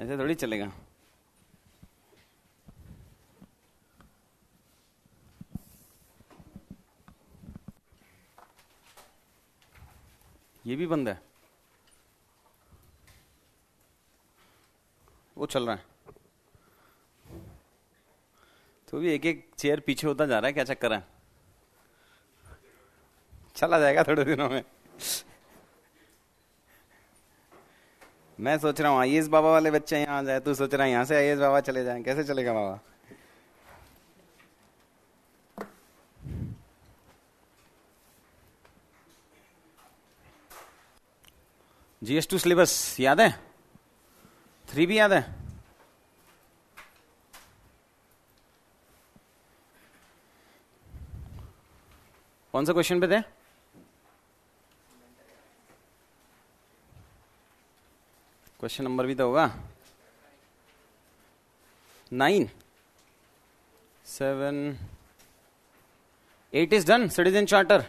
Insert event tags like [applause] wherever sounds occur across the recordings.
ऐसे थोड़ी चलेगा ये भी बंद है वो चल रहा है तो भी एक एक चेयर पीछे होता जा रहा है क्या चक्कर है चला जाएगा थोड़े दिनों में मैं सोच रहा हूँ आई बाबा वाले बच्चे यहाँ आ जाए तू सोच रहा है यहाँ से आई बाबा चले जाए कैसे चलेगा बाबा जीएस टू सिलेबस याद है थ्री भी याद है कौन सा क्वेश्चन पे थे क्वेश्चन नंबर भी तो होगा nine seven eight is done citizen charter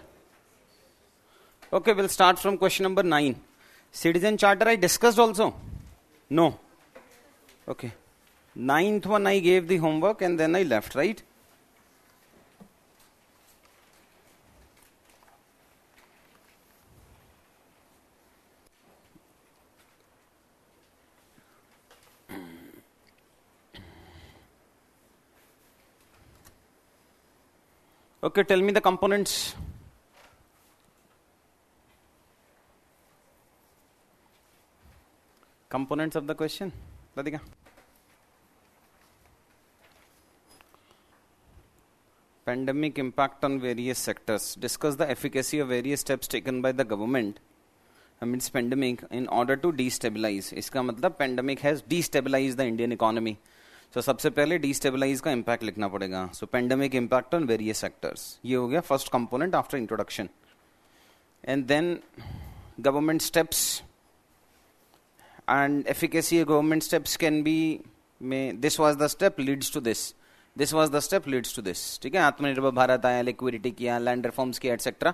okay will start from question number nine citizen charter I discussed also no okay ninth one I gave the homework and then I left right Okay, tell me the components. Components of the question, Radhika. Pandemic impact on various sectors. Discuss the efficacy of various steps taken by the government amidst pandemic in order to destabilize. इसका मतलब pandemic has destabilized the Indian economy. So so, सबसे पहले destabilise का impact लिखना पड़ेगा so pandemic impact on various sectors ये हो गया first component after introduction and then government steps and efficacy government steps can be may this was the step leads to this this was the step leads to this ठीक है आत्मनिर्भर भारत आया liquidity किया land reforms किया etcetera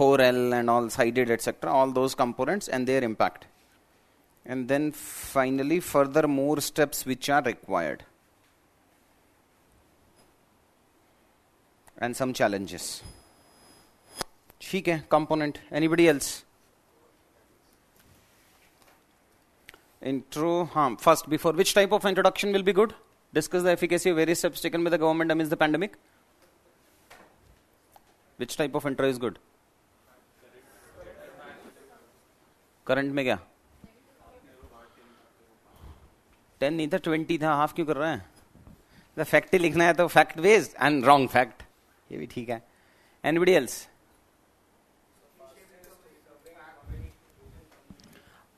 four L and all sided etcetera all those components and their impact and then finally further more steps which are required and some challenges. Okay, component. Anybody else? Intro. Um, first, before which type of introduction will be good? Discuss the efficacy of various steps taken by the government amidst the pandemic. Which type of intro is good? Current में क्या ten नहीं था twenty था half क्यों कर रहे हैं fact ही लिखना है तो फैक्ट वेज एंड ये भी ठीक है एनबडी एल्स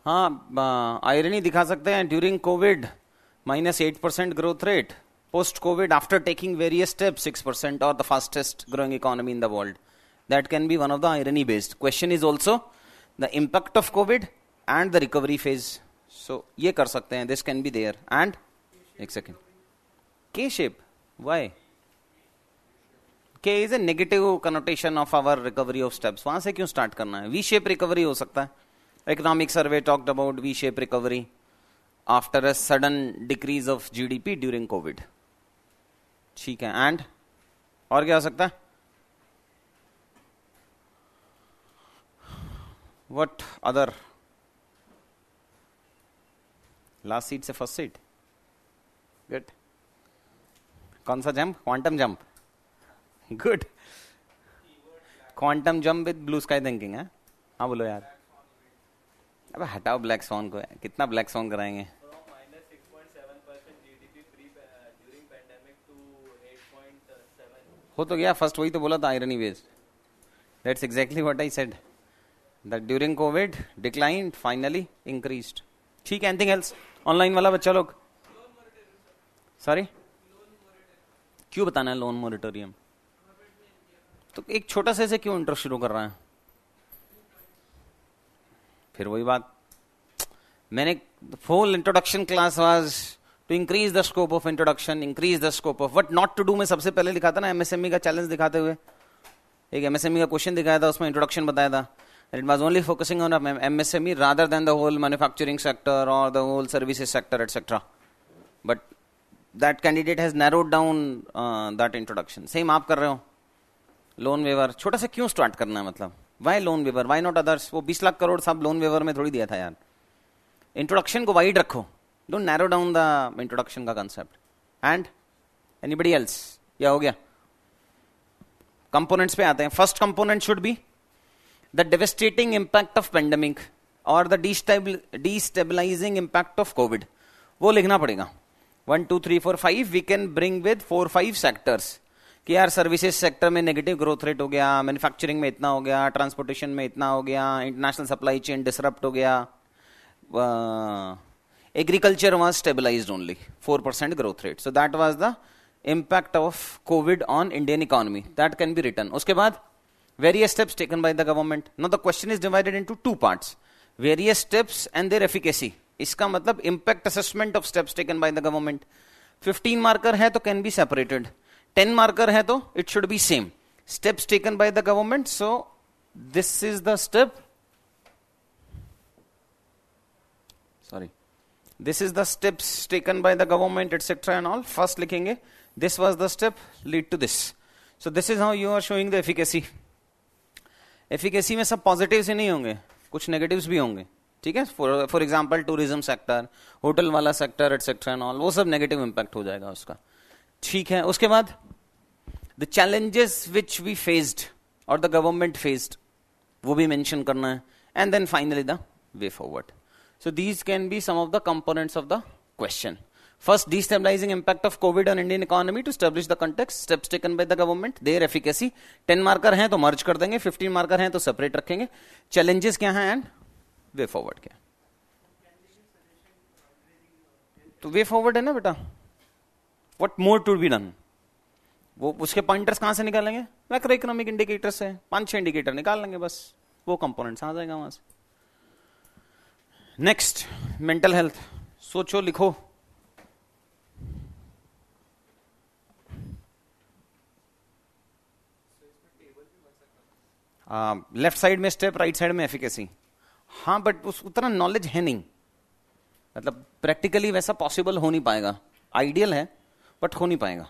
हाँ आयरनी दिखा सकते हैं during COVID minus eight percent growth rate post COVID after taking various step six percent और the fastest growing economy in the world that can be one of the irony based question is also the impact of COVID and the recovery phase so ये कर सकते हैं this can be there and एक second के shape Y कि is a negative connotation of our recovery of steps वहां से क्यों स्टार्ट करना है वी शेप रिकवरी हो सकता है economic survey talked about V shape recovery after a sudden decrease of GDP during COVID ठीक है एंड और क्या हो सकता है वट अदर लास्ट सीट से फर्स्ट सीट गुड कौन सा jump quantum jump good quantum jump with blue sky thinking है हाँ बोलो यार अब हटाओ ब्लैक सॉन्ग को कितना ब्लैक सॉन्ग कराएंगे uh, हो तो गया फर्स्ट वही तो बोला था irony was that's exactly what I said that during COVID decline finally increase ठीक एनथिंग एल्स ऑनलाइन वाला बच्चा लोग सॉरी क्यों बताना है लोन मोरिटोरियम तो एक छोटा सा से क्यों इंटरेस्ट शुरू कर रहा है फिर वही बात मैंने full introduction class was to increase the scope of introduction increase the scope of what not to do मैं सबसे पहले था ना एमएसएमई e का चैलेंज दिखाते हुए एक एमएसएमई e का क्वेश्चन दिखाया था उसमें इंट्रोडक्शन बताया था it was only focusing on MSME rather than the whole manufacturing sector और the whole services sector etcetera but that candidate has narrowed down that introduction same आप कर रहे हो लोन वेवर छोटा सा क्यों स्टार्ट करना है मतलब why loan waiver why not others वो बीस लाख करोड़ सब लोन वेवर में थोड़ी दिया था यार इंट्रोडक्शन को वाइड रखो don't narrow down the introduction का कंसेप्ट एंड एनीबडी एल्स या हो गया कंपोनेंट्स पे आते हैं first component should be the devastating impact of pandemic और the destabilising impact of COVID वो लिखना पड़ेगा one two three four five we can bring with four five sectors कि यार सर्विसेज सेक्टर में नेगेटिव ग्रोथ रेट हो गया manufacturing में इतना हो गया ट्रांसपोर्टेशन में इतना हो गया इंटरनेशनल सप्लाई चेन डिसरप्ट हो गया agriculture was stabilise only four percent growth rate so that was the impact of Covid on Indian economy that can be return उसके बाद various steps taken by the government no the question is divided in two part various steps and their efficacy इसका मतलब impact assessment of steps taken by the government 15 marker है तो can be separated ten marker है तो it should be same steps taken by the government so this is the step sorry this is the steps taken by the government etcetera and all first लिखेंगे this was the step lead to this so this is how you are showing the efficacy efficacy में सब positive ही नहीं होंगे कुछ negative भी होंगे ठीक है for example tourism sector hotel वाला सेक्टर एटसेट्रा एंड ऑल वो सब नेगेटिव इंपैक्ट हो जाएगा उसका ठीक है उसके बाद the challenges which we faced और द गवर्नमेंट फेस्ड वो भी मैंशन करना है and then finally the way forward so these can be some of the components of the question first destabilising impact of Covid on Indian economy to establish the context. Steps taken by the government, their efficacy. 10 marker हैं तो मर्ज कर देंगे fifteen marker हैं तो separate रखेंगे challenges क्या हैं and way forward क्या तो वे फॉरवर्ड है ना बेटा what more to be done वो उसके पॉइंटर्स कहां से निकालेंगे मैक्रो इकोनॉमिक इंडिकेटर्स से पांच छह इंडिकेटर निकाल लेंगे बस वो कंपोनेंट्स आ जाएगा वहां से नेक्स्ट मेंटल हेल्थ सोचो लिखो लेफ्ट साइड में स्टेप राइट साइड में एफिकेसी हाँ बट उस उतना नॉलेज है नहीं मतलब प्रैक्टिकली वैसा पॉसिबल हो नहीं पाएगा आइडियल है बट हो नहीं पाएगा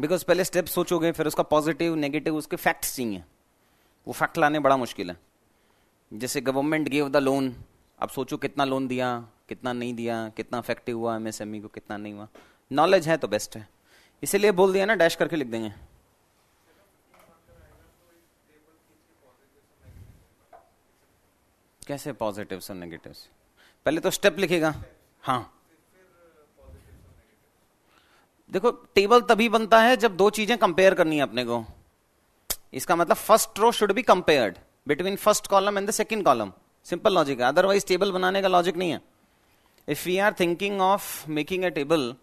बिकॉज पहले स्टेप सोचोगे फिर उसका पॉजिटिव नेगेटिव उसके फैक्ट्स चाहिए वो फैक्ट लाने बड़ा मुश्किल है जैसे गवर्नमेंट गेव द लोन आप सोचो कितना लोन दिया कितना नहीं दिया कितना अफेक्टिव हुआ एम e को कितना नहीं हुआ नॉलेज है तो बेस्ट है इसीलिए बोल दिया ना डैश करके लिख देंगे कैसे पॉजिटिव से नेगेटिव पहले तो स्टेप लिखेगा हाँ देखो टेबल तभी बनता है जब दो चीजें कंपेयर करनी है अपने को इसका मतलब first row should be compared between first column and the second column simple logic है अदरवाइज टेबल बनाने का लॉजिक नहीं है if we are thinking of making a table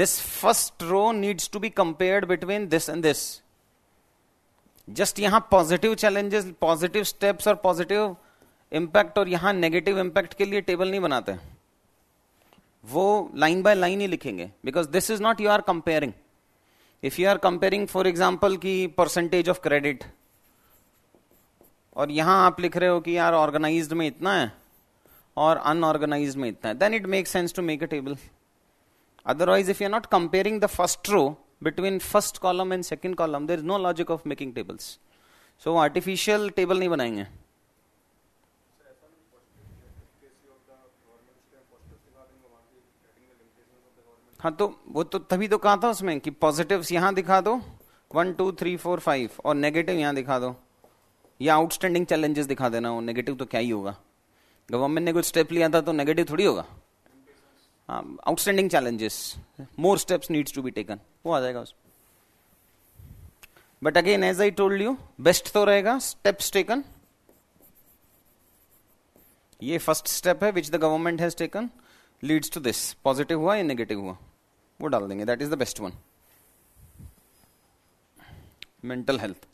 this first row needs to be compared between this and this just यहां positive challenges positive steps और positive impact और यहां negative impact के लिए टेबल नहीं बनाते हैं वो लाइन बाय लाइन ही लिखेंगे because this is not you are comparing if you are comparing for example की परसेंटेज ऑफ क्रेडिट और यहां आप लिख रहे हो कि यार ऑर्गेनाइज में इतना है और अनऑर्गेनाइज में इतना है then it make sense to make a table otherwise if you are not comparing the first row between first column and second column there is no logic of making tables so artificial table नहीं बनाएंगे हाँ तो वो तो तभी तो कहा था उसमें कि पॉजिटिव्स यहां दिखा दो one two three four five और नेगेटिव यहां दिखा दो या आउटस्टैंडिंग चैलेंजेस दिखा देना हो नेगेटिव तो क्या ही होगा गवर्नमेंट ने कुछ स्टेप लिया था तो नेगेटिव थोड़ी होगा outstanding challenges more steps needs to be taken वो आ जाएगा उसमें but again as I told you best तो रहेगा स्टेप्स टेकन ये फर्स्ट स्टेप है which the government has taken leads to this positive हुआ या नेगेटिव हुआ वो डाल देंगे that is the best one mental health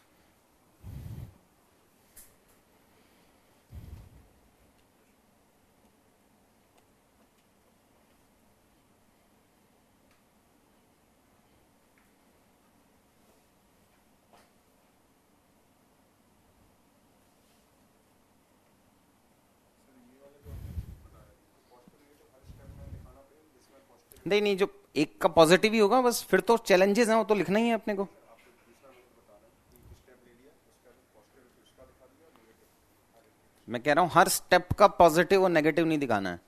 नहीं नहीं जो एक का पॉजिटिव ही होगा बस फिर तो चैलेंजेस हैं वो तो लिखना ही है अपने को मैं कह रहा हूं हर स्टेप का पॉजिटिव और नेगेटिव नहीं दिखाना है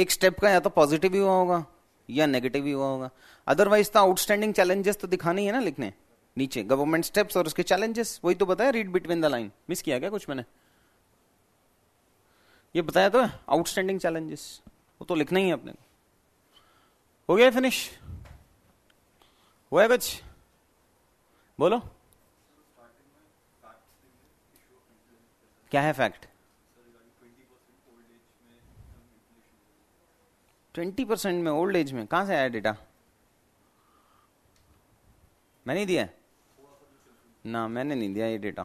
एक स्टेप का या तो पॉजिटिव ही हुआ होगा या नेगेटिव ही हुआ होगा अदरवाइज तो आउटस्टैंडिंग चैलेंजेस तो दिखाने ही है ना लिखने नीचे गवर्नमेंट स्टेप्स और उसके चैलेंजेस वही तो बताया read between the line miss किया क्या कुछ मैंने ये बताया तो आउटस्टैंडिंग चैलेंजेस वो तो लिखना ही है अपने को हो गया फिनिश हुआ है कुछ बोलो क्या है फैक्ट ट्वेंटी परसेंट में ओल्ड एज में कहां से आया डेटा मैंने दिया ना मैंने नहीं दिया ये डेटा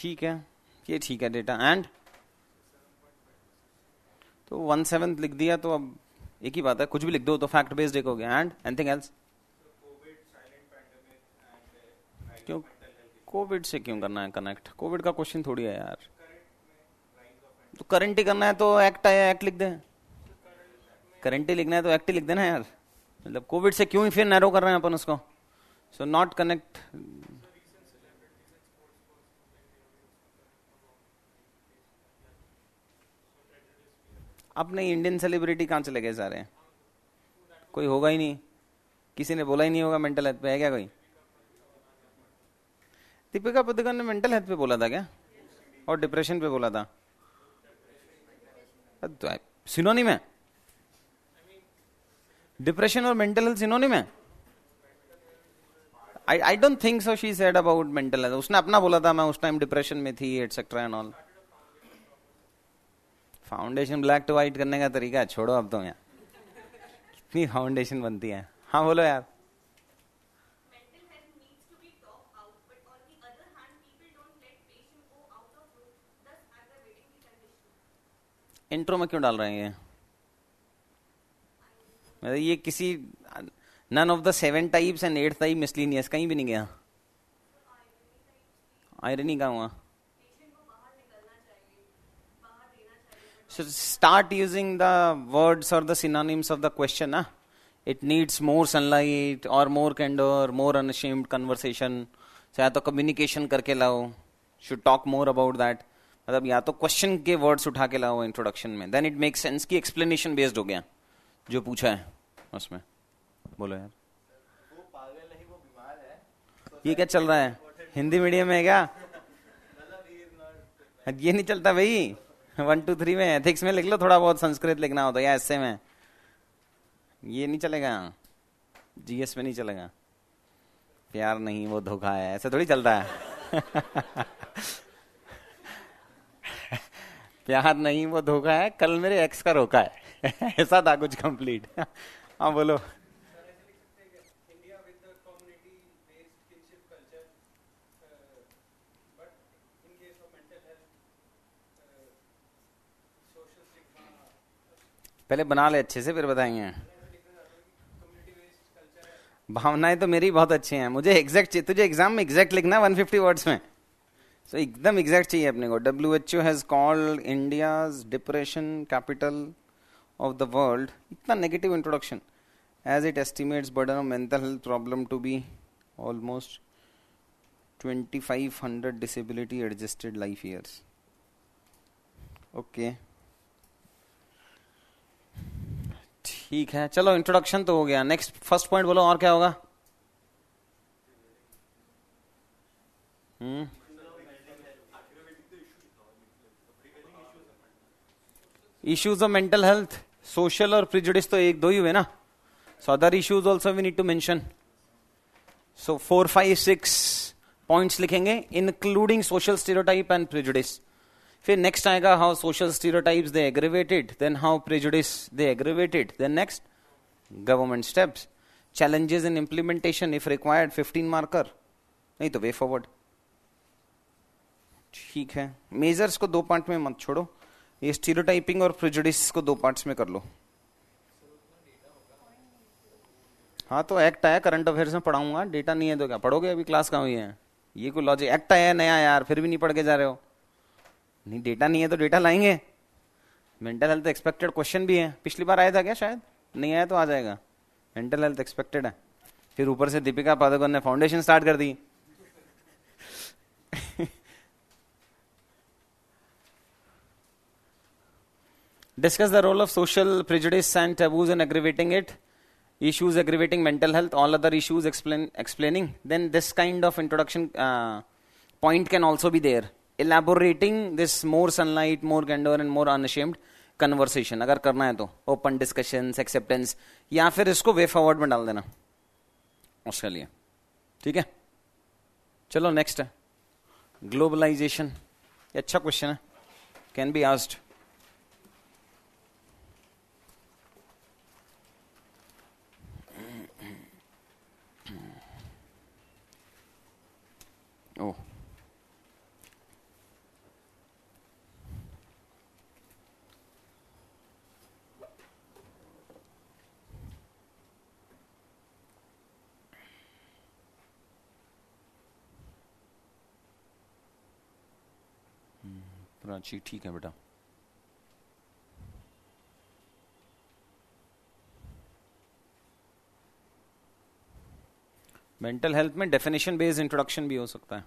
ठीक है ये ठीक है डेटा एंड तो वन सेवन लिख दिया तो अब एक ही बात है कुछ भी लिख दो तो फैक्ट बेस्ड एक हो गया एंड एनथिंग एल्स क्यों कोविड से क्यों करना है कनेक्ट कोविड का क्वेश्चन थोड़ी है यार तो करंट ही करना है तो एक्ट आया एक्ट लिख दे करंट ही लिखना है तो एक्ट ही लिख देना यार मतलब कोविड से क्यों ही फिर नैरो कर रहे हैं अपन उसको सो नॉट कनेक्ट अपने इंडियन सेलिब्रिटी कहाँ चले गए सारे कोई होगा ही नहीं किसी ने बोला ही नहीं होगा मेंटल हेल्थ पे है क्या कोई दीपिका पदुकोण ने मेंटल हेल्थ पे बोला था क्या और डिप्रेशन पे बोला था सिनोनिम तो है डिप्रेशन और मेंटल हेल्थ सिनोनिम है I I don't think so she said about mental health उसने अपना बोला था मैं उस टाइम डिप्रेशन में थी etcetera and all foundation black to white करने का तरीका छोड़ो अब तो यहाँ कितनी फाउंडेशन बनती है हाँ बोलो यार इंट्रो में क्यों डाल रहे हैं मतलब ये किसी none of the seven types and eight type miscellaneous कहीं भी नहीं गया आयरनी का हुआ So start using the words or the synonyms of the question. Huh? It needs more sunlight or more candor, more unashamed conversation. So ya to communication karke lao should talk more about that. मतलब या तो question के words उठा के लाओ introduction में then it make sense की explanation based हो गया जो पूछा है उसमें बोलो यार तो ये क्या चल रहा है हिंदी मीडियम है क्या ये नहीं चलता भाई वन टू थ्री में एथिक्स में लिख लो थोड़ा बहुत संस्कृत लिखना हो तो या ऐसे में ये नहीं चलेगा जीएस में नहीं चलेगा प्यार नहीं वो धोखा है ऐसे थोड़ी चलता है [laughs] प्यार नहीं वो धोखा है कल मेरे एक्स का रोका है [laughs] ऐसा था कुछ कंप्लीट हाँ बोलो पहले बना ले अच्छे से फिर बताएंगे भावनाएं तो मेरी बहुत अच्छी हैं मुझे एग्जैक्ट चाहिए तुझे एग्जाम में एग्जैक्ट लिखना 150 वर्ड्स में सो so, एकदम एग्जैक्ट चाहिए अपने को W H O has called India depression capital of the world इतना negative introduction as it estimates burden of mental health problem to be almost 2500 disability adjusted life years okay okay. ठीक है चलो introduction तो हो गया next first point बोलो और क्या होगा hmm issues of mental health social और प्रिजुडिस तो एक दो ही हुए ना so other issues also we need to mention so four five six points लिखेंगे including social stereotype and prejudice फिर नेक्स्ट आएगा how social stereotypes they aggravated then how prejudice they aggravated then next government steps challenges in implementation if required 15 marker नहीं तो way forward ठीक है measures को दो part में मत छोड़ो ये स्टीरियोटाइपिंग और प्रिजुडिस को दो पार्ट्स में कर लो हाँ तो एक्ट आया करंट अफेयर्स में पढ़ाऊंगा डेटा नहीं है तो क्या पढ़ोगे अभी क्लास का हुई है ये कोई लॉजिक एक्ट आया नया यार फिर भी नहीं पढ़ के जा रहे हो नहीं डेटा नहीं है तो डेटा लाएंगे मेंटल हेल्थ एक्सपेक्टेड क्वेश्चन भी है पिछली बार आया था क्या शायद नहीं आया तो आ जाएगा मेंटल हेल्थ एक्सपेक्टेड है फिर ऊपर से दीपिका पादुकोण ने फाउंडेशन स्टार्ट कर दी discuss the role of social prejudice and taboos in aggravating it issues aggravating mental health all other issues explain explaining then this kind of introduction point can also भी there elaborating this more sunlight more candour and more unashamed conversation अगर करना है तो open discussion acceptance या फिर इसको वे forward में डाल देना उसके लिए ठीक है चलो नेक्स्ट है ग्लोबलाइजेशन अच्छा क्वेश्चन है can be asked oh Shaikh ठीक है बेटा मेंटल हेल्थ में डेफिनेशन बेस्ड इंट्रोडक्शन भी हो सकता है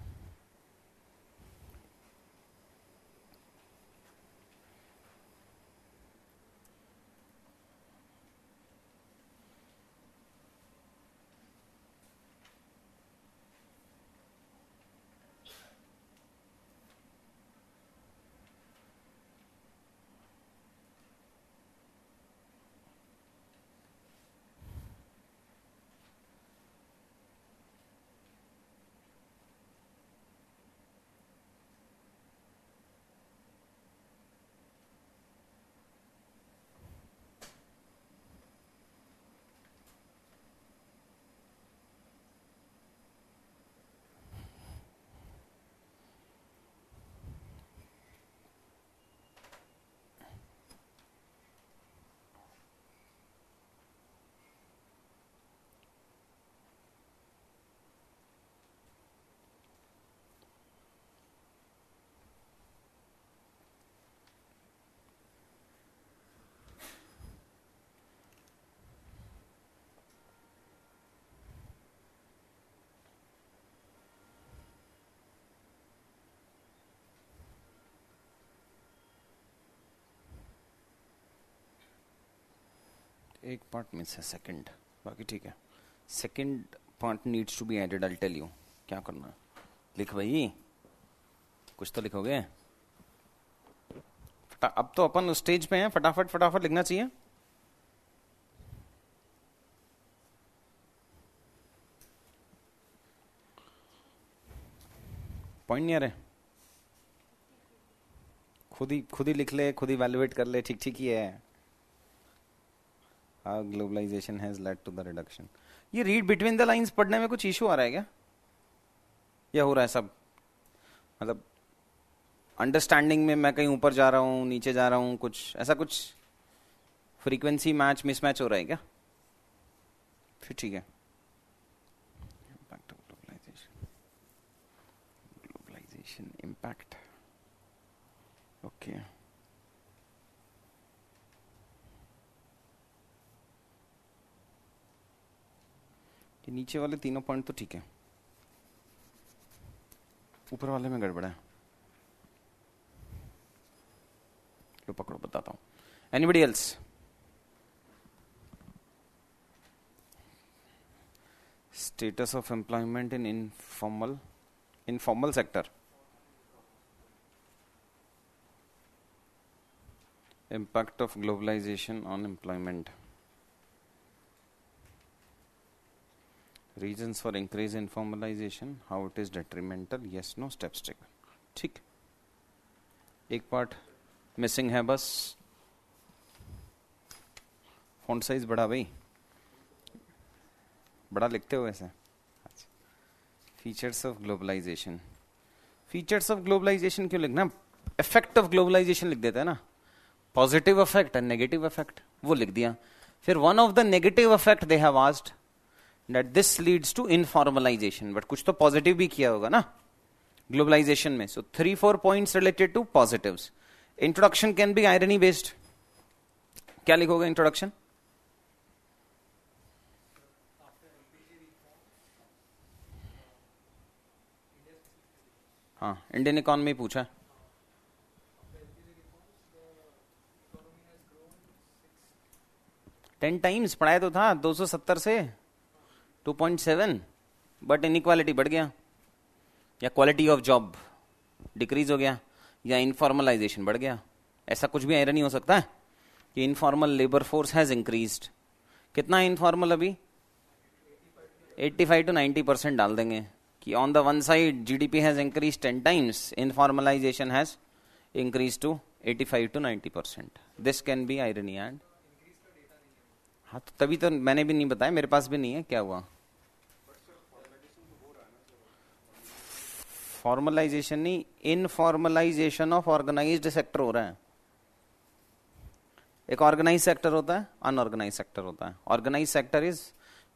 एक पार्ट मिस है सेकंड बाकी ठीक है second part needs to be added I tell you क्या करना है लिख भाई कुछ तो लिखोगे अब तो अपन स्टेज पे हैं फटाफट फटाफट लिखना चाहिए पॉइंट नहीं आ रहे खुद ही खुद ही लिख ले खुद ही वैल्यूएट कर ले ठीक ठीक ही है globalisation has led to the reduction ये रीड बिटवीन द लाइंस पढ़ने में कुछ इशू आ रहा है क्या या हो रहा है सब मतलब अंडरस्टैंडिंग में मैं कहीं ऊपर जा रहा हूँ नीचे जा रहा हूँ कुछ ऐसा कुछ फ्रीक्वेंसी मैच मिसमैच हो रहा है क्या फिर ठीक है ग्लोबलाइजेशन इम्पैक्ट ओके okay. ये नीचे वाले तीनों पॉइंट तो ठीक है ऊपर वाले में गड़बड़ा है लो पकड़ो बताता हूं anybody else status of employment in informal informal sector impact of globalisation on employment reasons for increase in formalisation how it is detrimental yes no steps taken ठीक एक पार्ट मिसिंग है बस फॉन्ट साइज बड़ा भाई बड़ा लिखते हो ऐसे features of globalisation features of globalisation क्यों लिखना इफेक्ट ऑफ ग्लोबलाइजेशन लिख देते हैं ना positive effect and negative effect वो लिख दिया फिर one of the negative effect they have asked that this leads to informalisation but कुछ तो पॉजिटिव भी किया होगा ना ग्लोबलाइजेशन में so three four point related to positive introduction can be irony based क्या लिखोगे इंट्रोडक्शन हाँ इंडियन इकोनॉमी पूछा टेन टाइम्स पढ़ाया तो था 270 से two point seven but inequality बढ़ गया या क्वालिटी ऑफ जॉब डिक्रीज हो गया या इनफॉर्मलाइजेशन बढ़ गया ऐसा कुछ भी आयरन ही हो सकता है कि informal labour force has increase कितना इनफॉर्मल अभी 85 टू नाइन्टी परसेंट डाल देंगे कि on the one side G D P has increase ten times informalisation has increase to eighty five to ninety percent this can be irony and हाँ तो तभी तो मैंने भी नहीं बताया मेरे पास भी नहीं है क्या हुआ फॉर्मलाइजेशन नहीं इनफॉर्मलाइजेशन ऑफ ऑर्गेनाइज सेक्टर हो रहा है एक ऑर्गेनाइज सेक्टर होता है अनऑर्गेनाइज सेक्टर होता है ऑर्गेनाइज सेक्टर इज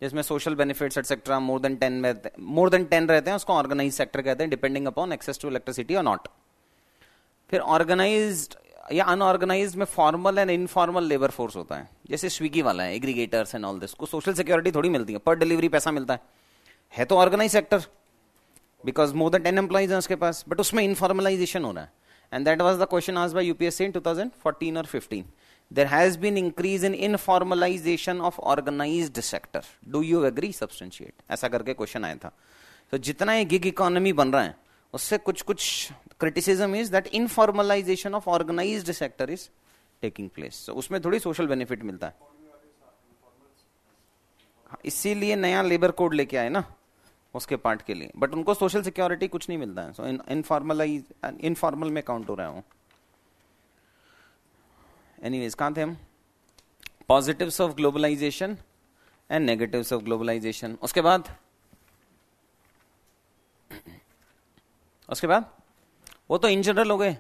जिसमें social benefits etcetera more than ten more than ten रहते हैं उसको ऑर्गेनाइज सेक्टर कहते हैं depending upon access to electricity और नॉट फिर ऑर्गेनाइज या अनऑर्गेनाइज में formal and informal labour force होता है जैसे स्विगी वाला है एग्रीगेटर्स एंड ऑल दिस को सोशल सिक्योरिटी थोड़ी मिलती है पर डिलीवरी पैसा मिलता है है तो organised sector because more than ten employees है उसके पास बट उसमें इनफॉर्मलाइजेशन हो रहा है and that was the question आज by UPSC in two thousand fourteen और fifteen there has been increase in informalisation of organised sector do you agree substantiate ऐसा करके क्वेश्चन आया था तो so, जितना ये गिग इकोनॉमी बन रहा है उससे कुछ कुछ criticism is that informalisation of organised sector is taking place उसमें थोड़ी सोशल बेनिफिट मिलता है हाँ, इसीलिए नया लेबर कोड लेके आए ना उसके पार्ट के लिए बट उनको सोशल सिक्योरिटी कुछ नहीं मिलता है सो इनफॉर्मलाइज इनफॉर्मल में काउंट हो रहा एनी एनीवेज कहां थे हम positives of globalisation and negatives of globalisation उसके बाद उसके बाद वो तो इन जनरल हो गए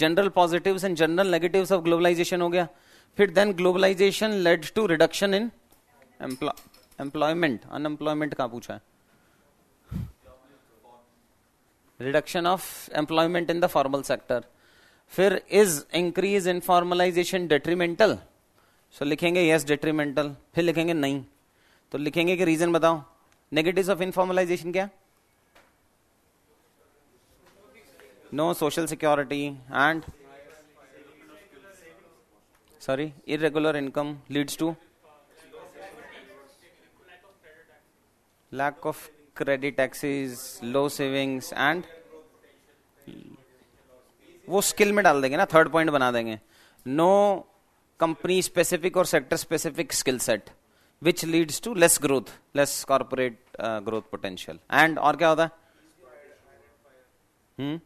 general positives and general negatives of globalisation हो गया फिर then globalisation led to reduction in employment unemployment कहा पूछा है reduction of employment in the formal sector फिर is increase in formalisation detrimental so लिखेंगे यस yes, डेट्रीमेंटल फिर लिखेंगे नहीं तो लिखेंगे कि रीजन बताओ नेगेटिव ऑफ इनफॉर्मलाइजेशन क्या no social security and sorry irregular income leads to lack of credit taxes low savings and वो स्किल में डाल देंगे ना थर्ड पॉइंट बना देंगे नो कंपनी स्पेसिफिक और sector specific skill set which leads to less growth less corporate growth potential and और क्या होता है hmm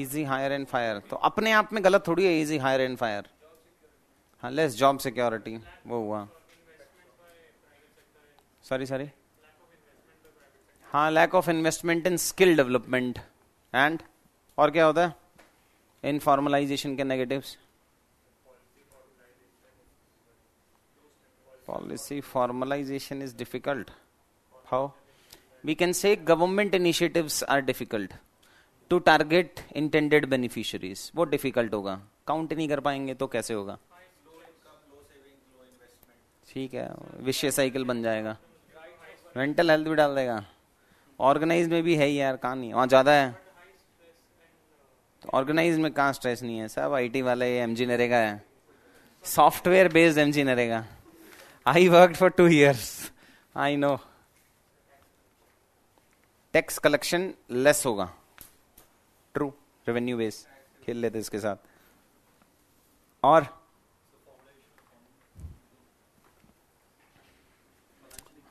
easy hire and fire तो अपने आप में गलत थोड़ी है इजी हायर एंड फायर हाँ लेस जॉब सिक्योरिटी वो हुआ सॉरी सॉरी हाँ lack of investment in skill development and और क्या होता है इनफॉर्मलाइजेशन के negatives policy formalisation is difficult how we can say government initiatives are difficult to target intended beneficiaries वो डिफिकल्ट होगा काउंट नहीं कर पाएंगे तो कैसे होगा ठीक है विषय साइकिल बन जाएगा मेंटल हेल्थ भी डाल देगा ऑर्गेनाइज में भी है ही यार कहाँ नहीं वहाँ ज़्यादा है तो ऑर्गेनाइज में कहाँ स्ट्रेस नहीं है सब आई टी वाले एम जी नरेगा है software based M G NREGA I work for two years I know tax collection less होगा ट्रू रेवेन्यू बेस खेल लेते इसके साथ और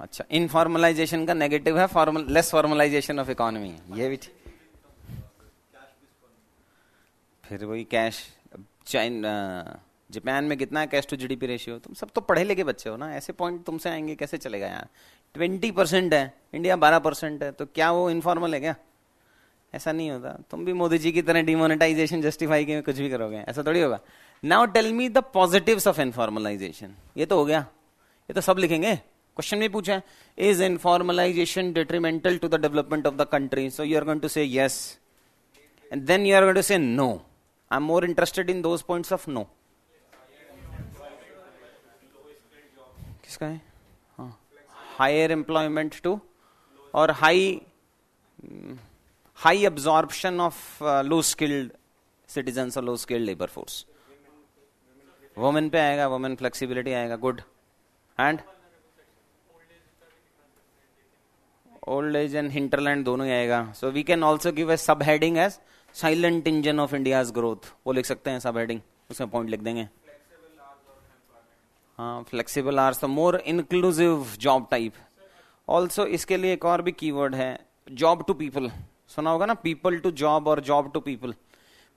अच्छा इनफॉर्मलाइजेशन का नेगेटिव है formal less formalisation of economy ये भी थी फिर वही कैश चाइन जापान में कितना है कैश टू जीडीपी रेशियो तुम सब तो पढ़े लिखे बच्चे हो ना ऐसे पॉइंट तुमसे आएंगे कैसे चलेगा यार ट्वेंटी परसेंट है इंडिया बारह परसेंट है तो क्या वो इनफॉर्मल है क्या ऐसा नहीं होता तुम भी मोदी जी की तरह डिमोनेटाइजेशन जस्टिफाई के कुछ भी करोगे ऐसा थोड़ी होगा now tell me the positive of informalisation ये तो हो गया ये तो सब लिखेंगे क्वेश्चन भी पूछा है is informalisation detrimental to the development of the country so you are going to say yes and then you are going to say no I am more interested in those points of no किसका है हाँ higher employment to और high high absorption of uh, low skilled citizens or low skilled labor force women पे आएगा women flexibility आएगा good and old age and hinterland दोनों ही आएगा so we can also give a sub heading as silent engine of India's growth वो लिख सकते हैं सब हेडिंग उसमें पॉइंट लिख देंगे हाँ flexible hours more inclusive job type also इसके लिए एक और भी कीवर्ड है जॉब टू पीपल सुना होगा ना पीपल टू जॉब और job to people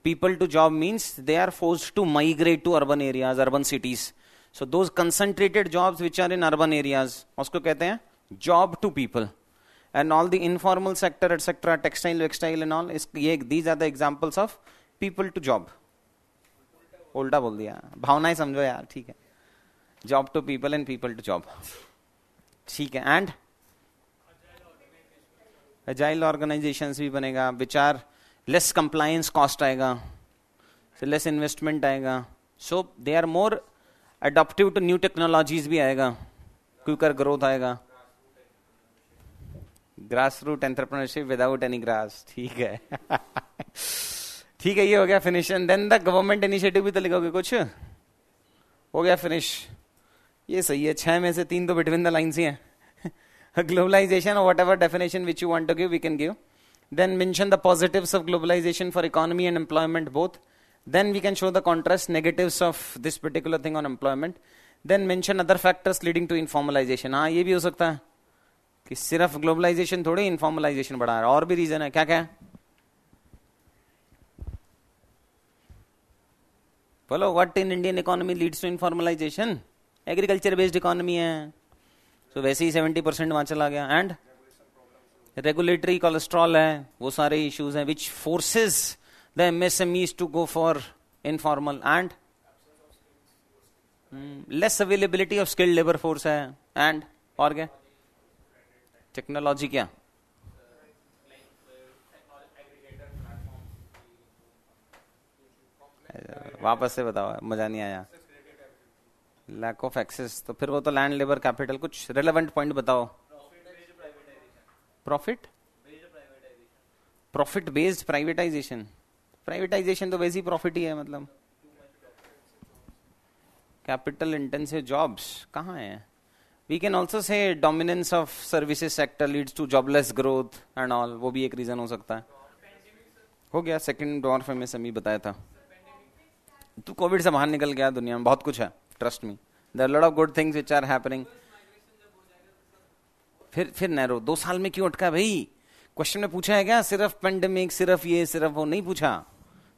people to job means they are forced to migrate to urban areas urban cities so those concentrated jobs which are in urban areas उसको कहते हैं job to people and all the informal sector etcetera textile वेक्सटाइल and all ये these are the examples of people to job उल्टा बोल दिया भावनाएं समझो यार ठीक है job to people and people to job ठीक है एंड एजाइल ऑर्गेनाइजेशन भी बनेगा विचार लेस कंप्लायंस कॉस्ट आएगा लेस इन्वेस्टमेंट आएगा so they are more adaptive to new technologies भी आएगा क्विकर ग्रोथ आएगा grass root entrepreneurship without any grass ठीक है [laughs] ठीक है ये हो गया finish and then the government initiative भी तो लिखोगे कुछ हो गया फिनिश ये सही है छह में से तीन तो बिटवीन द लाइन ही है globalization or whatever definition which you want to give, we can give. Then mention the positives of globalization for economy and employment both. Then we can show the contrast negatives of this particular thing on employment. Then mention other factors leading to informalization. हाँ ये भी हो सकता है कि सिर्फ globalization थोड़े informalization बढ़ा रहा है और भी reason है क्या क्या है बोलो what in Indian economy leads to informalisation agriculture based है सो so, वैसे ही सेवेंटी परसेंट वहां चला गया एंड रेगुलेटरी कोलेस्ट्रॉल है वो सारे इश्यूज हैं which forces the M S M Es to go for informal and less availability of skilled labour force है एंड और क्या टेक्नोलॉजी क्या वापस से बताओ मजा नहीं आया लैक ऑफ एक्सेस तो फिर वो तो लैंड लेबर कैपिटल कुछ रिलेवेंट पॉइंट बताओ profit profit based privatisation privatisation तो वैसे ही प्रॉफिट ही है मतलब कैपिटल इंटेंसिव जॉब्स कहाँ है we can also say dominance of services sector leads to jobless growth and all वो भी एक रीजन हो सकता है हो गया सेकेंड डॉर्फ में समी बताया था तू कोविड से बाहर निकल गया दुनिया में बहुत कुछ है trust me there lot of good things which are happening फिर फिर नैरो दो साल में क्यों अटका भाई क्वेश्चन में पूछा है क्या सिर्फ पेंडेमिक सिर्फ ये सिर्फ वो नहीं पूछा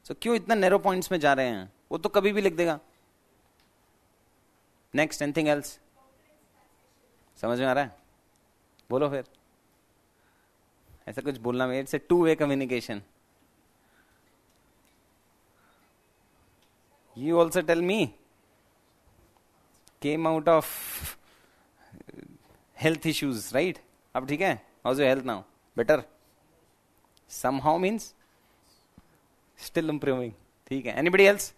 सो so, क्यों इतना नैरो पॉइंट्स में जा रहे हैं वो तो कभी भी लिख देगा नेक्स्ट एनथिंग एल्स समझ में आ रहा है बोलो फिर ऐसा कुछ बोलना में it's a two way communication you also tell me came out of health issues right अब ठीक है how your health now better somehow means still improving ठीक है anybody else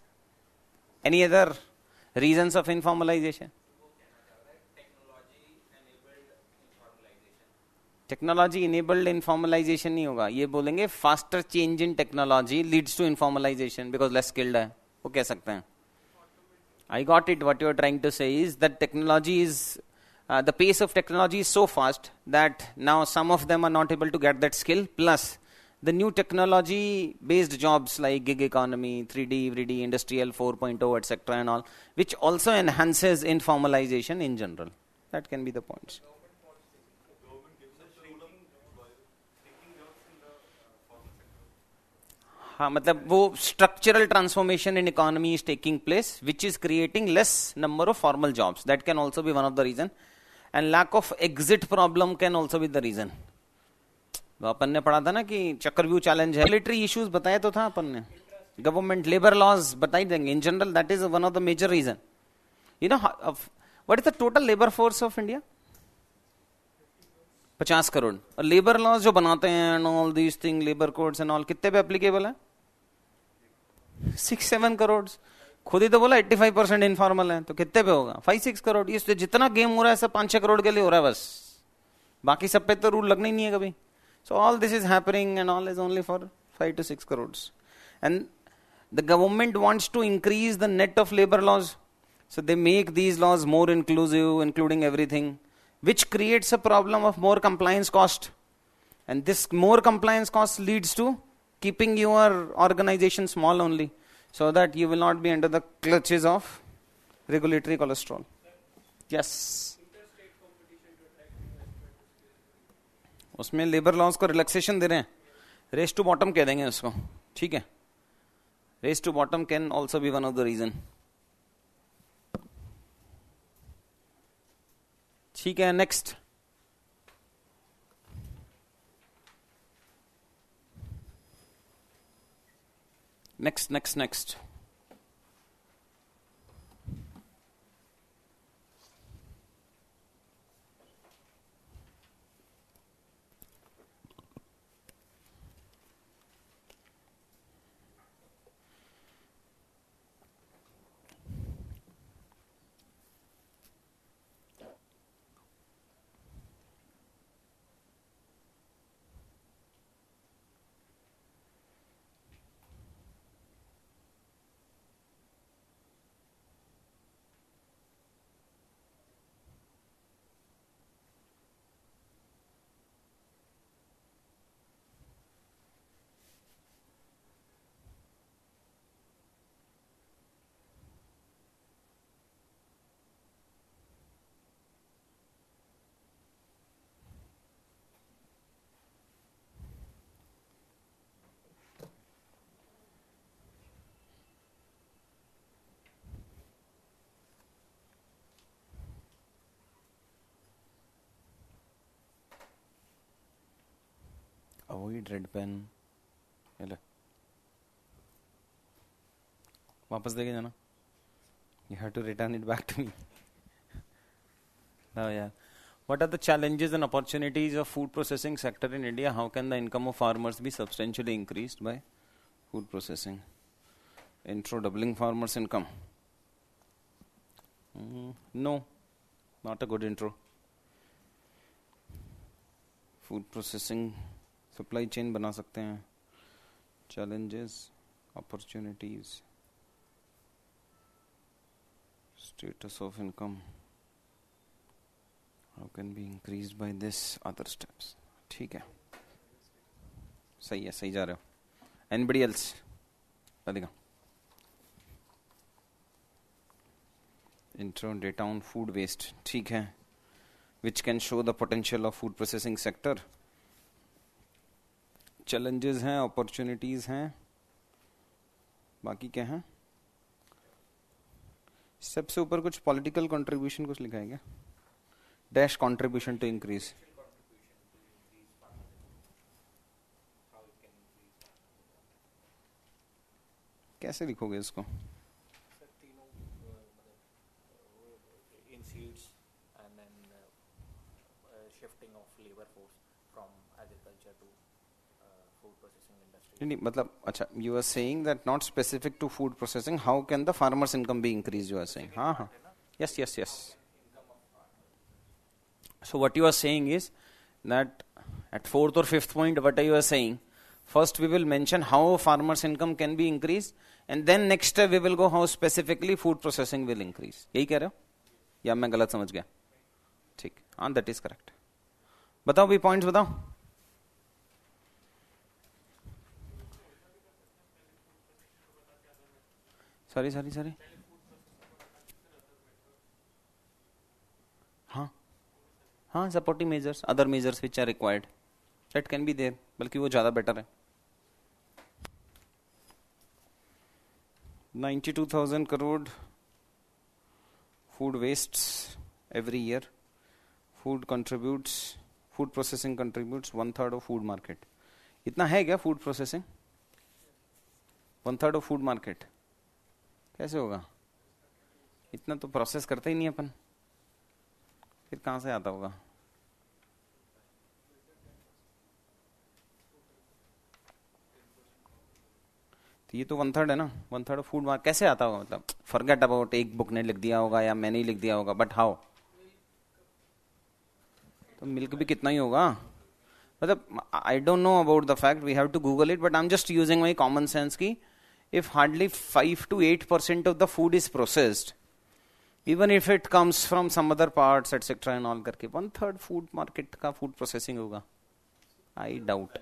any other reason of informalisation technology enabled informalisation नहीं होगा ये बोलेंगे faster change in technology leads to informalisation because less skilled है वो कह सकते हैं I got it. What you're trying to say is that technology is, uh, the pace of technology is so fast that now some of them are not able to get that skill. Plus, the new technology based jobs like gig economy, 3D, 3D, industrial 4.0, etc., and all, which also enhances informalization in general. That can be the points. हाँ मतलब वो structural transformation in economy is taking place which is creating less number of formal jobs that can also be one of the reason and lack of exit problem can also be the reason अपन ने पढ़ा था ना कि चक्रव्यू challenge है military issues बताया तो था अपन ने गवर्नमेंट लेबर लॉज बताई देंगे in general that is one of the major reason you know what is the total labour force of India पचास करोड़ और लेबर लॉज जो बनाते हैं and all these thing labour codes and all कितने पे applicable है सिक्स सेवन करोड़ खुद ही तो बोला एट्टी फाइव परसेंट इनफॉर्मल है तो कितने पे होगा फाइव सिक्स करोड़ ये तो जितना गेम हो रहा है सब पांच छह करोड़ के लिए हो रहा है बस बाकी सब पे तो रूल लगना ही नहीं है कभी so all this is happening and all is only for five to six crore and the government wants to increase the net of labour laws so they make these laws more inclusive including everything which creates a problem of more compliance cost and this more compliance cost leads to keeping your organization small only so that you will not be under the clutches of regulatory cholesterol. Yes. उसमें labour laws को relaxation दे रहे हैं race to bottom कह देंगे उसको ठीक है race to bottom can also be one of the reason ठीक है next Next, next, next. avoid red pen ले वापस देके you have to return it back to me now oh, yeah what are the challenges and opportunities of food processing sector in india how can the income of farmers be substantially increased by food processing intro doubling farmers income mm, no not a good intro food processing supply chain बना सकते हैं challenges opportunities status of income how can be increase by this other steps ठीक है सही है सही जा रहे हो एनबडी एल्स अधिका intro data on food waste ठीक है which can show the potential of food processing sector challenges हैं अपॉर्चुनिटीज़ हैं बाकी क्या है सबसे ऊपर कुछ पॉलिटिकल कंट्रीब्यूशन कुछ लिखा है क्या डैश कंट्रीब्यूशन टू इंक्रीज कैसे लिखोगे इसको नहीं मतलब अच्छा you are saying that not specific to food processing how can the farmers income be increase you are saying हाँ हाँ yes yes yes so what you are saying is that at fourth और fifth point what are you are saying first we will mention how farmers income can be increase and then next we will go how specifically food processing will increase यही कह रहे हो या मैं गलत समझ गया ठीक हाँ दैट इज करेक्ट बताओ भी पॉइंट्स बताओ सॉरी सॉरी सॉरी हाँ हाँ supporting measures other measures which are required that can be there बल्कि वो ज्यादा बेटर है 92,000 crore food waste every year food contributes food processing contributes one third of food market इतना है क्या food processing one third of food market कैसे होगा इतना तो प्रोसेस करते ही नहीं अपन फिर कहां से आता होगा तो ये तो वन थर्ड है ना वन थर्ड फूड मार्क कैसे आता होगा मतलब फॉरगेट अबाउट एक बुक ने लिख दिया होगा या मैंने ही लिख दिया होगा बट हाउ तो मिल्क भी कितना ही होगा मतलब I don't know about the fact we have to Google it but I am just using my common sense की if hardly 5 to 8 percent of the food is processed, even if it comes from some other parts etcetera and all करके one third food market का food processing होगा I doubt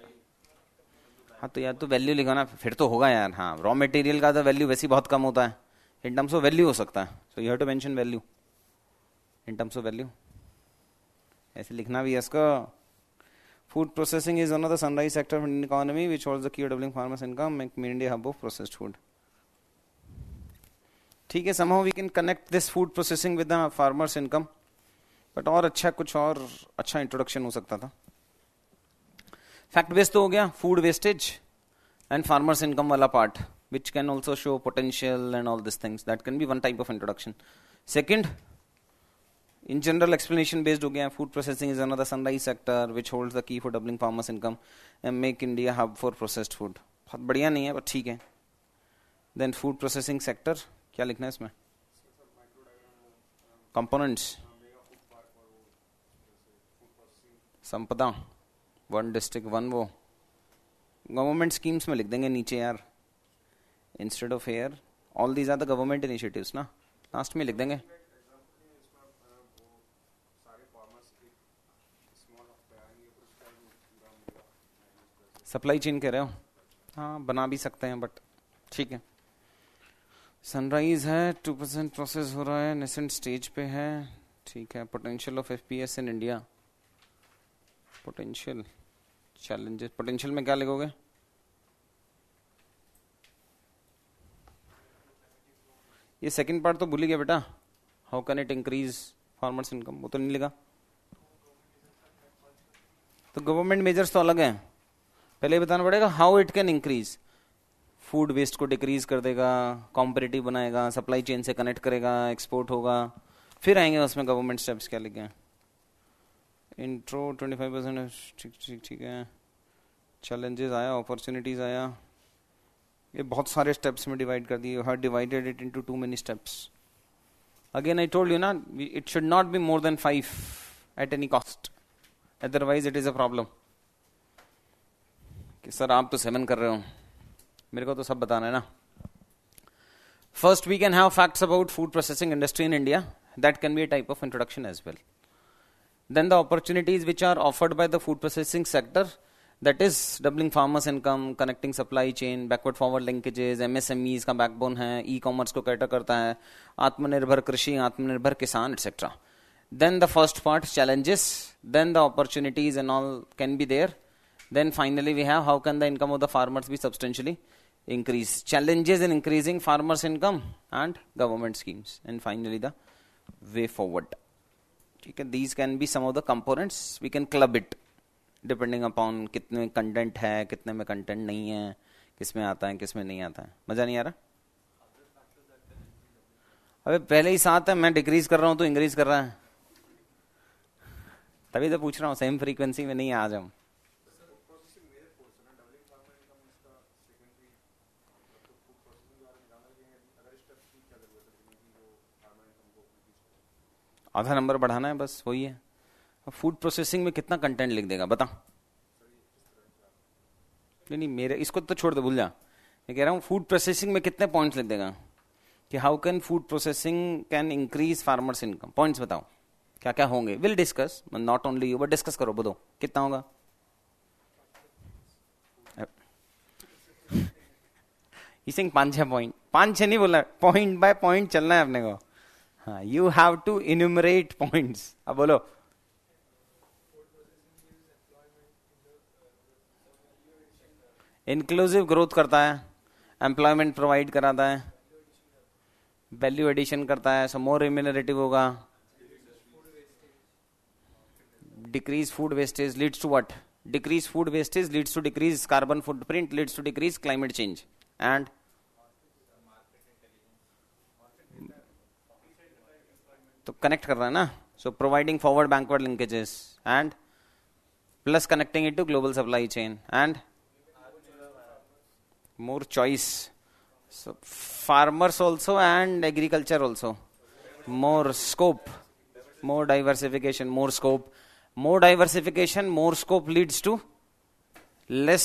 हाँ तो यार तो value लिखा ना फिर तो होगा यार हाँ रॉ मटेरियल का तो वैल्यू वैसे बहुत कम होता है इन टर्म्स ऑफ वैल्यू हो सकता है so you have to mention value in terms of value ऐसे लिखना भी है इसका Food processing is another sunrise sector of Indian economy, which holds the key to doubling farmers' income, making India hub of processed food. ठीक है somehow we can connect this food processing with the farmers income but और अच्छा कुछ और अच्छा introduction हो सकता था फैक्ट बेस्ड तो हो गया food wastage and farmers income वाला part which can also show potential and all this things that can be one type of introduction second In general, explanation based, okay, food processing is another sunrise sector which holds the key for doubling farmers' income and make India hub for processed food. बहुत बढ़िया नहीं है पर ठीक है then food processing sector क्या लिखना है इसमें components Sampada one district one वो गवर्नमेंट स्कीम्स में लिख देंगे नीचे यार instead of here all these are the government initiatives ना लास्ट में लिख देंगे सप्लाई चेन कह रहे हो हाँ बना भी सकते हैं बट ठीक है सनराइज है टू परसेंट प्रोसेस हो रहा है नेसेंट स्टेज पे है ठीक है potential of F P S in India potential challenges potential में क्या लिखोगे ये सेकंड पार्ट तो भूल गया बेटा how can it increase farmers income वो तो नहीं लिखा तो गवर्नमेंट मेजर्स तो अलग हैं पहले बताना पड़ेगा how it can increase food waste को डिक्रीज कर देगा कॉम्पिटेटिव बनाएगा सप्लाई चेन से कनेक्ट करेगा एक्सपोर्ट होगा फिर आएंगे उसमें गवर्नमेंट स्टेप्स क्या लिखे इंट्रो ट्वेंटी फाइव परसेंट ठीक ठीक ठीक है चैलेंजेस आया अपॉर्चुनिटीज़ आया ये बहुत सारे स्टेप्स में डिवाइड कर दिए हर divided it into too many steps again I told you ना it should not be more than five at any cost otherwise it is a problem कि सर आप तो सेवन कर रहे हो मेरे को तो सब बताना है ना first we can have facts about food processing industry in India that can be a type of introduction as well then the opportunities which are offered by the food processing sector that is doubling farmers income connecting supply chain backward forward linkages MSMEs का backbone है e commerce को cater करता है आत्मनिर्भर कृषि आत्मनिर्भर किसान etcetera then the first part challenges then the opportunities and all can be there Then finally, we have how can the income of the farmers be substantially increased? Challenges in increasing farmers' income and government schemes. And finally, the way forward. Okay, these can be some of the components. We can club it depending upon कितने में content है कितने में content नहीं है किस में आता है किस में नहीं आता है मजा नहीं आ रहा अबे पहले ही साथ है मैं डिक्रीज कर रहा हूं तो इंक्रीज कर रहा है तभी तो पूछ रहा हूं सेम फ्रीक्वेंसी में नहीं आ जाऊं आधा नंबर बढ़ाना है बस वही है अब फूड प्रोसेसिंग में कितना कंटेंट लिख देगा बता नहीं नहीं मेरे इसको तो छोड़ दो भूल जा मैं कह रहा हूँ फूड प्रोसेसिंग में कितने पॉइंट्स लिख देगा कि how can food processing can increase farmers income points बताओ क्या क्या होंगे will discuss not only you but discuss करो बोलो कितना होगा पांच छह पॉइंट पांच छह नहीं बोला पॉइंट बाय पॉइंट चलना है अपने को you have to enumerate points अब बोलो इंक्लूसिव ग्रोथ करता है एम्प्लॉयमेंट प्रोवाइड कराता है वैल्यू एडिशन करता है सो मोर रिम्यूनरेटिव होगा decrease food wastage leads to what decrease food wastage leads to decrease carbon footprint leads to decrease climate change and तो कनेक्ट कर रहा है ना so providing forward backward linkages and plus connecting it to global supply chain and more choice farmers also and agriculture also more scope more diversification more scope more diversification more scope leads to less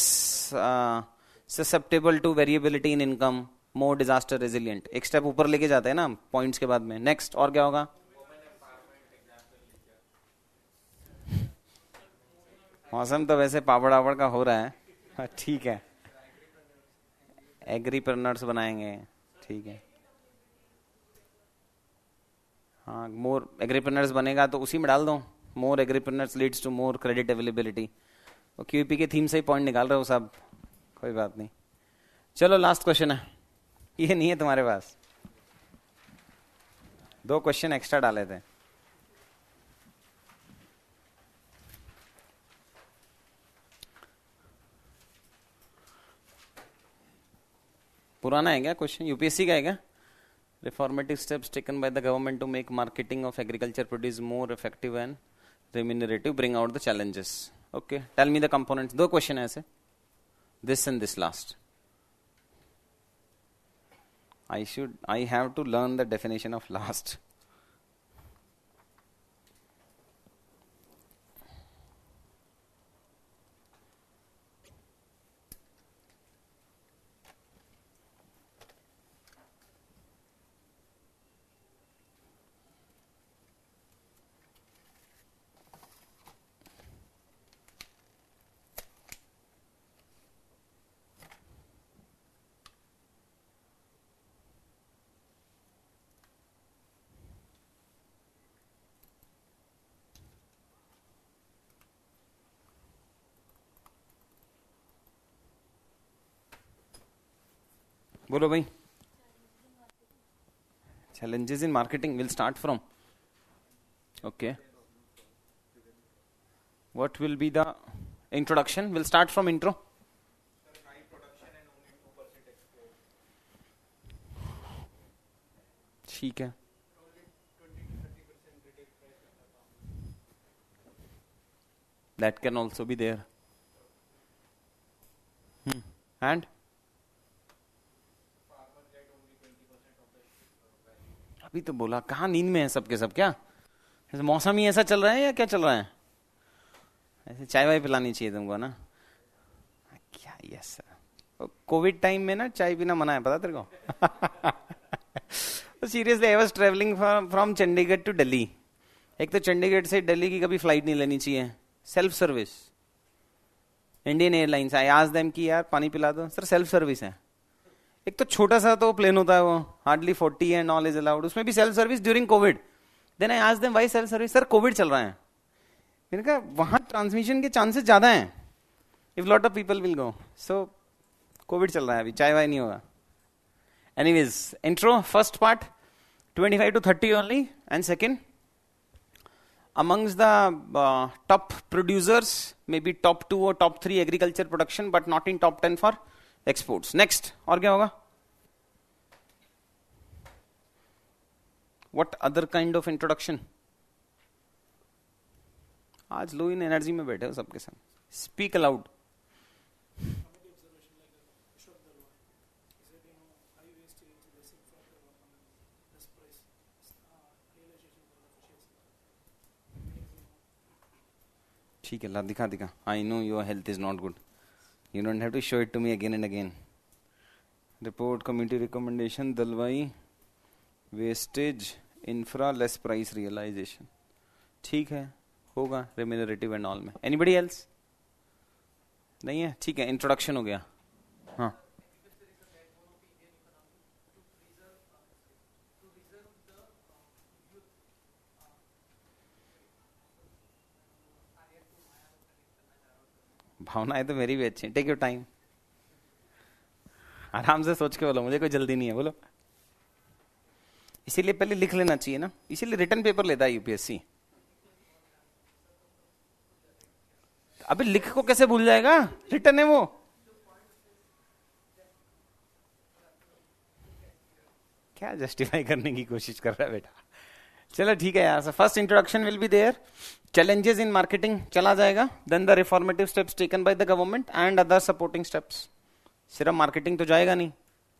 susceptible to variability in income more disaster resilient एक step ऊपर लेके जाते हैं ना points के बाद में next और क्या होगा मौसम तो वैसे पावड़ आवड़ का हो रहा है हाँ, ठीक है एग्रीप्रनर्स बनाएंगे ठीक है हाँ मोर एग्रीप्रनर्स बनेगा तो उसी में डाल दो more agripreneurs leads to more credit availability वो क्यूपी के थीम से ही पॉइंट निकाल रहे हो साहब कोई बात नहीं चलो लास्ट क्वेश्चन है ये नहीं है तुम्हारे पास दो क्वेश्चन एक्स्ट्रा डाले थे पुराना है क्या क्वेश्चन यूपीएससी का है क्या reformative steps taken by the government to make marketing of agriculture produce more effective and remunerative bring out the challenges okay tell me the components दो क्वेश्चन है ऐसे this and this last I should I have to learn the definition of last बोलो भाई challenges in marketing we will start from okay what will be the introduction we'll start from intro ठीक that can also be there hmm. and अभी तो बोला कहाँ नींद में है सबके सब क्या मौसम ही ऐसा चल रहा है या क्या चल रहा है ऐसे चाय वाय पिलानी चाहिए तुमको ना क्या यस सर कोविड टाइम में ना चाय पीना मना है पता तेरे को seriously I was travelling from Chandigarh to Delhi एक तो चंडीगढ़ से दिल्ली की कभी फ्लाइट नहीं लेनी चाहिए self service Indian Airlines I आज दैम की यार पानी पिला दो सर सेल्फ सर्विस है एक तो छोटा सा तो प्लेन होता है वो hardly forty and all is allowed उसमें भी self service during Covid then I आज them why self service sir Covid चल रहा है मैंने कहा वहाँ ट्रांसमिशन के चांसेस ज़्यादा हैं if lot of people will go so Covid चल रहा है अभी चाय वाय नहीं होगा any ways intro first part twenty five to thirty only and second amongst the top producers may be top two और top three agriculture production but not in top ten for exports next और क्या होगा what other kind of introduction आज लो इन energy में बैठे हो सबके साथ स्पीक अलाउड ठीक है ला दिखा दिखा I know your health is not good you don't have to show it to me again and again report community recommendation Dalwai wastage infra less price realisation ठीक है होगा रेम्यूनरेटिव एंड ऑल में anybody else नहीं है ठीक है introduction हो गया हाँ भावनाएं तो मेरी भी अच्छी टेक योर टाइम आराम से सोच के बोलो मुझे कोई जल्दी नहीं है बोलो इसीलिए पहले लिख लेना चाहिए ना इसीलिए रिटर्न पेपर लेता है यूपीएससी अभी लिख को कैसे भूल जाएगा रिटर्न है वो क्या जस्टिफाई करने की कोशिश कर रहा है बेटा चलो ठीक है यार sir first introduction will be there challenges in marketing चला जाएगा then the reformative steps taken by the government and other supporting steps सिर्फ मार्केटिंग तो जाएगा नहीं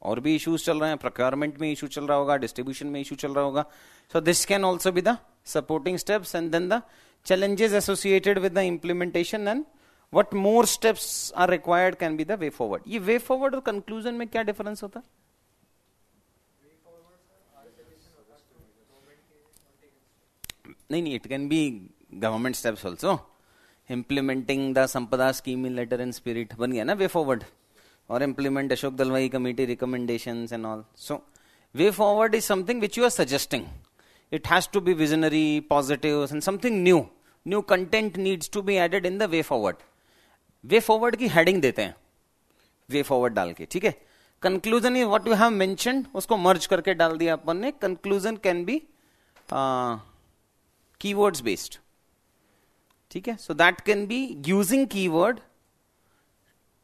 और भी इश्यूज चल रहे हैं प्रोक्योरमेंट में इशू चल रहा होगा डिस्ट्रीब्यूशन में इशू चल रहा होगा so this can also be the supporting steps and then the challenges associated with the implementation and what more steps are required can be the way forward ये way forward और conclusion में क्या difference होता है नहीं it can be government steps also implementing the Sampada scheme in letter and spirit बन गया ना वे फॉरवर्ड और implement Ashok Dalwai committee recommendation and all so way forward is something which you are suggesting it has to be visionary positive and something new new content needs to be added in the way forward way forward की heading देते हैं way forward डाल के ठीक है conclusion is what you have mention उसको merge करके डाल दिया अपन ने conclusion can be keywords based okay so that can be using keyword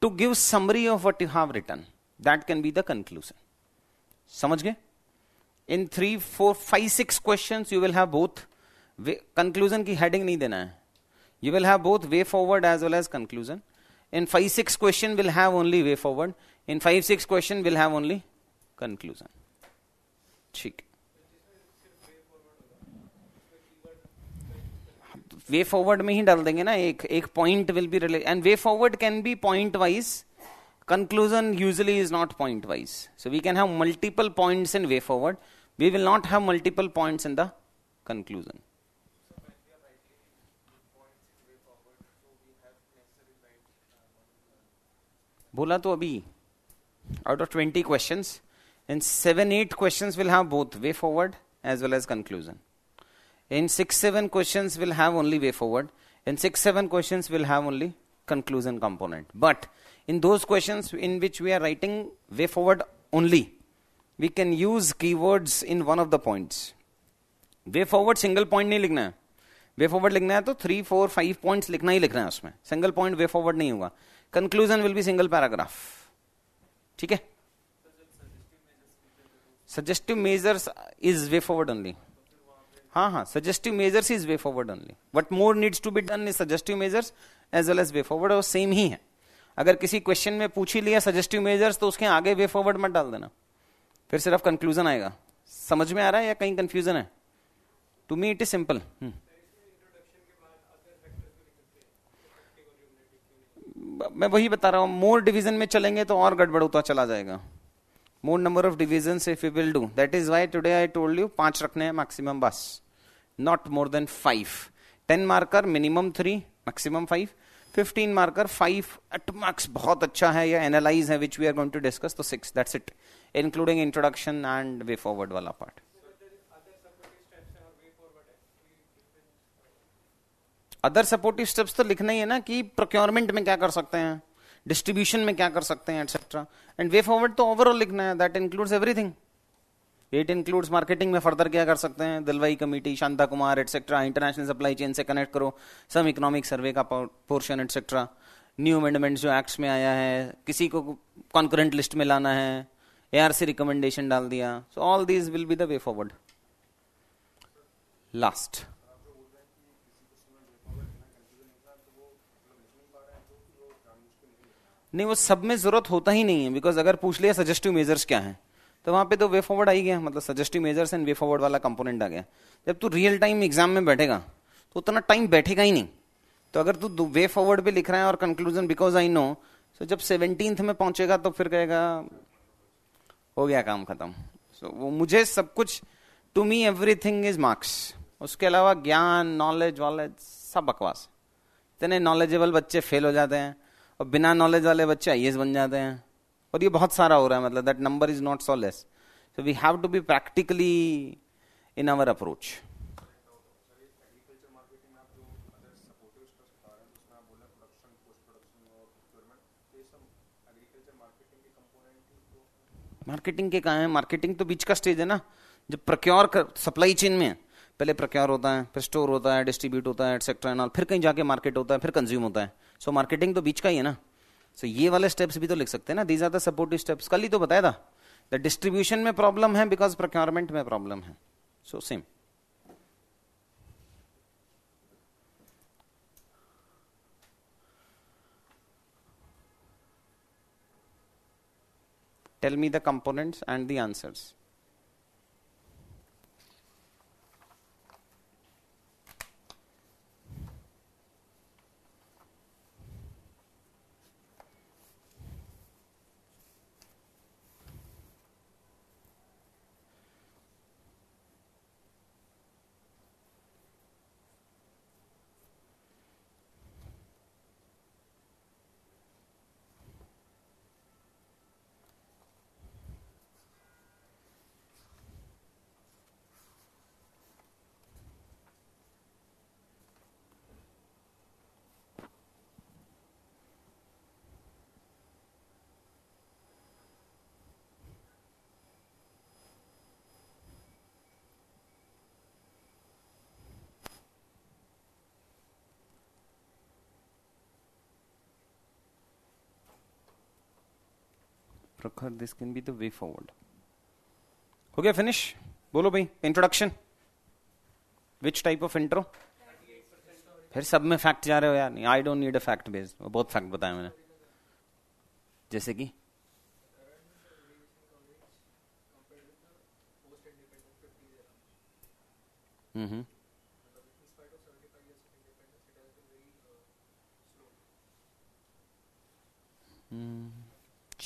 to give summary of what you have written that can be the conclusion samajh gaye in 3 4 5 6 questions you will have both conclusion ki heading nahi dena hai you will have both way forward as well as conclusion in 5 6 question will have only way forward in 5 6 question will have only conclusion ठीक वे forward में ही डाल देंगे ना एक एक point will be relay and way forward can be point wise conclusion usually is not point wise so we can have multiple point in way forward we will not have multiple point in the conclusion बोला तो अभी out of twenty question in seven eight question will have both way forward as well as conclusion In six, seven questions, will have only way forward. In six, seven questions, will have only conclusion component. But in those questions in which we are writing way forward only, we can use keywords in one of the points. Way forward, single point nahi likhna hai. Way forward likhna hai to three, four, five points likhna hi likhna hai usme. Single point way forward nahi hoga. Conclusion will be single paragraph. ठीक Suggestive measures is way forward only. हाँ हाँ suggestive measures is way forward only what more needs to be done is suggestive measures as well as way forward और same ही है अगर किसी question में पूछ ही लिया सजेस्टिव मेजर्स तो उसके आगे वे फॉरवर्ड मत डाल देना फिर सिर्फ कंक्लूजन आएगा समझ में आ रहा है या कहीं कंफ्यूजन है to me it is simple मैं वही बता रहा हूं मोर डिवीजन में चलेंगे तो और गड़बड़ होता चला जाएगा more number of division if you will do that is why today I told you पांच रखने हैं मैक्सिमम बस not more than 5 10 marker minimum 3 maximum 5 15 marker 5 eight marks बहुत अच्छा है या एनालाइज है which we are going to discuss तो 6 that's it including introduction and way forward वाला पार्ट अदर सपोर्टिव स्टेप्स तो लिखना ही है ना कि प्रोक्योरमेंट में क्या कर सकते हैं डिस्ट्रीब्यूशन में क्या कर सकते हैं एटसेट्रा एंड वे फॉरवर्ड तो ओवरऑल लिखना है that includes everything it includes marketing में फर्दर क्या कर सकते हैं Dalwai committee Shanta Kumar etcetera international supply chain से कनेक्ट करो सम इकोनॉमिक सर्वे का पोर्शन एटसेट्रा न्यू अमेंडमेंट जो एक्ट्स में आया है किसी को कॉन्करेंट लिस्ट में लाना है ए आर सी रिकमेंडेशन डाल दिया so all these will be the way forward last नहीं वो सब में जरूरत होता ही नहीं है बिकॉज अगर पूछ लिया सजेस्टिव मेजर्स क्या है तो वहां पे तो वे फॉरवर्ड आई गया मतलब suggestive measures and way forward वाला कंपोनेंट आ गया जब तू रियल टाइम एग्जाम में बैठेगा तो उतना टाइम बैठेगा ही नहीं तो अगर तू वे फॉरवर्ड पे लिख रहा है और conclusion because I know so जब सेवनटीन में पहुंचेगा तो फिर कहेगा हो गया काम खत्म सो so, वो मुझे सब कुछ to me everything is marks उसके अलावा ज्ञान नॉलेज वॉलेज सब बकवास इतने नॉलेजेबल बच्चे फेल हो जाते हैं और बिना नॉलेज वाले बच्चे आई बन जाते हैं और ये बहुत सारा हो रहा है मतलब that number is not so less so we have to be practically in our approach marketing के कहा है मार्केटिंग तो बीच का स्टेज है ना जब प्रक्योर कर सप्लाई चेन में है पहले प्रक्योर होता है फिर स्टोर होता है डिस्ट्रीब्यूट होता है एटसेट्रा एंड ऑल फिर कहीं जाके मार्केट होता है फिर कंज्यूम होता है सो so, मार्केटिंग तो बीच का ही है ना सो ये वाले स्टेप्स भी तो लिख सकते हैं ना these are the supportive steps कल ही तो बताया था द डिस्ट्रीब्यूशन में प्रॉब्लम है बिकॉज प्रोक्योरमेंट में प्रॉब्लम है so so, same tell me the components and the answers Prakhar, this can be the way forward. हो गया फिनिश बोलो भाई introduction which type of intro फिर सब में फैक्ट जा रहे हो यार नहीं I don't need a fact based बहुत फैक्ट बताया मैंने जैसे कि हम्म, हम्म।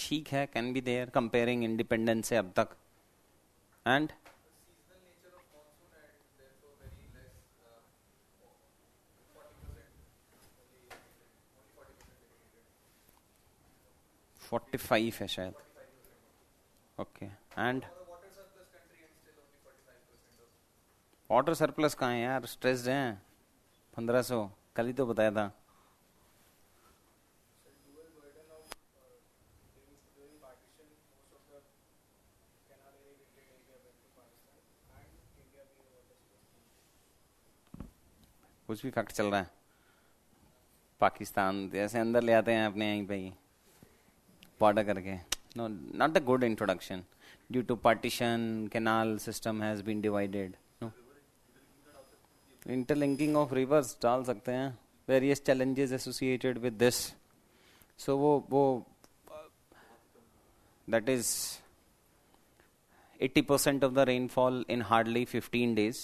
ठीक है can be there comparing independence से अब तक एंड फोर्टी फाइव है शायद ओके एंड वाटर सरप्लस कहाँ है यार स्ट्रेस्ड हैं पंद्रह सौ कल ही तो बताया था कुछ भी फैक्ट चल रहा है पाकिस्तान ऐसे अंदर ले आते हैं अपने यहीं पे ही बॉर्डर करके no not a good introduction due to partition canal system has been divided interlinking of rivers डाल सकते हैं various challenges associated with this so वो वो that is 80% of the rainfall in hardly 15 days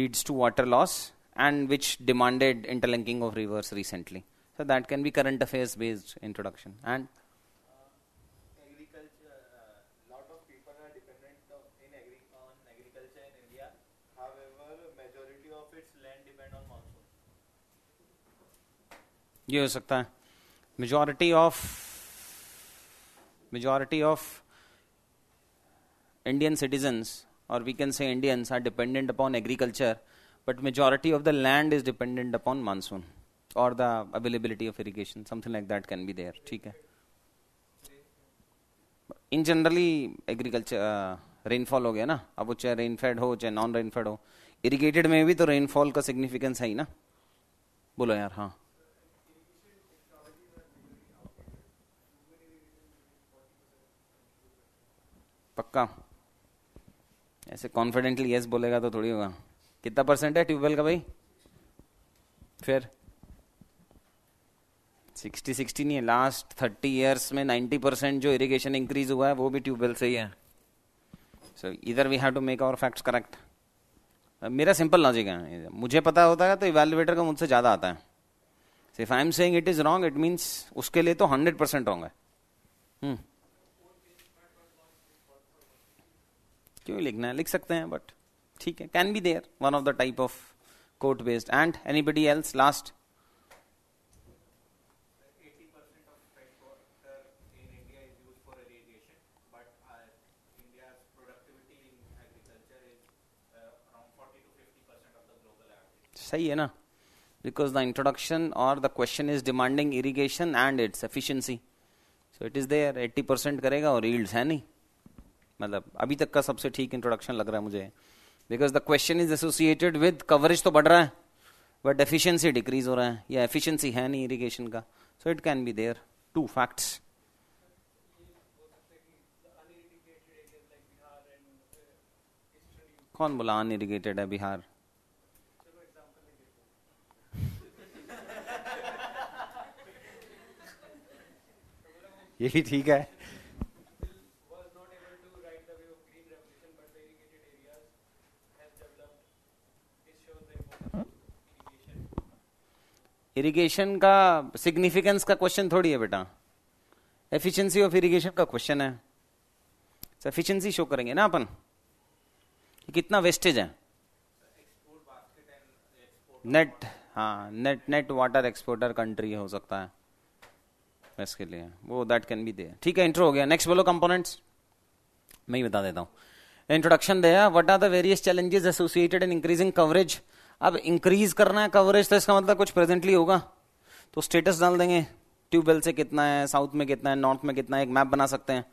leads to water loss and which demanded interlinking of rivers recently. So that can be current affairs based introduction and ये हो सकता है majority of majority of Indian citizens और we can say Indians are dependent upon agriculture but majority of the land is dependent upon monsoon or the availability of irrigation something like that can be there theek hai in generally agriculture uh, rainfall हो गया ना अब वो चाहे rainfed हो चाहे non rainfed हो irrigated में भी तो रेनफॉल का सिग्निफिकेंस है ही ना बोलो यार हाँ पक्का ऐसे कॉन्फिडेंटली यस बोलेगा तो थोड़ी होगा कितना परसेंट है ट्यूबवेल का भाई फिर सिक्सटी सिक्सटी नहीं है लास्ट थर्टी इयर्स में नाइन्टी परसेंट जो इरिगेशन इंक्रीज हुआ है वो भी ट्यूबवेल से ही है सो इधर we have to make our facts correct मेरा सिंपल लॉजिक है मुझे पता होता है तो इवेल्युएटर का मुझसे ज़्यादा आता है if I am saying it is wrong it means उसके लिए तो हंड्रेड परसेंट रॉन्ग है हम्म। क्यों लिखना है लिख सकते हैं बट ठीक है can be there one of the type of court based and anybody else last सही है ना बिकॉज द इंट्रोडक्शन और the question is demanding irrigation and its efficiency so it is there eighty percent करेगा और reeled है नहीं मतलब अभी तक का सबसे ठीक इंट्रोडक्शन लग रहा है मुझे because the question is associated with coverage तो बढ़ रहा है बट एफिशिएंसी डिक्रीज हो रहा है या एफिशिएंसी है नहीं इरिगेशन का so it can be there two facts कौन बोला अन अनइरिगेटेड है बिहार [laughs] ये ठीक है इरिगेशन का सिग्निफिकेंस का क्वेश्चन थोड़ी है बेटा एफिशिएंसी ऑफ इरिगेशन का क्वेश्चन है तो एफिशिएंसी शो करेंगे ना अपन कि कितना वेस्टेज है नेट हाँ net net water exporter country हो सकता है इसके लिए वो दैट कैन बी दे ठीक है इंट्रो हो गया नेक्स्ट बोलो कंपोनेंट्स मैं ही बता देता हूँ इंट्रोडक्शन दिया what are the various challenges associated in increasing coverage अब इंक्रीज करना है कवरेज तो इसका मतलब कुछ प्रेजेंटली होगा तो स्टेटस डाल देंगे ट्यूबवेल से कितना है साउथ में कितना है नॉर्थ में कितना है एक मैप बना सकते हैं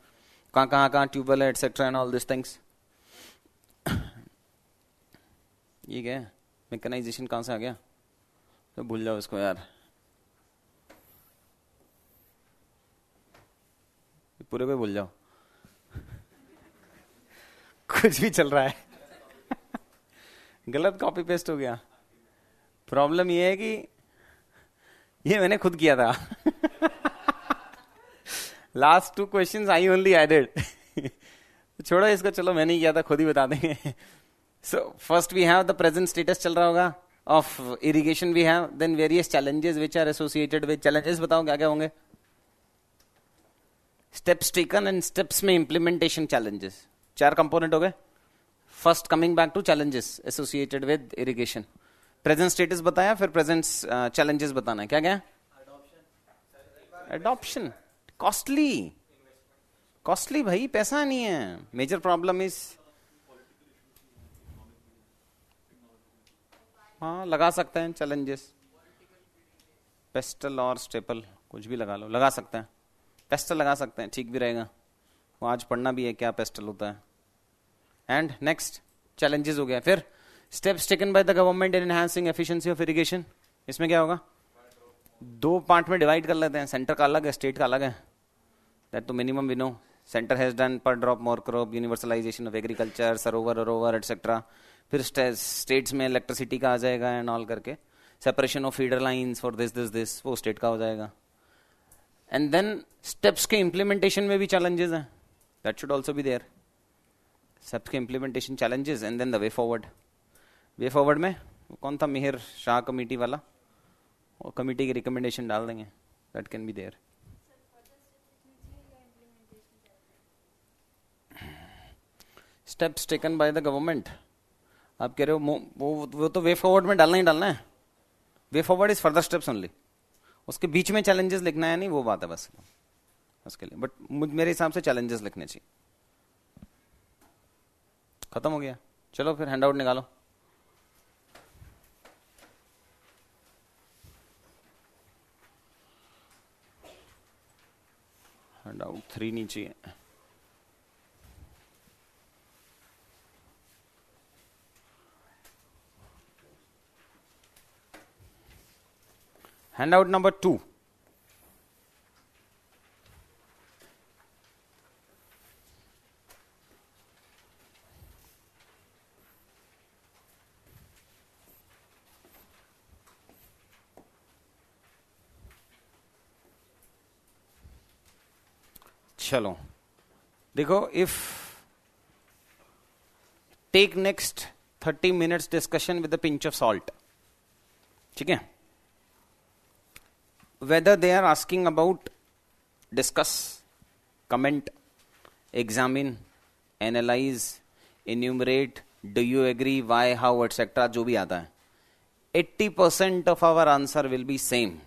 कहाँ कहाँ कहाँ ट्यूबवेल है etcetera and all this things ये क्या मेकनाइजेशन कहाँ से आ गया तो भूल जाओ इसको यार पूरे पे भूल जाओ [laughs] कुछ भी चल रहा है गलत कॉपी पेस्ट हो गया प्रॉब्लम यह है कि ये मैंने खुद किया था last two question I only added छोड़ो इसको चलो मैंने ही किया था खुद ही बता देंगे so first we have the present status चल रहा होगा of irrigation we have then various challenges which are associated with challenges बताओ क्या क्या होंगे स्टेप्स टेकन एंड स्टेप्स में इंप्लीमेंटेशन चैलेंजेस चार कंपोनेंट हो गए first coming back to challenges associated with irrigation present status बताया फिर प्रेजेंट चैलेंजेस uh, बताना है क्या क्या एडॉप्शन कॉस्टली कॉस्टली भाई पैसा नहीं है मेजर प्रॉब्लम इज हाँ लगा सकते हैं चैलेंजेस पेस्टल और स्टेपल कुछ भी लगा लो लगा सकते हैं पेस्टल लगा सकते हैं ठीक भी रहेगा वो आज पढ़ना भी है क्या पेस्टल होता है एंड नेक्स्ट चैलेंजेस हो गया फिर steps taken by the government in enhancing efficiency of irrigation इसमें क्या होगा दो पार्ट में डिवाइड कर लेते हैं सेंटर का अलग है स्टेट का अलग है that to minimum we know centre has done per drop more crop universalisation of agriculture सरोवर अरोवर एटसेट्रा फिर स्टेट्स में इलेक्ट्रिसिटी का आ जाएगा एंड ऑल करके separation of feeder lines for this this this वो स्टेट का हो जाएगा एंड देन स्टेप्स के इम्प्लीमेंटेशन में भी चैलेंजेस हैं दैट शुड ऑल्सो भी देयर के implementation challenges and then the way forward way forward में कौन था मिहिर शाह कमेटी वाला और कमेटी की रिकमेंडेशन डाल देंगे that can be there steps taken by the government आप कह रहे हो वो वो तो वे फॉरवर्ड में डालना ही डालना है way forward is further steps only उसके बीच में चैलेंजेस लिखना है नहीं वो बात है बस उसके लिए बट मेरे हिसाब से चैलेंजेस लिखने चाहिए खत्म हो गया चलो फिर हैंडआउट निकालो हैंडआउट थ्री नीचे है आउट नंबर टू चलो देखो if take next thirty minutes discussion with pinch of salt ठीक है whether they are asking about discuss comment examine analyse enumerate do you agree why how etcetera जो भी आता है eighty percent of our answer will be same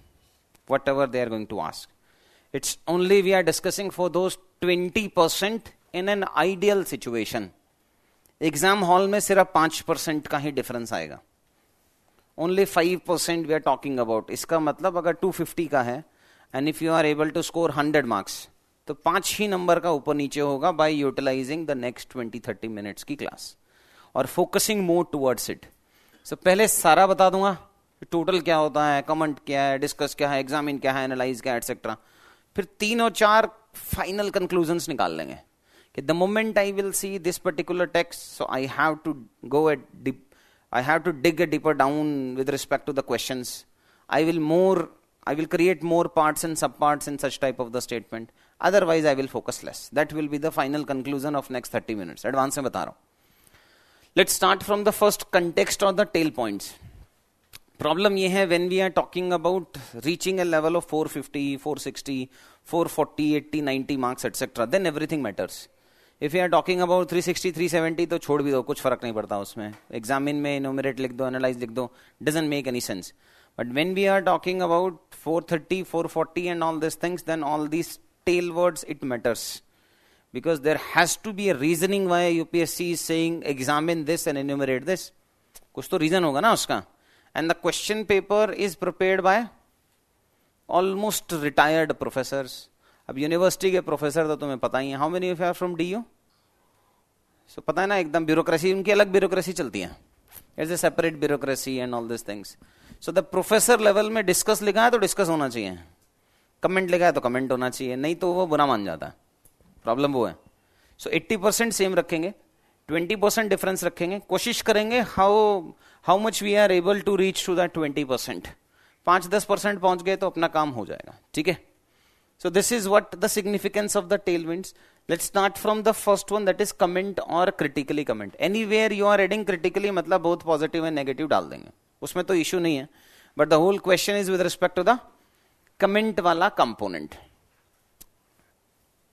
whatever they are going to ask It's only we are discussing for those 20% in an ideal situation. Exam hall में सिर्फ पांच परसेंट का ही डिफरेंस आएगा only five percent we are talking about इसका मतलब अगर टू फिफ्टी का है and if you are able to score hundred marks तो पांच ही नंबर का ऊपर नीचे होगा by utilising the next twenty thirty minutes की क्लास और focusing more towards it so पहले सारा बता दूंगा टोटल क्या होता है कमेंट क्या है डिस्कस क्या है एग्जामिन क्या है एनालाइज क्या है एटसेट्रा फिर तीन और चार फाइनल कंक्लूजन निकाल लेंगे कि the moment I will see this particular text so I have to go at deep I have to dig a deeper down with respect to the question I will more I will create more parts and subparts in such type of the statement. Otherwise, I will focus less. That will be the final conclusion of next 30 minutes. Advance में बता रहा हूँ. Let's start from the first context or the tail points. Problem यह है when we are talking about reaching a level of 450, 460, 440, 80, 90 marks etcetera then everything matters if you are talking about 360, 370 तो छोड़ भी दो कुछ फर्क नहीं पड़ता उसमें एग्जामिन में इनोमरेट लिख दो एनालाइज लिख दो doesn't make any sense but when we are talking about 430, 440 and all this things then all this tail words it matters because there has to be a reasoning why UPSC is saying examine this and enumerate कुछ तो reason होगा ना उसका and the question paper is prepared by almost retired professor अब university के professor तो तुम्हें पता ही है how many are from D U so पता है ना एकदम ब्यूरोक्रेसी उनकी अलग ब्यूरोक्रेसी चलती है it's a separate bureaucracy and all this things so the professor level में डिस्कस लिखा है तो डिस्कस होना चाहिए कमेंट लिखा है तो कमेंट होना चाहिए नहीं तो वो बुरा मान जाता है प्रॉब्लम वो है सो एट्टी परसेंट सेम रखेंगे ट्वेंटी परसेंट डिफरेंस रखेंगे कोशिश करेंगे how how much we are able to reach to that twenty percent पांच दस परसेंट पहुंच गए तो अपना काम हो जाएगा ठीक है so this is what the significance of the tail wind let start from the first one that is comment और critically comment anywhere you are adding critically मतलब बहुत पॉजिटिव एंड नेगेटिव डाल देंगे उसमें तो इश्यू नहीं है but the whole question is with respect to the comment वाला कंपोनेंट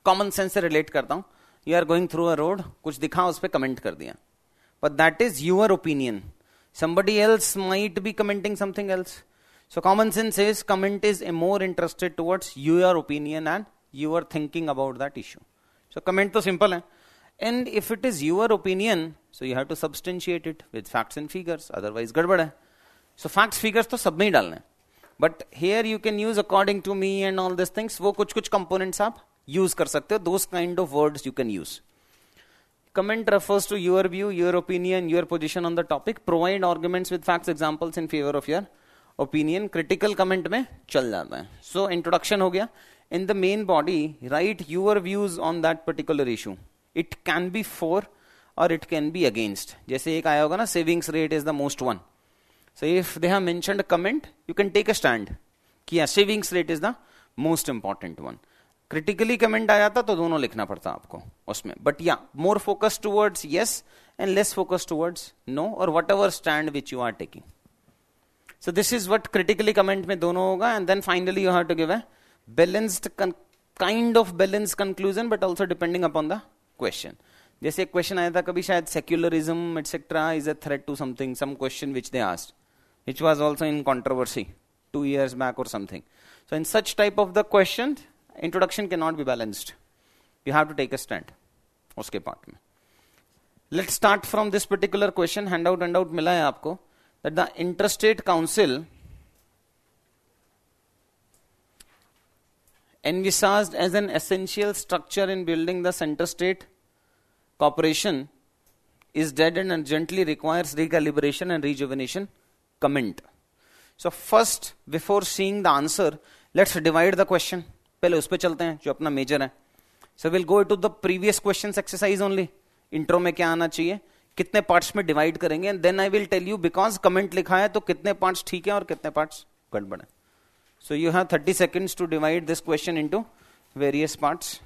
कॉमन सेंस से रिलेट करता हूं you are going through a road कुछ दिखा उस पर कमेंट कर दिया but that is your opinion somebody else might be commenting something else so common sense is comment is a more interested towards your opinion and you are thinking about that issue so comment तो simple है and if it is your opinion so you have to substantiate it with facts and figures otherwise गड़बड़ है सो facts figures तो सब में ही डालने but here you can use according to me and all this things वो कुछ कुछ कंपोनेंट्स आप यूज कर सकते हो दो kind of word you can use comment refers to your view your opinion your position on the topic provide arguments with facts examples in favour of your opinion critical comment में चल जाता है so so, introduction हो गया in the main body write your views on that particular issue it can be for और it can be against जैसे एक आया होगा ना savings rate is the most one so if they have mentioned comment you can take a stand कि savings rate is the most important one critically comment आ जाता तो दोनों लिखना पड़ता आपको उसमें बट या more focus towards yes and less focus towards no और whatever stand which you are taking so this is what critically comment में दोनों होगा and then finally you have to give a balanced kind of balance conclusion but also depending upon the question जैसे एक question आया था कभी शायद secularism etcetera is a threat to something some question which they asked which was also in controversy two years back और something so in such type of the question introduction के not be balanced you have to take a stand उसके part में let start from this particular question hand out hand out मिला है आपको that the interstate council envisaged as an essential structure in building the center state corporation is deadened and gently requires recalibration and rejuvenation comment so first before seeing the answer let's divide the question पहले उस पर चलते हैं जो अपना major है so will go to the previous question exercise only intro में क्या आना चाहिए कितने पार्ट्स में डिवाइड करेंगे and then I will tell you because comment लिखा है तो कितने पार्ट्स ठीक है और कितने पार्ट्स गड़बड़ है so you have thirty seconds to divide this question into various parts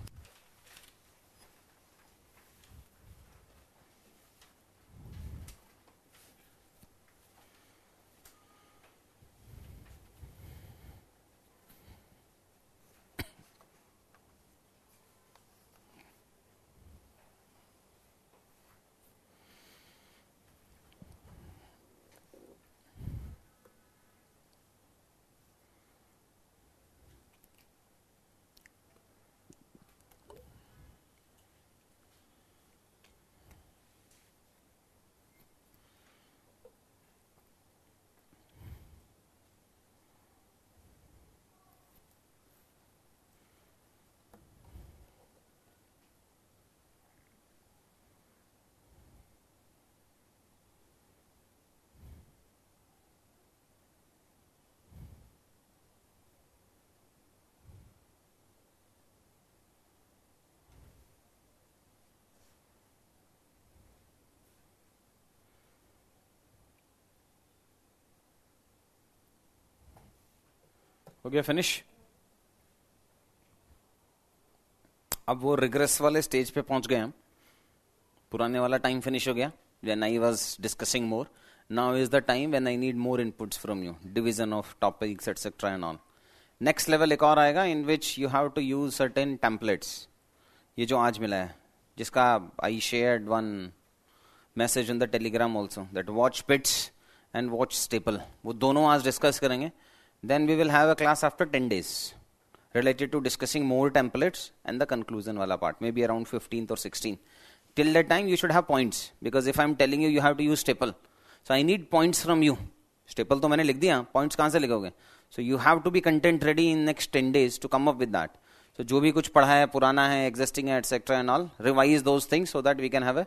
okay finish अब वो रिग्रेस वाले स्टेज पे पहुंच गए हम पुराने वाला टाइम फिनिश हो गया when I was discussing more now is the time when I need more inputs from you division of topics etcetera and all next level एक और आएगा in which you have to use certain templates ये जो आज मिला है जिसका I share one message in the Telegram also that watch pits and watch staple वो दोनों आज डिस्कस करेंगे then we will have a class after 10 days related to discussing more templates and the conclusion wala part maybe around 15th or 16th till that time you should have points because if i'm telling you you have to use staple so i need points from you staple to maine likh diya points kahan se likhoge so you have to be content ready in next 10 days to come up with that so jo bhi kuch padha hai purana hai existing etc and all revise those things so that we can have a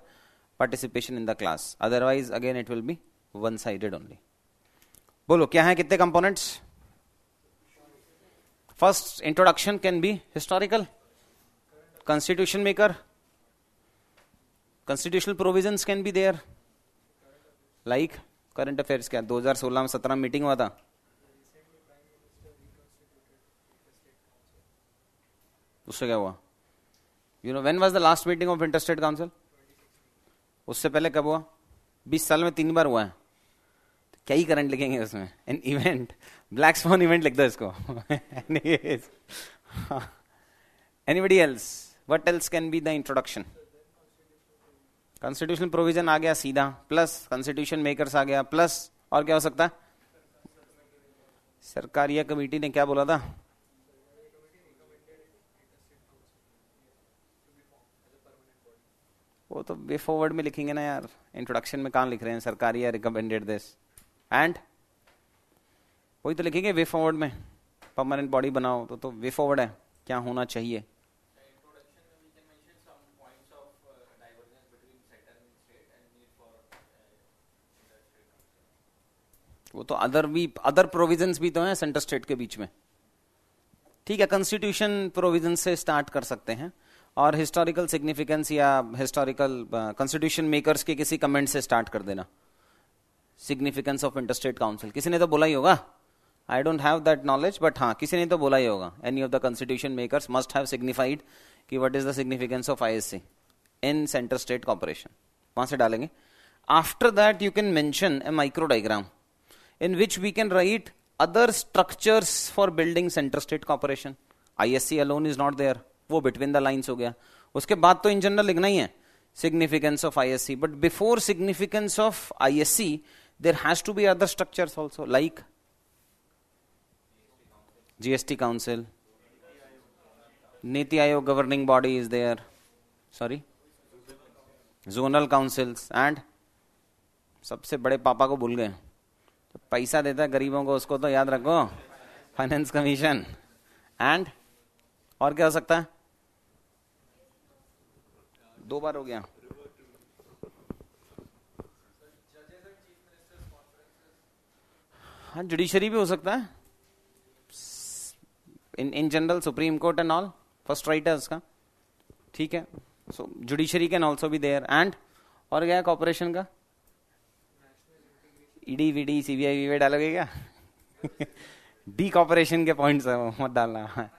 participation in the class otherwise again it will be one sided only बोलो क्या है कितने components first introduction can be historical constitution maker constitutional provision can be there like current affairs क्या दो हजार सोलह में सत्रह मीटिंग हुआ था उससे क्या हुआ you know when was the last meeting of interstate council उससे पहले कब हुआ बीस साल में तीन बार हुआ है क्या ही करंट लिखेंगे उसमें an event black swan event लिख दो इसको anybody else what else can be the introduction constitution provision आ गया सीधा प्लस कॉन्स्टिट्यूशन मेकर्स आ गया प्लस और क्या हो सकता है सरकारिया कमेटी ने क्या बोला था वो तो वे फॉरवर्ड में लिखेंगे ना यार इंट्रोडक्शन में कहा लिख रहे हैं सरकारी रिकमेंडेड दिस एंड वही तो लिखेंगे वे फॉरवर्ड में परमानेंट बॉडी बनाओ तो तो वे फॉरवर्ड है क्या होना चाहिए वो तो अदर भी अदर प्रोविजंस भी तो हैं सेंटर स्टेट के बीच में ठीक है कॉन्स्टिट्यूशन प्रोविजन से स्टार्ट कर सकते हैं और हिस्टोरिकल सिग्निफिकेंस या हिस्टोरिकल कॉन्स्टिट्यूशन मेकर्स के किसी कमेंट से स्टार्ट कर देना सिग्निफिकेंस ऑफ इंटरस्टेट काउंसिल किसी ने तो बोला ही होगा I don't have that knowledge but हाँ किसी ने तो बोला ही होगा any of the constitution makers must have signified कि what is the significance of ISC in centre state cooperation वहां से डालेंगे after that you can mention a micro diagram in which we can write other structures for building centre state cooperation ISC alone is not there वो between the lines हो गया उसके बाद तो in general लिखना ही है सिग्निफिकेंस सी but before significance of I S C there has to be other structures also like GST Council, Niti Aayog governing body is there, sorry, zonal councils and सबसे बड़े पापा को भूल गए तो पैसा देता है गरीबों को उसको तो याद रखो फाइनेंस कमीशन एंड और क्या हो सकता है दो बार हो गया हाँ जुडिशरी भी हो सकता है in in general supreme court and all first right है उसका ठीक है सो जुडिशरी कैन ऑल्सो भी देयर एंड और क्या कॉपोरेशन का ईडी वीडी सीबीआई वीबीआई डालोगे क्या डी [laughs] कॉपरेशन के पॉइंट्स है वो मत डालना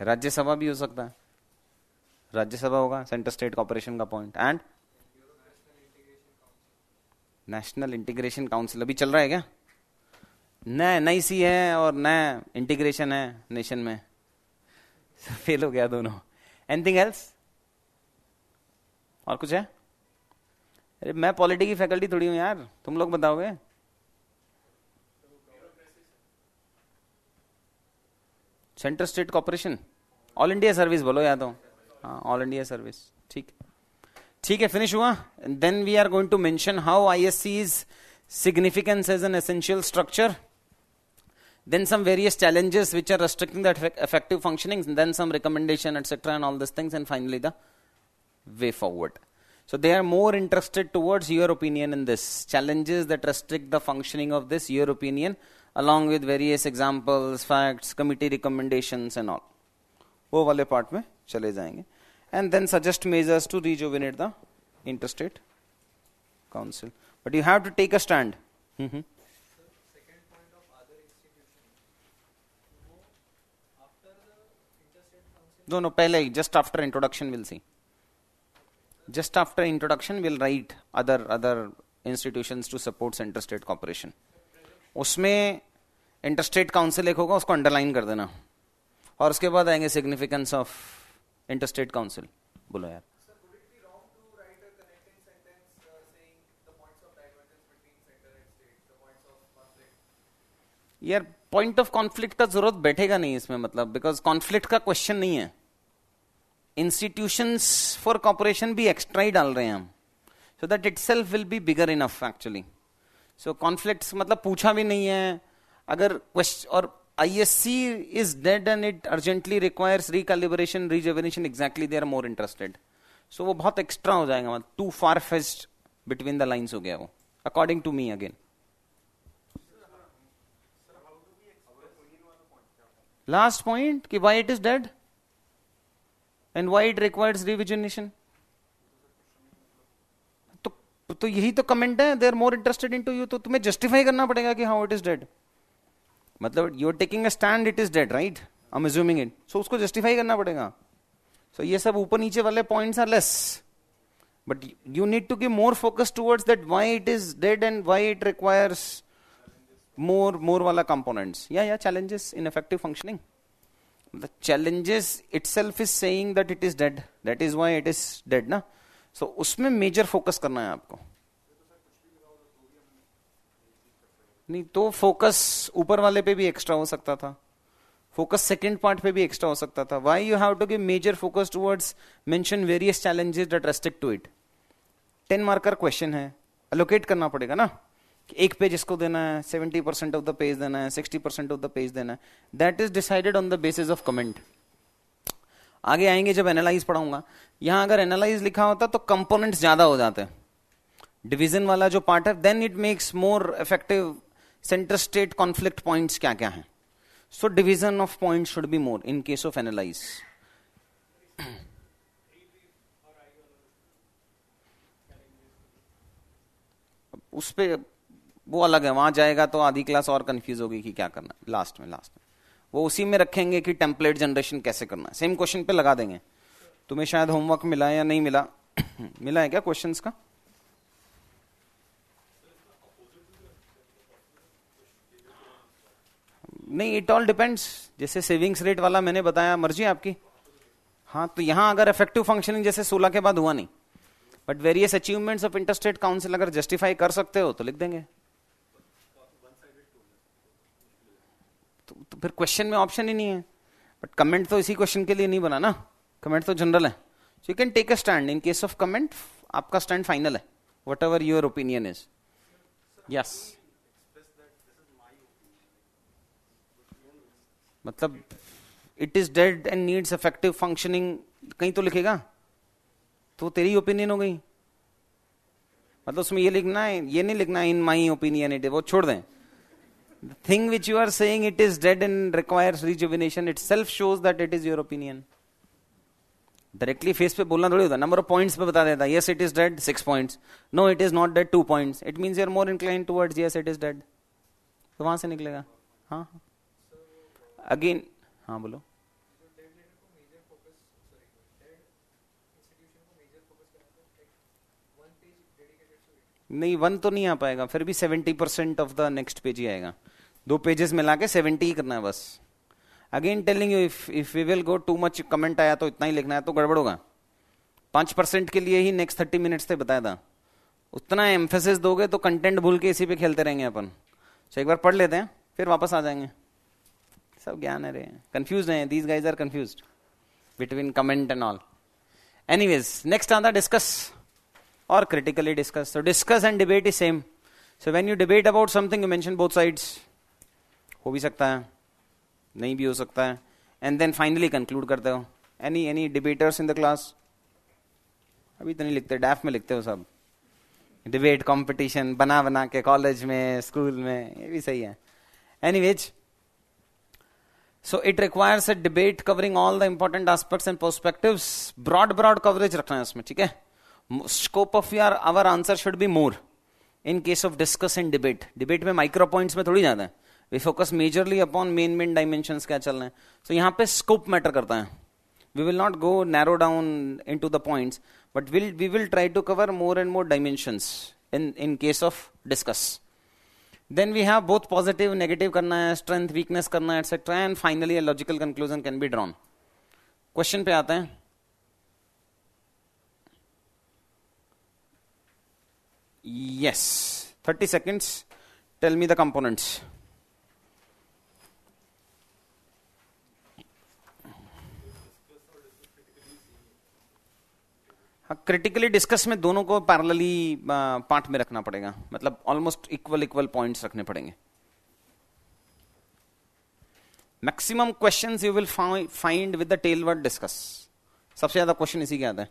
राज्यसभा भी हो सकता है राज्यसभा होगा सेंटर स्टेट कॉपोरेशन का point and national integration council अभी चल रहा है क्या न नई सी है और न इंटीग्रेशन है नेशन में फेल [laughs] हो गया दोनों एनीथिंग एल्स और कुछ है अरे मैं पॉलिटी की फैकल्टी थोड़ी हूं यार तुम लोग बताओगे central state cooperation all India service बोलो या तो हाँ ऑल इंडिया सर्विस ठीक ठीक है फिनिश हुआ then we are going to mention how ISC is significance as an essential structure then some various challenges which are restricting that effective functioning, and then some recommendation, etc., and all these things, and finally the way forward. So they are more interested towards your opinion in this challenges that restrict the functioning of this your opinion, along with various examples, facts, committee recommendations, and all. वो वाले part में चले जाएंगे and then suggest measures to rejuvenate the interstate council but you have to take a stand दोनों पहले ही just after introduction will see just after introduction will write other other institution to support inter state cooperation उसमें interstate council एक होगा उसको underline कर देना और उसके बाद आएंगे सिग्निफिकेंस ऑफ इंटरस्टेट काउंसिल बोलो यार uh, यार पॉइंट ऑफ कॉन्फ्लिक्ट का जरूरत बैठेगा नहीं इसमें मतलब बिकॉज कॉन्फ्लिक्ट का क्वेश्चन नहीं है इंस्टीट्यूशन फॉर कॉपोरेशन भी एक्स्ट्रा ही डाल रहे हैं हम so that itself will be bigger enough actually so conflict मतलब पूछा भी नहीं है अगर क्वेश्चन और I S C is dead and it urgently requires recalibration reservation exactly they are more interested so वो बहुत एक्स्ट्रा हो जाएगा मतलब too far fetched between the lines हो गया वो according to me again last point कि why it is dead and why it requires rejuvenation तो यही तो कमेंट है they are more interested in to you तो तुम्हें जस्टिफाई करना पड़ेगा कि हाउ इट इज डेड मतलब you are taking a stand it is dead right I am assuming it so उसको जस्टिफाई करना पड़ेगा सो so, ये सब ऊपर नीचे वाले points are less but you need to give more focus towards that why it is dead and why it requires वाला components या या challenges in effective functioning the challenges itself is is that it is dead that is why it is dead ना so so उसमें major focus करना है आपको नहीं तो फोकस ऊपर वाले पे भी एक्स्ट्रा हो सकता था फोकस सेकंड पार्ट पे भी एक्स्ट्रा हो सकता था why you have to give major focus towards mention various challenges that restrict to it ten marker question है अलोकेट करना पड़ेगा ना एक पेज इसको देना है seventy percent of the page देना है sixty percent of the page देना है that is decided on the basis of comment आगे आएंगे जब एनालाइज पढ़ाऊंगा यहां अगर एनालाइज लिखा होता तो कंपोनेंट्स ज्यादा हो जाते हैं डिवीजन वाला जो पार्ट है then it makes more effective centre state conflict points क्या क्या हैं so division of point should be more in case of analyse उस पर वो अलग है वहां जाएगा तो आधी क्लास और कंफ्यूज होगी कि क्या करना लास्ट में लास्ट में वो उसी में रखेंगे कि टेम्पलेट जनरेशन कैसे करना है सेम क्वेश्चन पे लगा देंगे तुम्हें शायद होमवर्क मिला या नहीं मिला [clears throat] मिला है क्या क्वेश्चन का नहीं इट ऑल डिपेंड्स जैसे सेविंग्स रेट वाला मैंने बताया मर्जी आपकी हाँ तो यहां अगर इफेक्टिव फंक्शनिंग जैसे सोलह के बाद हुआ नहीं but various achievements of interstate council अगर जस्टिफाई कर सकते हो तो लिख देंगे तो फिर क्वेश्चन में ऑप्शन ही नहीं है बट कमेंट तो इसी क्वेश्चन के लिए नहीं बना ना कमेंट तो जनरल है so you can take a stand in case of comment आपका स्टैंड फाइनल है whatever your opinion is yes मतलब it is dead and needs effective functioning कहीं तो लिखेगा तो तेरी ओपिनियन हो गई मतलब उसमें ये लिखना है ये नहीं लिखना इन माई ओपिनियन इट वो छोड़ दें The thing which you are saying it is dead and requires rejuvenation itself shows that it is your opinion. Directly face पे बोलना थोड़ी होता नंबर ऑफ पॉइंट्स पे बता देता yes it is dead six points no it is not dead two points it means you are more inclined towards yes it is dead तो वहां से निकलेगा हाँ अगेन हाँ बोलो नहीं वन तो नहीं आ पाएगा फिर भी seventy percent of the next page ही आएगा दो पेजेस मिला के सेवेंटी ही करना है बस again telling you if if we will go too much comment आया तो इतना ही लिखना है तो गड़बड़ होगा पांच परसेंट के लिए ही नेक्स्ट थर्टी मिनट्स थे बताया था उतना एम्फेसिस दोगे तो कंटेंट भूल के इसी पे खेलते रहेंगे अपन सो एक बार पढ़ लेते हैं फिर वापस आ जाएंगे सब ज्ञान है रे कंफ्यूज हैं these guys are confuse between comment and all anyways next आता डिस्कस और क्रिटिकली डिस्कस तो discuss and debate is same so when you debate about something you mention both sides हो भी सकता है नहीं भी हो सकता है एंड देन फाइनली कंक्लूड करते हो any any debaters in the class अभी तो नहीं लिखते डैफ में लिखते हो सब डिबेट कंपटीशन बना बना के कॉलेज में स्कूल में ये भी सही है anyways so it requires a debate covering all the important aspects and perspective broad broad coverage रखना है उसमें ठीक है scope of your our answer should be more in case of discuss and debate debate में micro points में थोड़ी ज्यादा है we focus majorly upon main main dimension क्या चल रहे हैं सो यहां यहाँ पे स्कोप मैटर करता है we will not go narrow down into the point but will we will try to cover more and more dimension in in case of discuss then we have both positive negative करना है strength weakness करना है etcetera and finally logical conclusion can be drawn question पे आते हैं yes 30 seconds tell me the components critically हाँ, discuss में दोनों को पैरेलली पार्ट में रखना पड़ेगा मतलब ऑलमोस्ट इक्वल इक्वल पॉइंट्स रखने पड़ेंगे maximum questions you will find with the tail word discuss सबसे ज्यादा क्वेश्चन इसी के आता है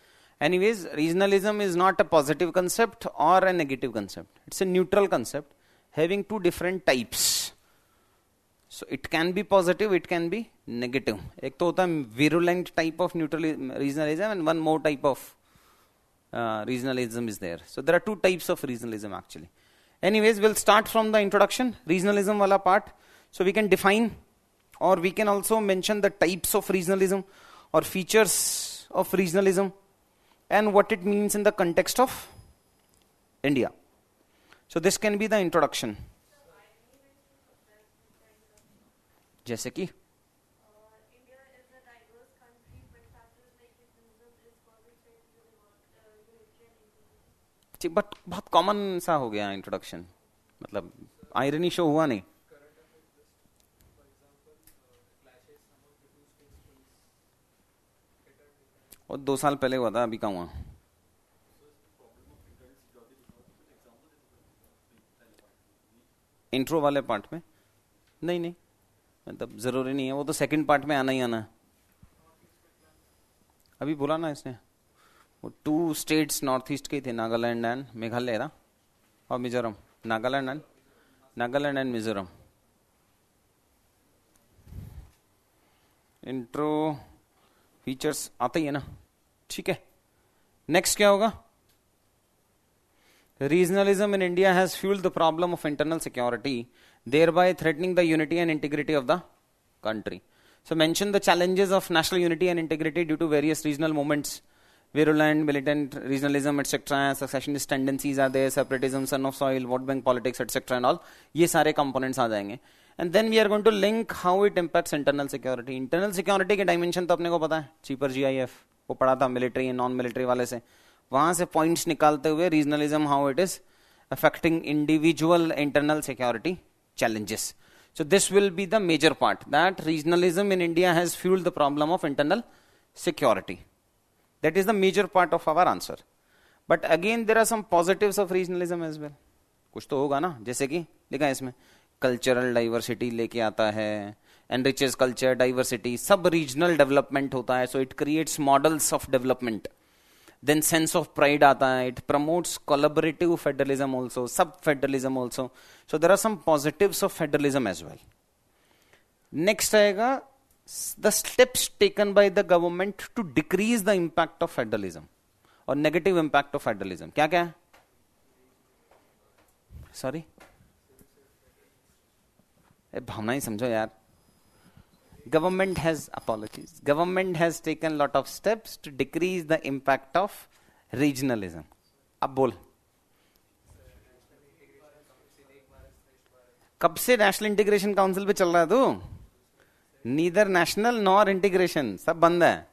Anyways, regionalism is not a positive concept or a negative concept. It's a neutral concept having two different types. So it can be positive, it can be negative. Ek a virulent type of neutral regionalism and one more type of uh, regionalism is there. So there are two types of regionalism actually. Anyways, we'll start from the introduction, regionalism wala part. So we can define or we can also mention the types of regionalism or features of regionalism and what it means in the context of India. So this can be the introduction. जैसे कि but बहुत common सा हो गया introduction मतलब irony show हुआ नहीं और दो साल पहले हुआ था अभी कहाँ हुआ इंट्रो वाले पार्ट में नहीं नहीं मतलब ज़रूरी नहीं है वो तो सेकंड पार्ट में आना ही आना है अभी बोला ना इसने वो टू स्टेट्स नॉर्थ ईस्ट के थे नागालैंड एंड मेघालय ना और Mizoram Nagaland and Nagaland and Mizoram intro features आते ही है ना ठीक है नेक्स्ट क्या होगा regionalism in india has fueled the problem of internal security thereby threatening the unity and integrity of the country so mention the challenges of national unity and integrity due to various regional movements virulent militant regionalism etc secessionist tendencies are there separatism son of soil vote bank politics etc and all ye sare components aa jayenge and then we are going to link how it impacts internal security internal security के dimension तो अपने को पता है cheaper GIF को पढ़ा था military या नॉन मिलिट्री वाले से वहां से पॉइंट्स निकालते हुए regionalism how it is affecting individual internal security challenges so this will be the major part that regionalism in India has fuelled the problem of internal security that is the major part of our answer but again there are some positive of regionalism as well कुछ तो होगा ना जैसे कि देखा इसमें cultural diversity लेके आता है enriches culture diversity sub regional development होता है so it creates models of development then sense of pride आता है it promotes collaborative federalism also sub federalism also so there are some positive of federalism as well next आएगा the steps taken by the government to decrease the impact of federalism और negative impact of federalism क्या क्या है sorry भावना ही समझो यार government has apologies government has taken lot of steps to decrease the impact of regionalism अब कब से national integration council पे चल रहा है तू नीदर नेशनल नॉर इंटीग्रेशन सब बंद है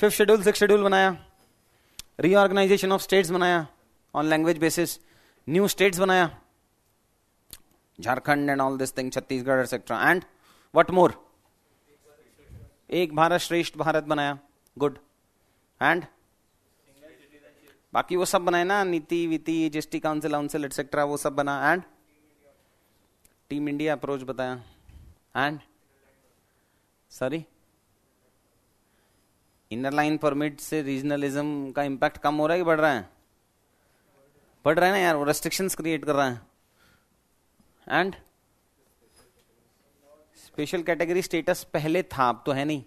फिफ्थ शेड्यूल सिक्स शेड्यूल बनाया रीऑर्गेनाइजेशन ऑफ स्टेट्स बनाया on language basis new states बनाया Jharkhand and all this thing Chhattisgarh etcetera and what more Ek Bharat श्रेष्ठ भारत बनाया गुड एंड बाकी वो सब बनाए ना नीति विति जीएसटी काउंसिल काउंसिल एटसेट्रा वो सब बना एंड टीम इंडिया अप्रोच बताया and sorry inner line permit से रीजनलिज्म का इंपैक्ट कम हो रहा है कि बढ़ रहा है बढ़ रहा है ना यार वो रेस्ट्रिक्शंस क्रिएट कर रहा है एंड स्पेशल कैटेगरी स्टेटस पहले था अब तो है नहीं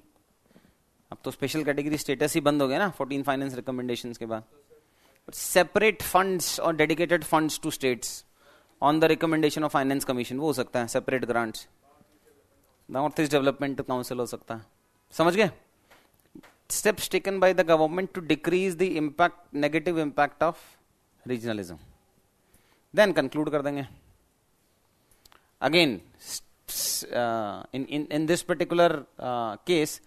अब तो स्पेशल कैटेगरी स्टेटस ही बंद हो गया ना फोर्टीन फाइनेंस रिकमेंडेशन के बाद सेपरेट फंड्स और dedicated funds to states on the recommendation of finance commission वो हो सकता है separate grant north east development council हो सकता है समझ गए steps taken by the government to decrease the impact negative impact of regionalism then conclude कर देंगे again uh, in, in, in this particular uh, case,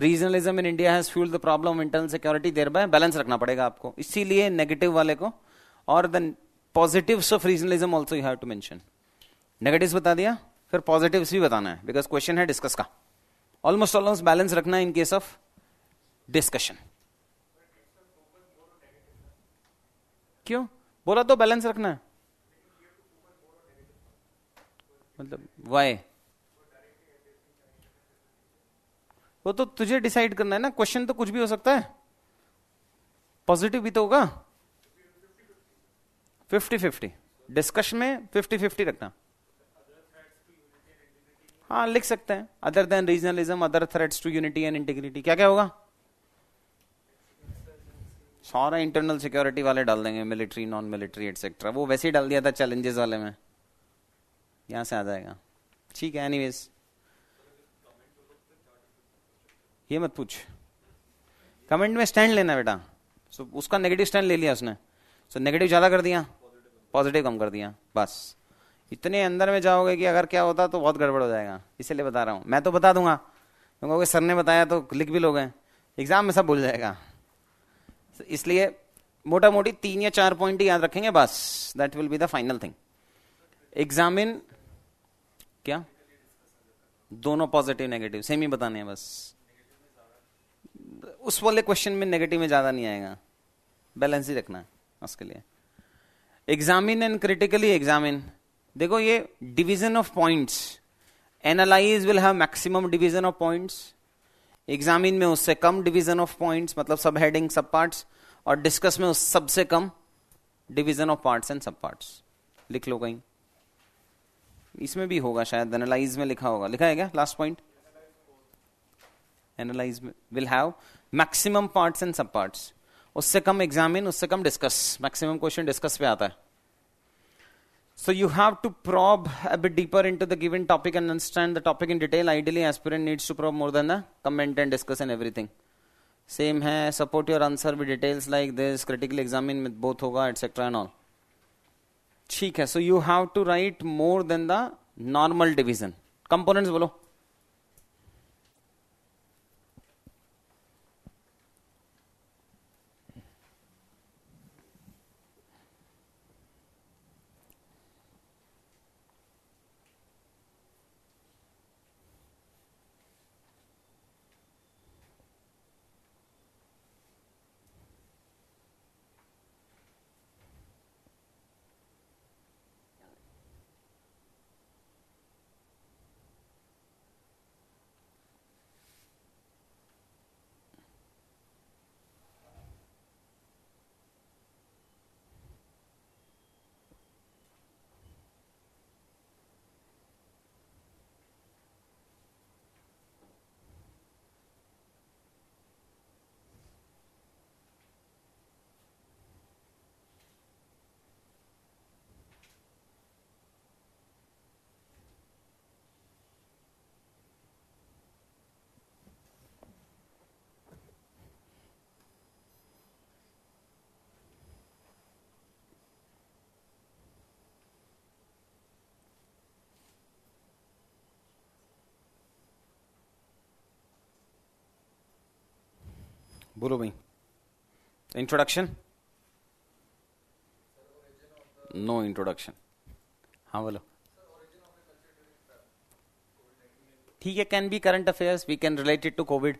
regionalism in India has fuel the problem internal security thereby balance रखना पड़ेगा आपको इसीलिए negative वाले को और then positive of regionalism also you have to mention negatives बता दिया फिर पॉजिटिव भी बताना है बिकॉज क्वेश्चन है डिस्कस का ऑलमोस्ट ऑलमोस्ट बैलेंस रखना है इन ऑफ डिस्कशन क्यों बोला तो बैलेंस रखना है मतलब वाई वो तो तुझे डिसाइड करना है ना क्वेश्चन तो कुछ भी हो सकता है पॉजिटिव भी तो होगा फिफ्टी फिफ्टी डिस्कशन में फिफ्टी फिफ्टी रखना हाँ लिख सकते हैं other than regionalism other threats to unity and integrity क्या क्या होगा सारा इंटरनल सिक्योरिटी वाले डाल देंगे मिलिट्री नॉन मिलिट्री एटसेट्रा वो वैसे ही डाल दिया था चैलेंजेस वाले में यहां से आ जाएगा ठीक है एनीवेज ये मत पूछ कमेंट में स्टैंड लेना बेटा सो so, उसका नेगेटिव स्टैंड ले लिया उसने सो नेगेटिव ज्यादा कर दिया पॉजिटिव कम कर दिया बस इतने अंदर में जाओगे कि अगर क्या होता तो बहुत गड़बड़ हो जाएगा इसीलिए बता रहा हूं मैं तो बता दूंगा क्योंकि सर ने बताया तो लिख भी लोगे एग्जाम में सब भूल जाएगा so, इसलिए मोटा मोटी तीन या चार पॉइंट याद रखेंगे बस that will be the final thing examine क्या दोनों पॉजिटिव नेगेटिव सेम ही बताने हैं बस उस वाले क्वेश्चन में नेगेटिव में ज्यादा नहीं आएगा बैलेंस ही रखना है उसके लिए एग्जामिन एंड क्रिटिकली एग्जामिन देखो ये division of points analyse will have maximum division of points examine में उससे कम डिवीजन ऑफ पॉइंट्स मतलब सब हेडिंग सब पार्ट्स और डिस्कस में उस सबसे कम division of parts and sub parts लिख लो कहीं इसमें भी होगा शायद एनालाइज में लिखा होगा लिखा है क्या लास्ट पॉइंट एनालाइज में will have maximum parts and sub parts उससे कम एग्जामिन उससे कम डिस्कस मैक्सिमम क्वेश्चन डिस्कस पे आता है so you have to probe a bit deeper into the given topic and understand the topic in detail ideally aspirant needs to probe more than the comment and discuss and everything same है support your answer with details like this critical examine with both होगा etcetera and all ठीक है so you have to write more than the normal division components बोलो बोलो भाई introduction no introduction हाँ बोलो ठीक है can be current affairs we can related to COVID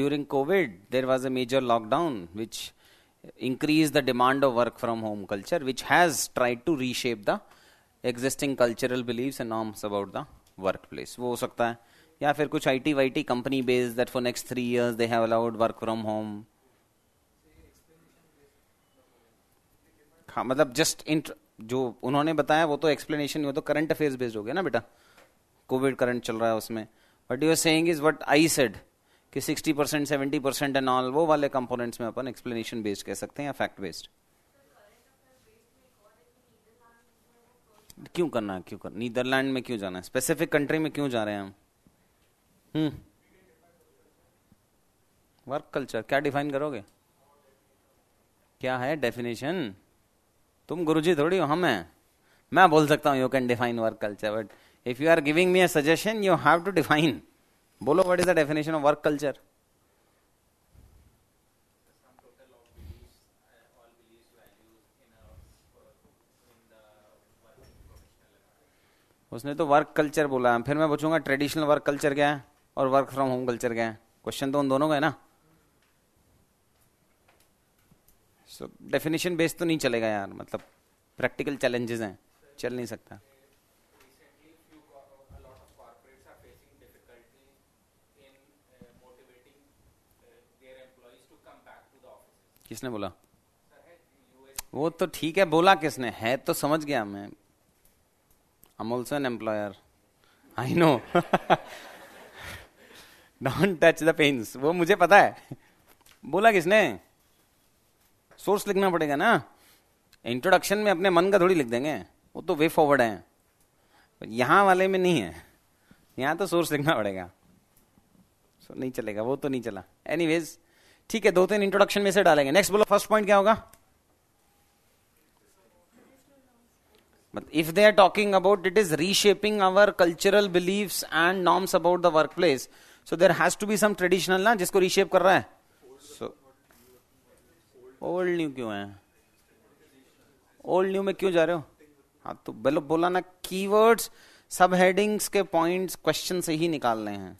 during COVID there was a major lockdown which increase the demand of work from home culture which has tried to reshape the existing cultural believe and norms about the work place वो हो सकता है या फिर कुछ IT वाईटी company based that for next three years they have allowed work from home हाँ मतलब जस्ट इंट जो उन्होंने बताया वो तो एक्सप्लेनेशन नहीं हो तो करंट अफेयर्स बेस्ड हो गया ना बेटा कोविड करंट चल रहा है उसमें what you're saying is what I said कि sixty percent seventy percent and all वो वाले कंपोनेंट्स में अपन एक्सप्लेनेशन बेस्ड कह सकते हैं या फैक्ट बेस्ड क्यों करना है क्यों करना नीदरलैंड में क्यों जाना है स्पेसिफिक कंट्री में क्यों जा रहे हैं हम वर्क हम्म। कल्चर क्या डिफाइन करोगे क्या है डेफिनेशन तुम गुरुजी थोड़ी हो हम हैं मैं बोल सकता हूं you can define work culture but if you are giving me a suggestion you have to define बोलो what is the definition of work culture उसने तो वर्क कल्चर बोला फिर मैं पूछूंगा ट्रेडिशनल वर्क कल्चर क्या है और वर्क फ्रॉम होम कल्चर गए क्वेश्चन तो उन दोनों का है ना सो डेफिनेशन बेस्ड तो नहीं चलेगा यार मतलब प्रैक्टिकल चैलेंजेस हैं चल नहीं सकता किसने बोला वो तो ठीक है बोला किसने है तो समझ गया मैं I am also an employer I know don't touch the pens वो मुझे पता है बोला किसने सोर्स लिखना पड़ेगा ना इंट्रोडक्शन में अपने मन का थोड़ी लिख देंगे वो तो वे फॉरवर्ड है यहां वाले में नहीं है यहां तो सोर्स लिखना पड़ेगा सो नहीं चलेगा वो तो नहीं चला एनी ठीक है दो तीन इंट्रोडक्शन में से डालेंगे नेक्स्ट बोलो फर्स्ट पॉइंट क्या होगा if they are talking about it is reshaping our cultural believe and norms about the work place so there has to be some traditional ना जिसको रिशेप कर रहा है सो ओल्ड न्यू क्यों है ओल्ड न्यू में क्यों जा रहे हो हाँ तो बोलो बोला ना कीवर्ड्स सब हेडिंग्स के पॉइंट्स क्वेश्चन से ही निकालने हैं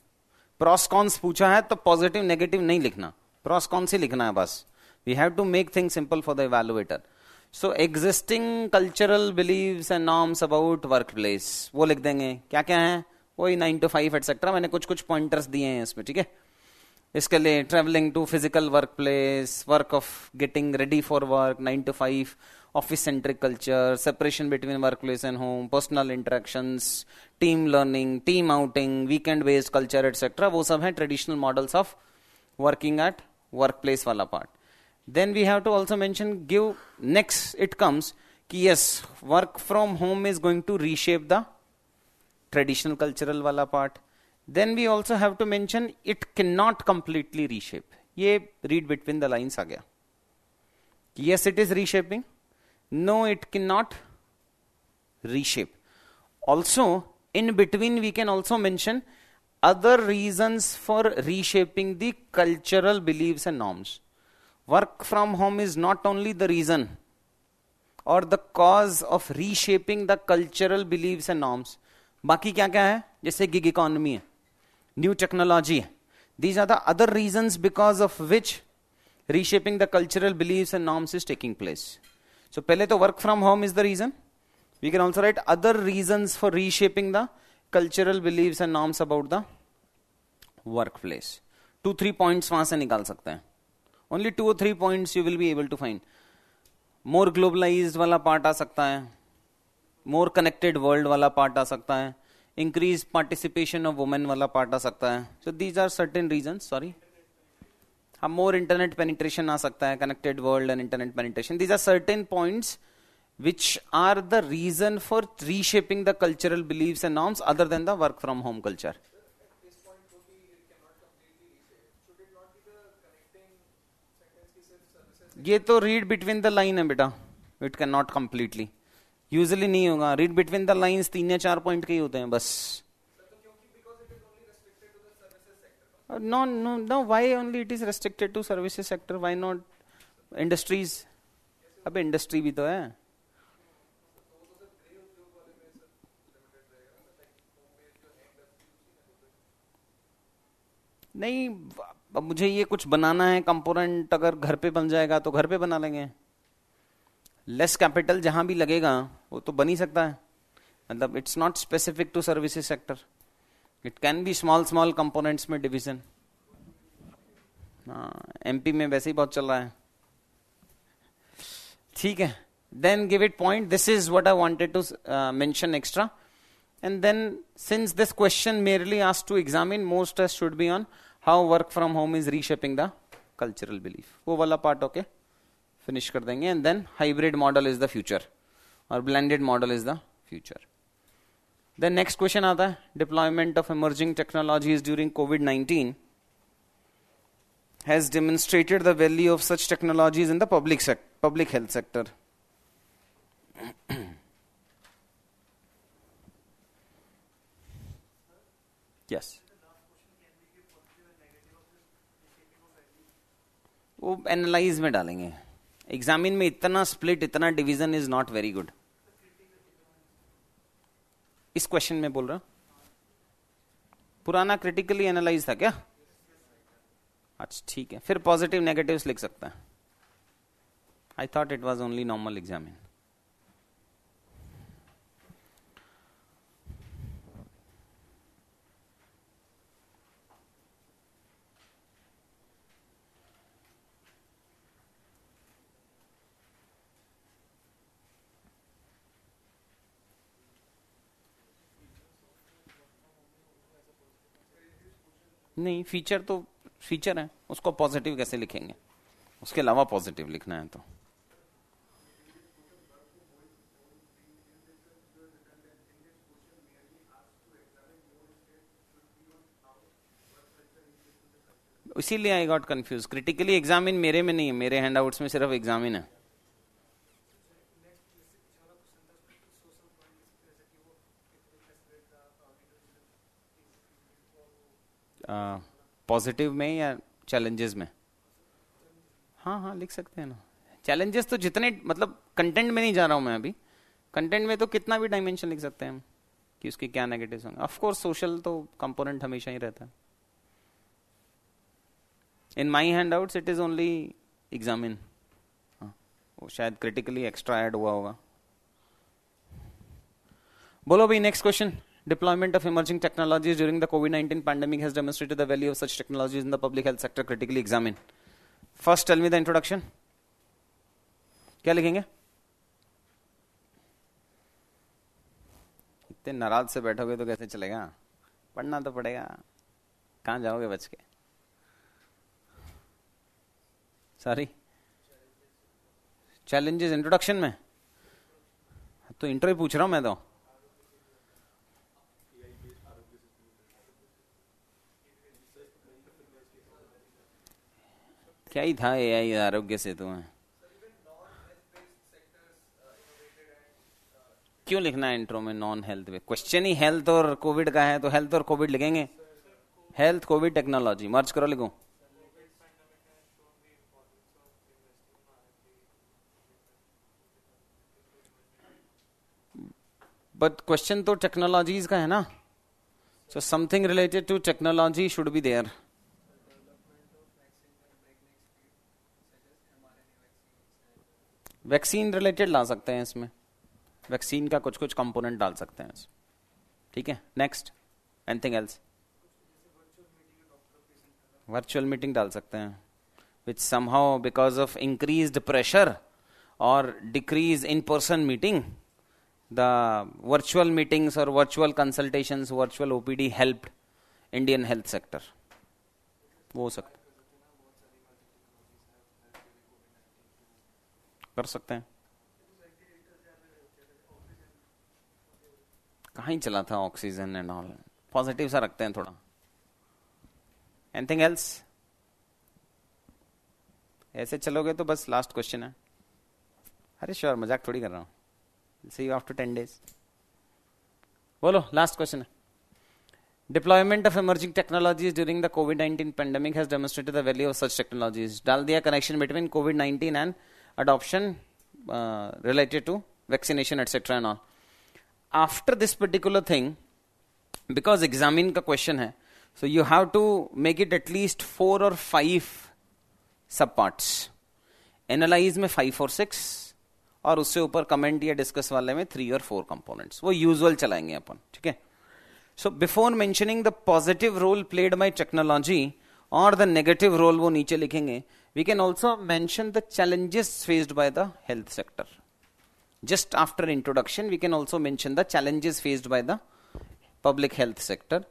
प्रॉसकॉन्स पूछा है तो पॉजिटिव नेगेटिव नहीं लिखना प्रॉसकॉन्स ही लिखना है बस we have to make thing simple for the evaluator so existing cultural believes and norms about work place वो लिख देंगे क्या क्या है वही नाइन टू फाइव एटसेट्रा मैंने कुछ कुछ पॉइंटर्स दिए हैं इसमें ठीक है इसके लिए travelling to physical work place work of getting ready for work nine to five office centric culture separation between work place and home personal interaction team learning team outing weekend based culture etcetera वो सब है traditional models of working at work place वाला part then we have to also mention give next it comes कि yes work from home is going to reshape the traditional cultural wala part then we also have to mention it cannot completely reshape ye read between the lines aa gaya yes it is reshaping no it cannot reshape also in between we can also mention other reasons for reshaping the cultural beliefs and norms work from home is not only the reason or the cause of reshaping the cultural beliefs and norms बाकी क्या क्या है जैसे gig economy है new technology है these are the other reason because of which reshaping the cultural believe and norms is taking place so पहले तो work from home is the reason we can also write other reason for reshaping the cultural believe and norms about the work place two three point वहां से निकाल सकते हैं only two three point you will be able to find more globalise वाला part आ सकता है more connected world वाला पार्ट आ सकता है इंक्रीज पार्टिसिपेशन ऑफ वुमेन वाला पार्ट आ सकता है so these are certain reason sorry हाँ मोर इंटरनेट पेनिट्रेशन आ सकता है connected world and internet penetration these are certain points which are the reason for reshaping the cultural believe and norms other than the work from home culture ये तो read between the line है बेटा it can not completely usually नहीं होगा read between the lines तीन या चार point के ही होते हैं बस no no no why only it is restricted to services sector why not industries अब इंडस्ट्री भी तो है नहीं अब मुझे ये कुछ बनाना है कंपोनेंट अगर घर पे बन जाएगा तो घर पे बना लेंगे लेस कैपिटल जहां भी लगेगा वो तो बनी सकता है मतलब it's not specific to services sector it can be small small components में डिवीजन एमपी हाँ, में वैसे ही बहुत चल रहा है ठीक है then give it point this is what I wanted to mention extra and then since this question merely asked to examine most should be on how work from home is reshaping the cultural belief वो वाला part okay okay? Finish कर देंगे and then hybrid model is the future और blended model is the future then next question आता है deployment of emerging technologies during Covid nineteen has demonstrated the value of such technologies in the public public health sector yes वो analyse में डालेंगे examine में इतना split इतना division is not very good इस क्वेश्चन में बोल रहा पुराना क्रिटिकली एनालाइज था क्या अच्छा ठीक है फिर पॉजिटिव नेगेटिव्स लिख सकता है I thought it was only normal examine नहीं फीचर तो फीचर है उसको पॉजिटिव कैसे लिखेंगे उसके अलावा पॉजिटिव लिखना है तो इसीलिए I got confuse critically examine मेरे में नहीं है मेरे हैंड आउट्स में सिर्फ एग्जामिन है पॉजिटिव में या चैलेंजेस में हाँ हाँ लिख सकते हैं ना चैलेंजेस तो जितने मतलब कंटेंट में नहीं जा रहा हूं मैं अभी कंटेंट में तो कितना भी डायमेंशन लिख सकते हैं हम कि उसके क्या नेगेटिव होंगे ऑफकोर्स सोशल तो कंपोनेंट हमेशा ही रहता है in my handout it is only examine वो शायद क्रिटिकली एक्स्ट्रा ऐड हुआ होगा बोलो भाई next question Deployment of emerging technologies during the COVID 19 pandemic has demonstrated the value of such technologies in the public health sector. Critically examine. First, tell me the introduction. क्या लिखेंगे इतने नाराज से बैठोगे तो कैसे चलेगा पढ़ना तो पड़ेगा कहाँ जाओगे बच के सॉरी चैलेंजेस इंट्रोडक्शन में तो इंटरव्यू पूछ रहा हूं मैं तो क्या ही था ए आरोग्य सेतु तो में क्यों लिखना है इंट्रो में नॉन हेल्थ पे क्वेश्चन ही हेल्थ और कोविड का है तो हेल्थ और कोविड लिखेंगे हेल्थ कोविड टेक्नोलॉजी मर्ज करो लिखो बट क्वेश्चन तो टेक्नोलॉजीज का है ना so something related to technology should be there vaccine related ला सकते हैं इसमें वैक्सीन का कुछ कुछ कंपोनेंट डाल सकते हैं ठीक है next anything else virtual meeting डाल सकते हैं which somehow because of increase pressure और decrease in person meeting the virtual meetings और virtual consultation virtual OPD help Indian health sector वो हो सकता कर सकते हैं कहा चला था ऑक्सीजन एंड ऑल पॉजिटिव सा रखते हैं थोड़ा एनीथिंग एल्स ऐसे चलोगे तो बस लास्ट क्वेश्चन है अरे श्योर मजाक थोड़ी कर रहा हूं see you after ten days बोलो लास्ट क्वेश्चन है deployment of emerging technologies during the Covid nineteen pandemic has demonstrated the value of such technologies डाल दिया connection between Covid nineteen and adoption uh, related to vaccination, etc. and all. After this particular thing, because examine ka question hai, so you have to make it at least four or five sub parts analyze mein five or six और उससे ऊपर comment या discuss वाले में three और four components वो usual चलाएंगे अपन ठीक है so before mentioning the positive role played by technology और द नेगेटिव रोल वो नीचे लिखेंगे we can also mention the challenges faced by the health sector. Just after introduction, we can also mention the challenges faced by the public health sector,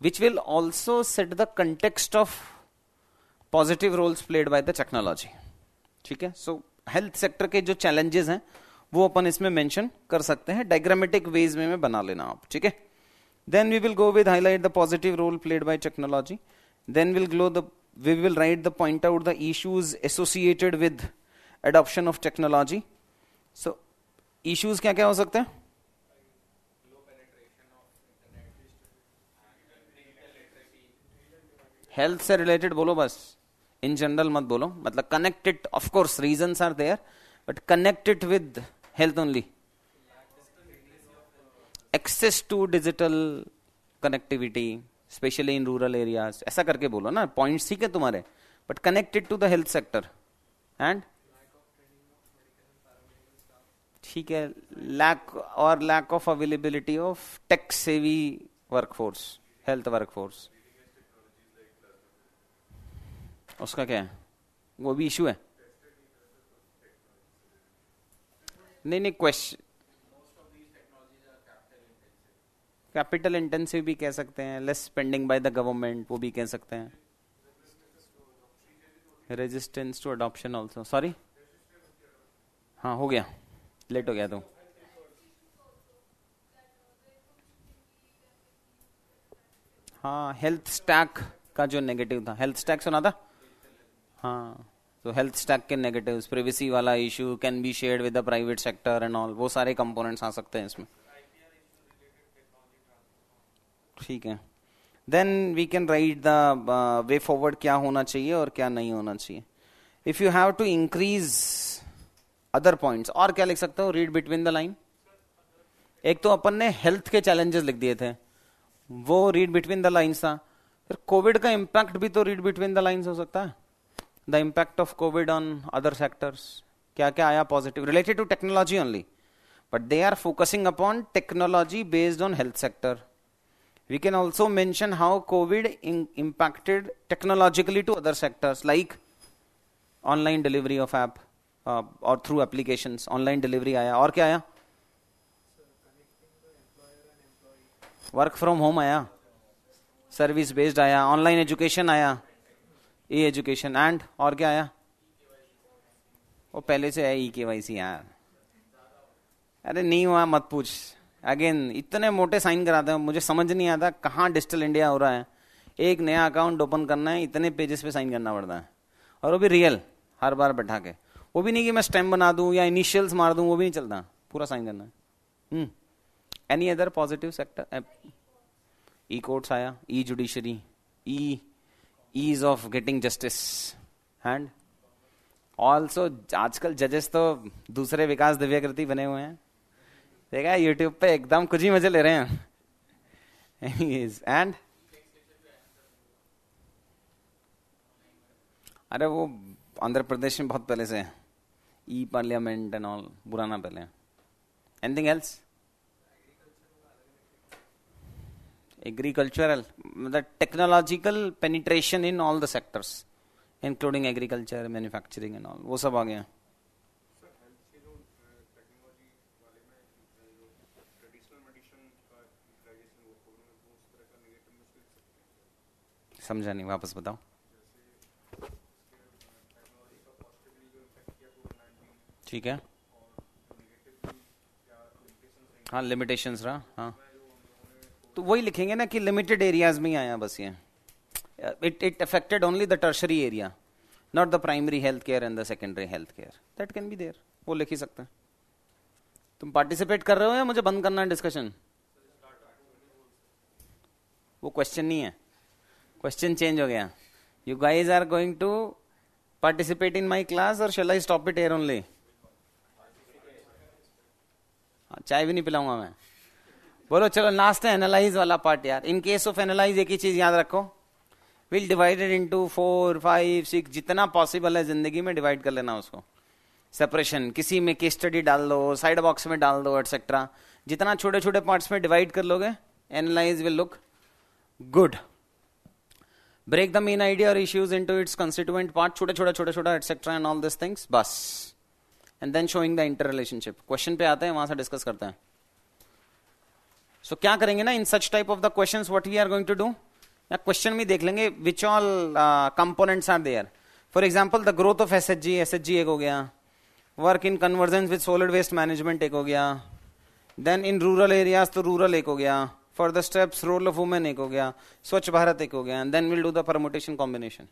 which will also set the context of positive roles played by the technology ठीक है so health sector के जो challenges हैं वो अपन इसमें mention कर सकते हैं diagrammatic ways में, में बना लेना आप ठीक है then we will go with highlight the positive role played by technology Then we'll glow the, we will write the point out the issues associated with adoption of technology. So issues क्या क्या हो Health-related. Health से related बोलो बस in general मत बोलो मतलब connected of course reasons are there but connected with health only access to digital connectivity specially in rural areas ऐसा करके बोलो ना पॉइंट ठीक है तुम्हारे but connected to the health sector and ठीक है लैक और lack of availability of tech savvy workforce health workforce उसका क्या है वो भी इशू है नहीं नहीं क्वेश्चन कैपिटल इंटेंसिव भी कह सकते हैं less spending by the government वो भी कह सकते हैं resistance to adoption also sorry हाँ हो गया लेट हो गया तुम तो। हाँ हेल्थ स्टैक का जो नेगेटिव था हेल्थ स्टैक सुना था हाँ तो हेल्थ स्टैक के नेगेटिव्स प्रिवेसी वाला issue can be shared with the private sector and all वो सारे कंपोनेंट्स आ सकते हैं इसमें ठीक है then we can write the way forward क्या होना चाहिए और क्या नहीं होना चाहिए if you have to increase other points और क्या लिख सकते हो रीड बिटवीन द लाइन एक तो अपन ने हेल्थ के चैलेंजेस लिख दिए थे वो रीड बिटवीन द लाइन्स था फिर कोविड का इम्पैक्ट भी तो रीड बिटवीन द लाइन्स हो सकता है the impact of Covid on other sectors क्या क्या आया positive related to technology only but they are focusing upon technology based on health sector We can also mention how COVID in- impacted technologically to other sectors like online delivery of app uh, or through applications. Online delivery आया और क्या आया work from home आया service based आया online education आया e education and और क्या आया वो पहले से है ई के वाई सी यार अरे नहीं हुआ मत पूछ अगेन इतने मोटे साइन कराते हैं मुझे समझ नहीं आता कहाँ डिजिटल इंडिया हो रहा है एक नया अकाउंट ओपन करना है इतने पेजेस पे साइन करना पड़ता है और वो भी रियल हर बार बैठा के वो भी नहीं कि मैं स्टैम्प बना दूँ या इनिशियल्स मार दूँ वो भी नहीं चलता पूरा साइन करना है any other positive sector e courts आया e judiciary e ease of getting justice and also आजकल जजेस तो दूसरे विकास दिव्यकृति बने हुए हैं देखा यूट्यूब पे एकदम कुछ ही मजे ले रहे हैं एंड अरे वो आंध्र प्रदेश में बहुत पहले से है ई पार्लियामेंट एंड ऑल ना पहले एनीथिंग एल्स एग्रीकल्चरल मतलब technological penetration in all the sectors including agriculture manufacturing and all वो सब आ गए समझा नहीं वापस बताओ ठीक है हाँ लिमिटेशन रहा हाँ तो वही लिखेंगे ना कि लिमिटेड एरियाज में ही आया बस ये it it affected only the tertiary area not the primary health care and the secondary health care that can be there वो लिख ही सकते हैं तुम पार्टिसिपेट कर रहे हो या मुझे बंद करना है डिस्कशन वो क्वेश्चन नहीं है क्वेश्चन चेंज हो गया you guys are going to participate in my class और shall I stop it here only चाय भी नहीं पिलाऊंगा मैं बोलो चलो लास्ट है एनालाइज वाला पार्ट यार इन केस ऑफ एनालाइज एक ही चीज याद रखो will divided to four five six जितना पॉसिबल है जिंदगी में डिवाइड कर लेना उसको सेपरेशन किसी में केस स्टडी डाल दो साइड बॉक्स में डाल दो एटसेट्रा जितना छोटे छोटे पार्ट्स में डिवाइड कर लोगे analyze will look good break the main idea और issues into its constituent part छोटे छोटे छोटे छोटा etcetera and all this things बस and then showing the inter relationship question पे आते हैं वहां से डिस्कस करते हैं सो so, क्या करेंगे ना in such type of the question what we are going to do या क्वेश्चन भी देख लेंगे which all components are there for example the growth of S H G S H G एक हो गया work in convergence with solid waste management एक हो गया देन इन रूरल एरियाज तो रूरल एक हो गया for the steps role of women एक हो गया स्वच्छ भारत एक हो गया and then will do the permutation combination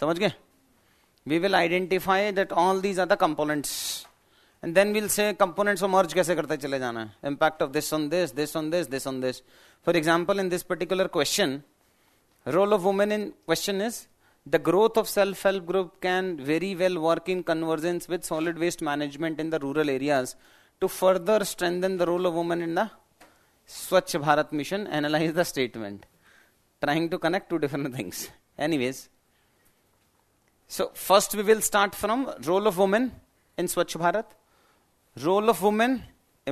समझ गए we will identify that all these are the components and then will say components को मर्ज कैसे करते चले जाना है impact of this on this this on this this on this for example in this particular question role of women in question is the growth of self-help group can very well work in convergence with solid waste management in the rural areas to further strengthen the role of women in the Swachh Bharat mission analyze the statement trying to connect to different things anyways so first we will start from role of women in Swachh Bharat role of women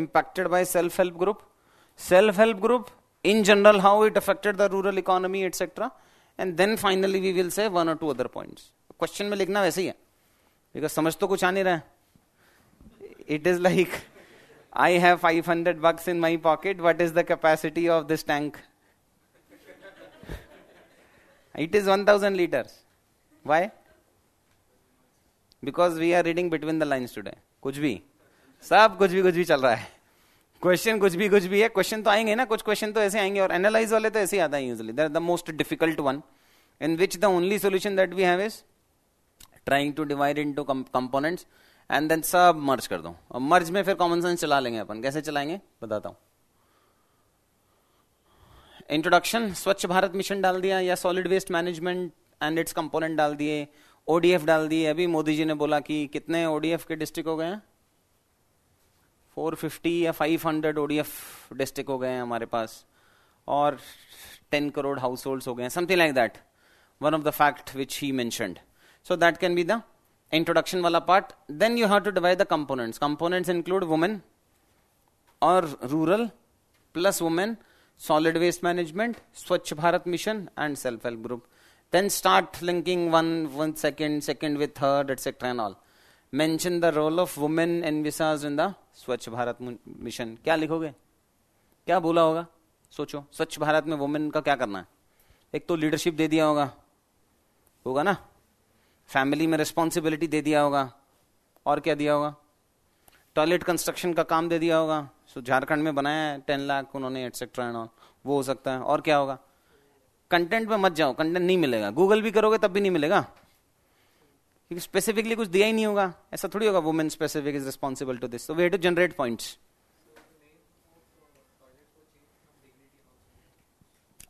impacted by self help group self help group in general how it affected the rural economy etcetera and then finally we will say one और two other point question में लिखना वैसे ही है because समझ तो कुछ आ नहीं रहा है it is like like, I have 500 bucks in my pocket. What is the capacity of this tank? it is 1000 liters. Why? Because we are reading between the lines today कुछ भी सब कुछ भी कुछ भी चल रहा है क्वेश्चन कुछ भी कुछ भी है क्वेश्चन तो आएंगे ना कुछ क्वेश्चन तो ऐसे आएंगे और एनालाइज वाले तो ऐसे ही आता है usually there the most difficult one in which the only solution that we have is trying to divide into components and then सब मर्ज कर दो और मर्ज में फिर कॉमन सेंस चला लेंगे अपन कैसे चलाएंगे बताता हूं इंट्रोडक्शन स्वच्छ भारत मिशन डाल दिया या solid waste management and its component डाल दिए ओडीएफ डाल दिए अभी मोदी जी ने बोला कि कितने ओडीएफ के डिस्ट्रिक्ट हो गए 450 या 500 ओडीएफ डिस्ट्रिक्ट हो गए हैं हमारे पास और 10 करोड़ हाउस होल्ड हो गए something like that one of the fact which he mentioned so that can be the introduction वाला part then you have to divide the components components include women और rural plus women solid waste management Swachh Bharat mission and self help group then start linking one one second second with third etcetera and all mention the role of women in vis a vis in the Swachh Bharat mission क्या लिखोगे क्या बोला होगा सोचो स्वच्छ भारत में women का क्या करना है एक तो लीडरशिप दे दिया होगा होगा ना फैमिली में रिस्पॉन्सिबिलिटी दे दिया होगा और क्या दिया होगा टॉयलेट कंस्ट्रक्शन का काम दे दिया होगा सो झारखंड में बनाया है टेन लाख उन्होंने एटसेट्रा एंड ऑल वो हो सकता है और क्या होगा कंटेंट में मत जाओ कंटेंट नहीं मिलेगा गूगल भी करोगे तब भी नहीं मिलेगा क्योंकि स्पेसिफिकली कुछ दिया ही नहीं होगा ऐसा थोड़ी होगा women specific is responsible to this so way to generate point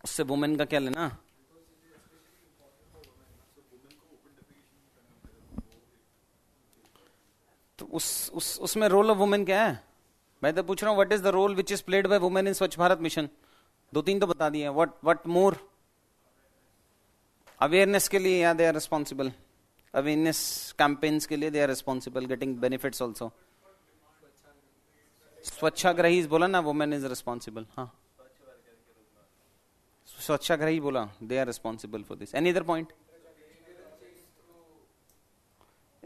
उससे वुमेन का क्या लेना उस उस उसमें रोल ऑफ वुमेन क्या है मैं तो पूछ रहा हूँ what is the role which is played by women in Swachh Bharat mission दो तीन तो बता दिए वट वट मोर अवेयरनेस के लिए या they are responsible awareness campaigns के लिए they are responsible getting benefit also स्वच्छाग्रही बोला ना वुमेन इज रिस्पॉन्सिबल हाँ स्वच्छाग्रही बोला they are responsible for this any other point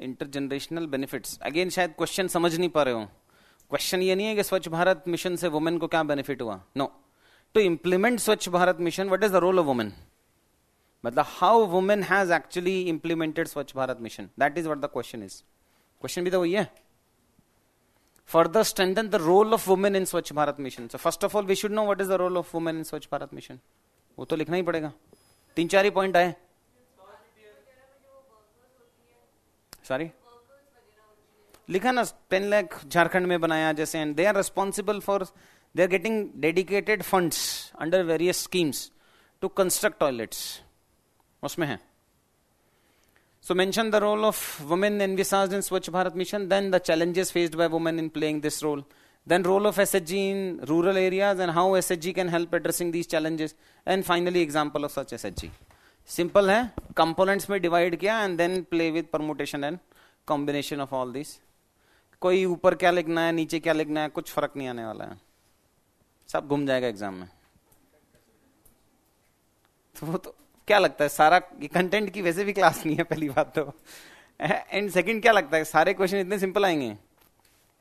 intergenerational benefits again शायद क्वेश्चन समझ नहीं पा रहे हो क्वेश्चन ये नहीं है कि स्वच्छ भारत मिशन से वुमेन को क्या बेनिफिट हुआ no to implement Swachh Bharat mission what is the role of women मतलब how women has actually implemented Swachh Bharat mission that is what the question is question भी तो वही है further strengthen the role of women in Swachh Bharat mission so first of all we should know what is the role of women in Swachh Bharat mission वो तो लिखना ही पड़ेगा तीन चार ही पॉइंट आए सॉरी लिखा ना टेन लाख झारखंड में बनाया जैसे and they are responsible for they are getting dedicated funds under various schemes to construct toilets उसमें है so mention the role of women in vis a vis in Swachh Bharat mission then the challenges faced by women in playing this role then role of S H G in rural areas and how S H G can help addressing these challenges and finally example of such S H ji simple है components में divide किया and then play with permutation and combination of all this कोई ऊपर क्या लिखना है नीचे क्या लिखना है कुछ फर्क नहीं आने वाला है सब घूम जाएगा एग्जाम में तो वो तो क्या लगता है सारा कंटेंट की वैसे भी क्लास नहीं है पहली बात तो एंड सेकंड क्या लगता है सारे क्वेश्चन इतने सिंपल आएंगे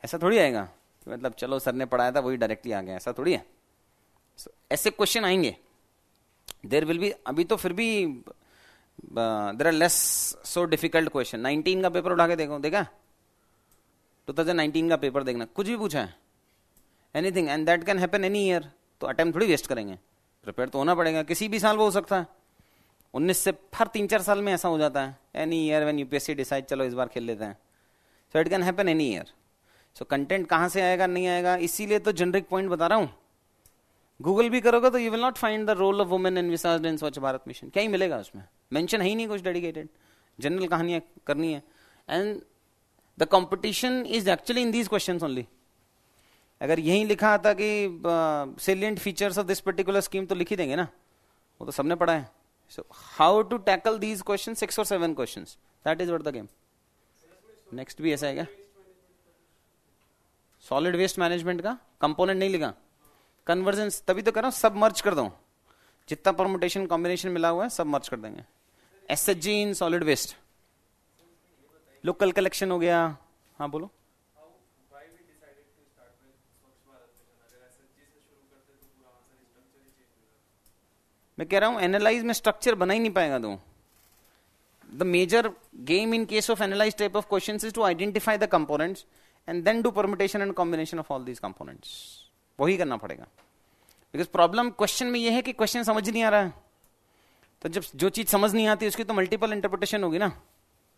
ऐसा थोड़ी आएगा मतलब चलो सर ने पढ़ाया था वही डायरेक्टली आ गया ऐसा थोड़ी है so, ऐसे क्वेश्चन आएंगे देर विल बी अभी तो फिर भी there are less so difficult question nineteen का पेपर उठा के देखो देखा टू थाउजेंड नाइनटीन का पेपर देखना कुछ भी पूछा है anything and that can happen any year तो अटैम्प थोड़ी वेस्ट करेंगे प्रिपेयर तो होना पड़ेगा किसी भी साल वो हो सकता है उन्नीस से हर तीन चार साल में ऐसा हो जाता है any year when UPSC decide चलो इस बार खेल लेते हैं so it can happen any year so content कहाँ से आएगा नहीं आएगा इसीलिए तो जेनरिक पॉइंट बता रहा हूँ गूगल भी करोगे तो you will not find the role of women in vis a vis in Swachh Bharat mission क्या ही मिलेगा उसमें मेंशन है ही नहीं कुछ डेडिकेटेड जनरल कहानियां करनी है and the competition is actually in these question only अगर यही लिखा आता कि salient features of this particular scheme तो लिख ही देंगे ना वो तो सबने पढ़ा है so how to tackle these question six और seven question that is what the game next भी ऐसा है क्या सॉलिड वेस्ट मैनेजमेंट का कंपोनेंट नहीं लिखा कन्वर्जन तभी तो कर रहा हूं सब मर्ज कर दो जितना परमोटेशन कॉम्बिनेशन मिला हुआ है सब मर्ज कर देंगे S H G in solid waste local collection हो गया हाँ बोलो मैं कह रहा हूं एनालाइज में स्ट्रक्चर बना ही नहीं पाएगा तू the major game in case of analyse type of question is to identify the components and then do permutation and combination of all these components वही करना पड़ेगा बिकॉज प्रॉब्लम क्वेश्चन में यह है कि क्वेश्चन समझ नहीं आ रहा है तो जब जो चीज समझ नहीं आती उसकी तो मल्टीपल इंटरप्रिटेशन होगी ना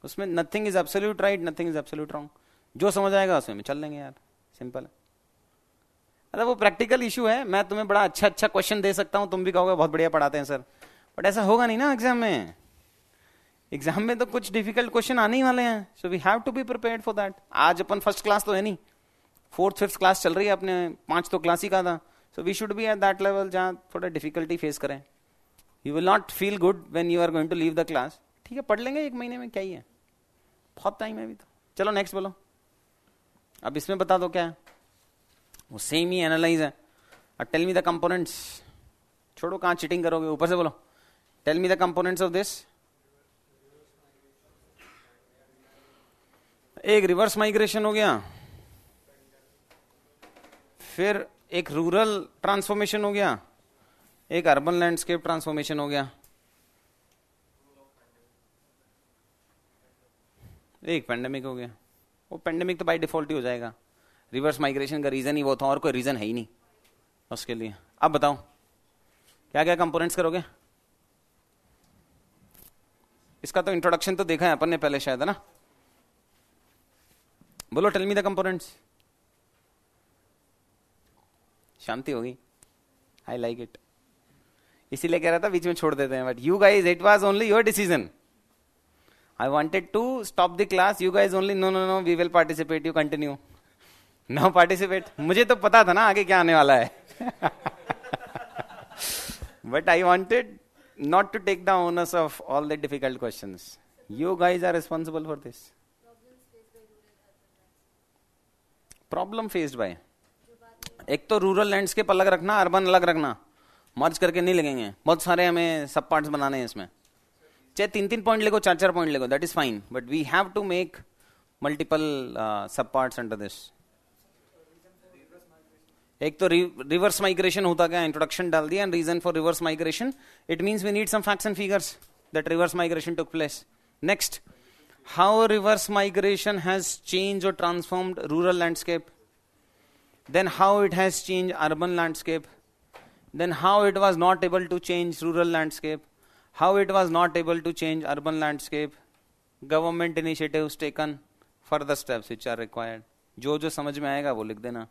उसमें nothing is absolute right nothing is absolute wrong जो समझ आएगा उसमें चल लेंगे यार सिंपल मतलब अरे वो प्रैक्टिकल इशू है मैं तुम्हें बड़ा अच्छा अच्छा क्वेश्चन दे सकता हूँ तुम भी कहोगे बहुत बढ़िया पढ़ाते हैं सर बट ऐसा होगा नहीं ना एग्जाम में एग्जाम में तो कुछ डिफिकल्ट क्वेश्चन आने ही वाले हैं so we have to be prepare for that आज अपन फर्स्ट क्लास तो है नहीं फोर्थ फिफ्थ क्लास चल रही है अपने पांच तो क्लास ही का था so we should be at that level जहां थोड़ा डिफिकल्टी फेस करें you will not feel good when you are going to leave the class ठीक है पढ़ लेंगे एक महीने में क्या ही है बहुत टाइम है अभी तो चलो नेक्स्ट बोलो अब इसमें बता दो क्या है वो सेम ही एनालाइज है और टेल मी द कंपोनेंट्स छोड़ो कहाँ चिटिंग करोगे ऊपर से बोलो tell me the components of this एक रिवर्स माइग्रेशन हो गया फिर एक रूरल ट्रांसफॉर्मेशन हो गया एक अर्बन लैंडस्केप ट्रांसफॉर्मेशन हो गया एक पेंडेमिक हो गया वो पेंडेमिक तो बाय डिफॉल्ट ही हो जाएगा रिवर्स माइग्रेशन का रीजन ही वो था और कोई रीजन है ही नहीं उसके लिए अब बताओ क्या क्या कंपोनेंट्स करोगे इसका तो इंट्रोडक्शन तो देखा है अपन ने पहले शायद है ना बोलो टेल मी द कंपोनेंट्स शांति होगी आई लाइक इट इसीलिए कह रहा था बीच में छोड़ देते हैं but you guys it was only your decision I wanted to stop the class you guys only no no no we will participate you continue no participate मुझे तो पता था ना आगे क्या आने वाला है but I wanted not to take the owners of all the difficult question you guys are responsible for this problem faced by एक तो रूरल लैंडस्केप अलग रखना अर्बन अलग रखना मर्ज करके नहीं लगेंगे बहुत सारे हमें सब पार्ट्स बनाने हैं इसमें चाहे तीन तीन पॉइंट लेगो चार चार पॉइंट लेगो that is fine but we have to make multiple sub parts under this एक तो रिवर्स माइग्रेशन होता क्या इंट्रोडक्शन डाल दिया and reason for reverse migration it means we need some facts and figures that reverse migration took place next how reverse migration has change और transformed rural landscape then how it has changed urban landscape, then how it was not able to change rural landscape, how it was not able to change urban landscape, government initiatives taken, further steps which are required. जो जो समझ में आएगा वो लिख देना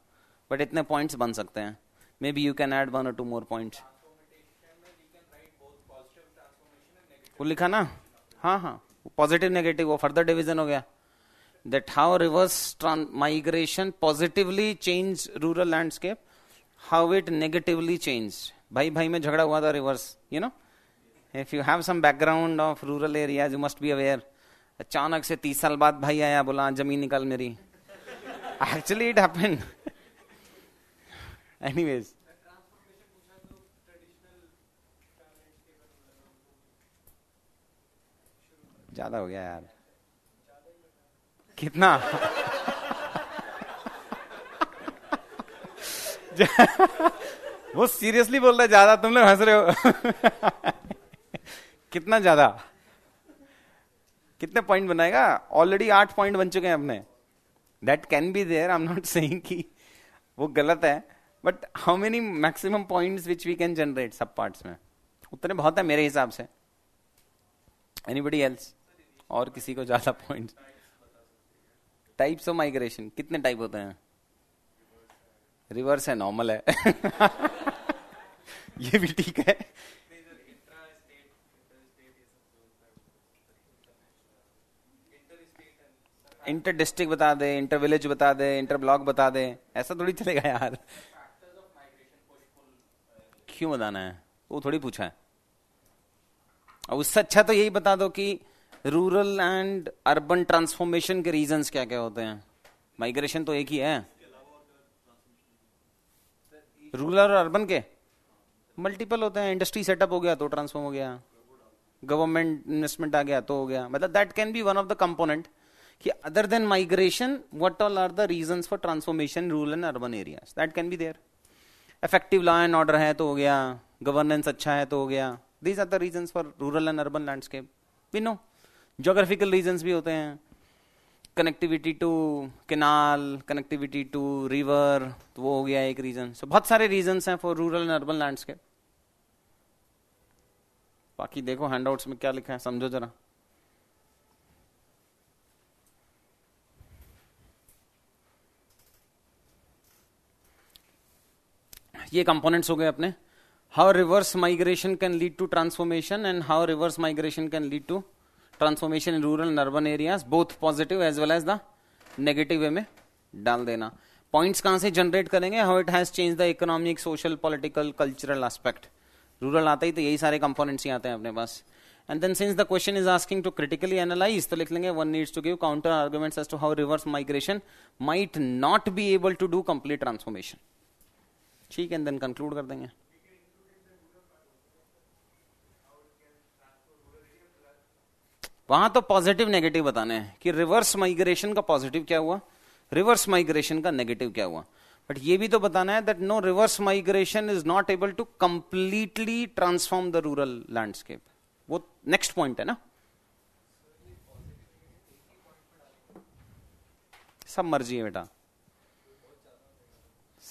but इतने points बन सकते हैं maybe you can add one और टू मोर पॉइंट्स वो लिखा ना हाँ हाँ पॉजिटिव नेगेटिव वो फर्दर डिवीजन हो गया that how reverse trans- migration positively changed rural landscape, how it negatively changed. Bhai bhai mein jhagda hua tha reverse, you know. If you have some background of rural areas, you must be aware. अचानक से तीस साल बाद भाई आया बोला जमीन निकाल मेरी एक्चुअली इट हैपेंड एनीवेज ज्यादा हो गया यार कितना [laughs] वो सीरियसली बोल रहा है ज्यादा तुम लोग हंस रहे हो [laughs] कितना ज्यादा कितने पॉइंट बनाएगा ऑलरेडी आठ पॉइंट बन चुके हैं अपने that can be there I am not saying कि वो गलत है but how many maximum points which we can generate sub parts में उतने बहुत है मेरे हिसाब से एनीबडी एल्स और किसी को ज्यादा पॉइंट्स [laughs] टाइप्स ऑफ माइग्रेशन कितने टाइप होते हैं रिवर्स है नॉर्मल है [laughs] ये भी ठीक है इंटर डिस्ट्रिक्ट बता दे इंटर विलेज बता दे इंटर ब्लॉक बता दे ऐसा थोड़ी चलेगा यार क्यों बताना है वो थोड़ी पूछा है उससे अच्छा तो यही बता दो कि रूरल एंड अर्बन ट्रांसफॉर्मेशन के रीजंस क्या क्या होते हैं माइग्रेशन तो एक ही है रूरल और अर्बन के मल्टीपल होते हैं इंडस्ट्री सेटअप हो गया तो ट्रांसफॉर्म हो गया गवर्नमेंट इन्वेस्टमेंट आ गया तो हो गया मतलब that can be one of the component कि other than migration what all are the reasons for transformation rural and urban areas that can be there effective law and order है तो हो गया गवर्नेंस अच्छा है तो हो गया these are the reasons for rural and urban landscape we know geographical reasons भी होते हैं connectivity to canal connectivity to river तो वो हो गया एक रीजन सो so, बहुत सारे रीजंस हैं for rural and urban landscape बाकी देखो हैंडआउट्स में क्या लिखा है समझो जरा ये कंपोनेंट्स हो गए अपने how reverse migration can lead to transformation and how reverse migration can lead to transformation in rural urban areas both positive as well as the negative way में डाल देना पॉइंट्स कहां से जनरेट करेंगे how it has change the economic social political cultural aspect rural आता ही तो यही सारे कंपोनेंट्स ही आते हैं अपने पास and then since the question is asking to critically analyse तो लिख लेंगे one needs to give counter arguments as to how reverse migration might not be able to do complete transformation ठीक है एंड देन कंक्लूड कर देंगे वहां तो positive negative बताने हैं कि रिवर्स माइग्रेशन का पॉजिटिव क्या हुआ रिवर्स माइग्रेशन का नेगेटिव क्या हुआ बट ये भी तो बताना है that no reverse migration is not able to completely transform the rural landscape वो नेक्स्ट पॉइंट है ना सब मर्जी है बेटा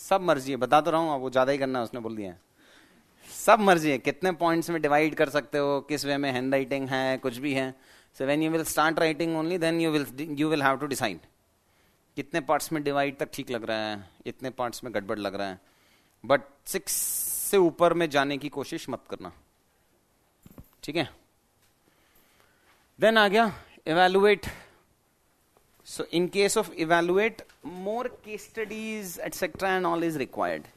सब मर्जी है बता तो रहा हूं वो ज्यादा ही करना उसने बोल दिया है सब मर्जी है कितने पॉइंट्स में डिवाइड कर सकते हो किस वे में हैंड राइटिंग है कुछ भी है so when you will start writing only then you will you will have to decide कितने पार्ट्स में डिवाइड तक ठीक लग रहा है इतने पार्ट्स में गड़बड़ लग रहा है बट सिक्स से ऊपर में जाने की कोशिश मत करना ठीक है देन आ गया evaluate so in case of evaluate more case studies etcetera and all is required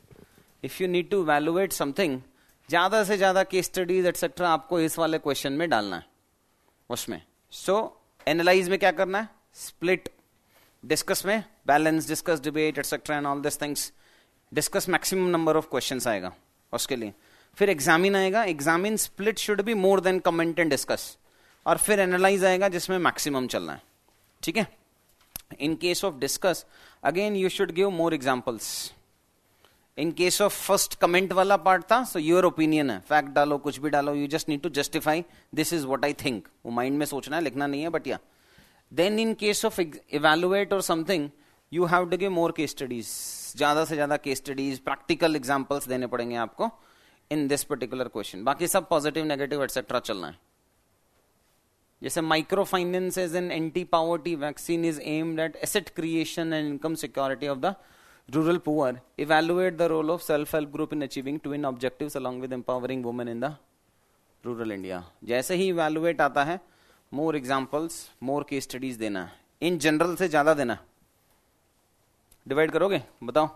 if you need to evaluate something ज्यादा से ज्यादा केस स्टडीज एटसेट्रा आपको इस वाले क्वेश्चन में डालना है उसमें सो so, एनालाइज में क्या करना है स्प्लिट डिस्कस में balance discuss debate etcetera and all this things discuss maximum number of question आएगा उसके लिए फिर एग्जामिन आएगा examine split should be more than comment and discuss और फिर एनालाइज आएगा जिसमें मैक्सिमम चलना है ठीक है in case of discuss again you should give more examples in case of first comment वाला पार्ट था सो योर ओपिनियन है फैक्ट डालो कुछ भी डालो you just need to justify this is what I think वो माइंड में सोचना है लिखना नहीं है बट या then in case of evaluate और something you have to give more case studies ज्यादा से ज्यादा केस स्टडीज प्रैक्टिकल एग्जाम्पल्स देने पड़ेंगे आपको इन दिस पर्टिकुलर क्वेश्चन बाकी सब पॉजिटिव नेगेटिव एटसेट्रा चलना है जैसे micro finance in an anti poverty vaccine is aimed at asset creation and income security of the rural poor, evaluate the role of self-help group in achieving twin objectives along with empowering women in the rural india jaise hi evaluate aata hai more examples more case studies dena in general se zyada dena देना divide करोगे बताओ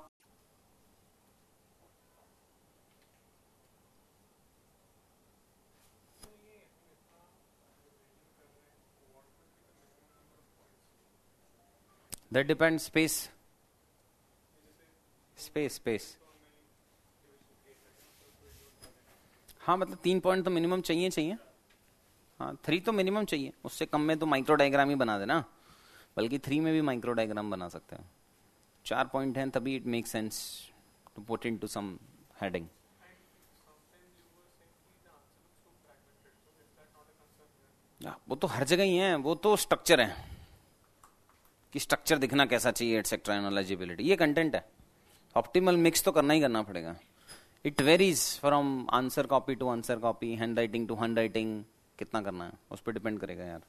that depend space space space हाँ मतलब तीन point तो minimum चाहिए चाहिए हाँ थ्री तो मिनिमम चाहिए उससे कम में तो माइक्रो डायग्राम ही बना देना बल्कि थ्री में भी माइक्रो डायग्राम बना सकते हैं चार पॉइंट हैं तभी it make sense to put into some वो तो हर जगह ही है वो तो स्ट्रक्चर है कि स्ट्रक्चर दिखना कैसा चाहिए एटसेट्रा एनोलॉजिबिलिटी ये कंटेंट है ऑप्टिमल मिक्स तो करना ही करना पड़ेगा it varies from answer copy to answer copy handwriting to handwriting कितना करना है उस पर डिपेंड करेगा यार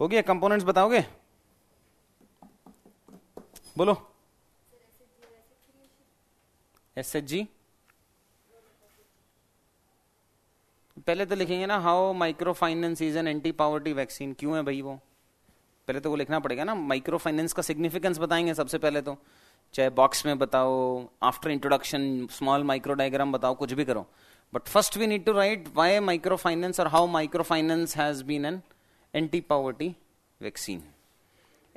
हो गया कंपोनेंट्स बताओगे बोलो एस एच जी पहले तो लिखेंगे ना how micro finance is an anti poverty vaccine क्यों है भाई वो पहले तो वो लिखना पड़ेगा ना माइक्रो फाइनेंस का सिग्निफिकेंस बताएंगे सबसे पहले तो चाहे बॉक्स में बताओ after introduction small micro diagram बताओ कुछ भी करो but first we need to write why micro finance और how micro finance has been an anti poverty vaccine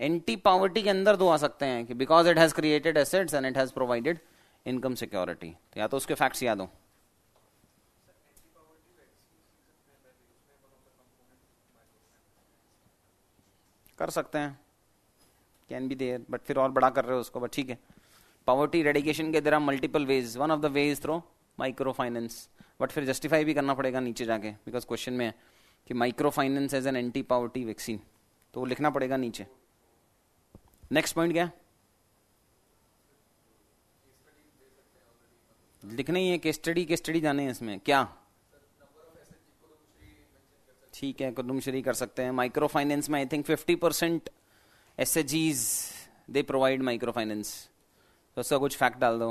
anti poverty के अंदर दो आ सकते हैं कि because it has created assets and it has provided income security या तो उसके फैक्ट्स याद हो कर सकते हैं कैन बी देयर बट फिर और बड़ा कर रहे हो उसको बट ठीक है पॉवर्टी रेडिकेशन के there are multiple ways one of the way is through micro finance but फिर जस्टिफाई भी करना पड़ेगा नीचे जाके बिकॉज क्वेश्चन में है कि micro finance as an anti poverty vaccine तो वो लिखना पड़ेगा नीचे नेक्स्ट पॉइंट क्या लिखना ही है के स्टडी के स्टडी जाने हैं इसमें क्या ठीक है कुदुम श्री कर सकते हैं माइक्रो फाइनेंस में I think fifty percent S H Gs they provide micro finance तो उसका कुछ फैक्ट डाल दो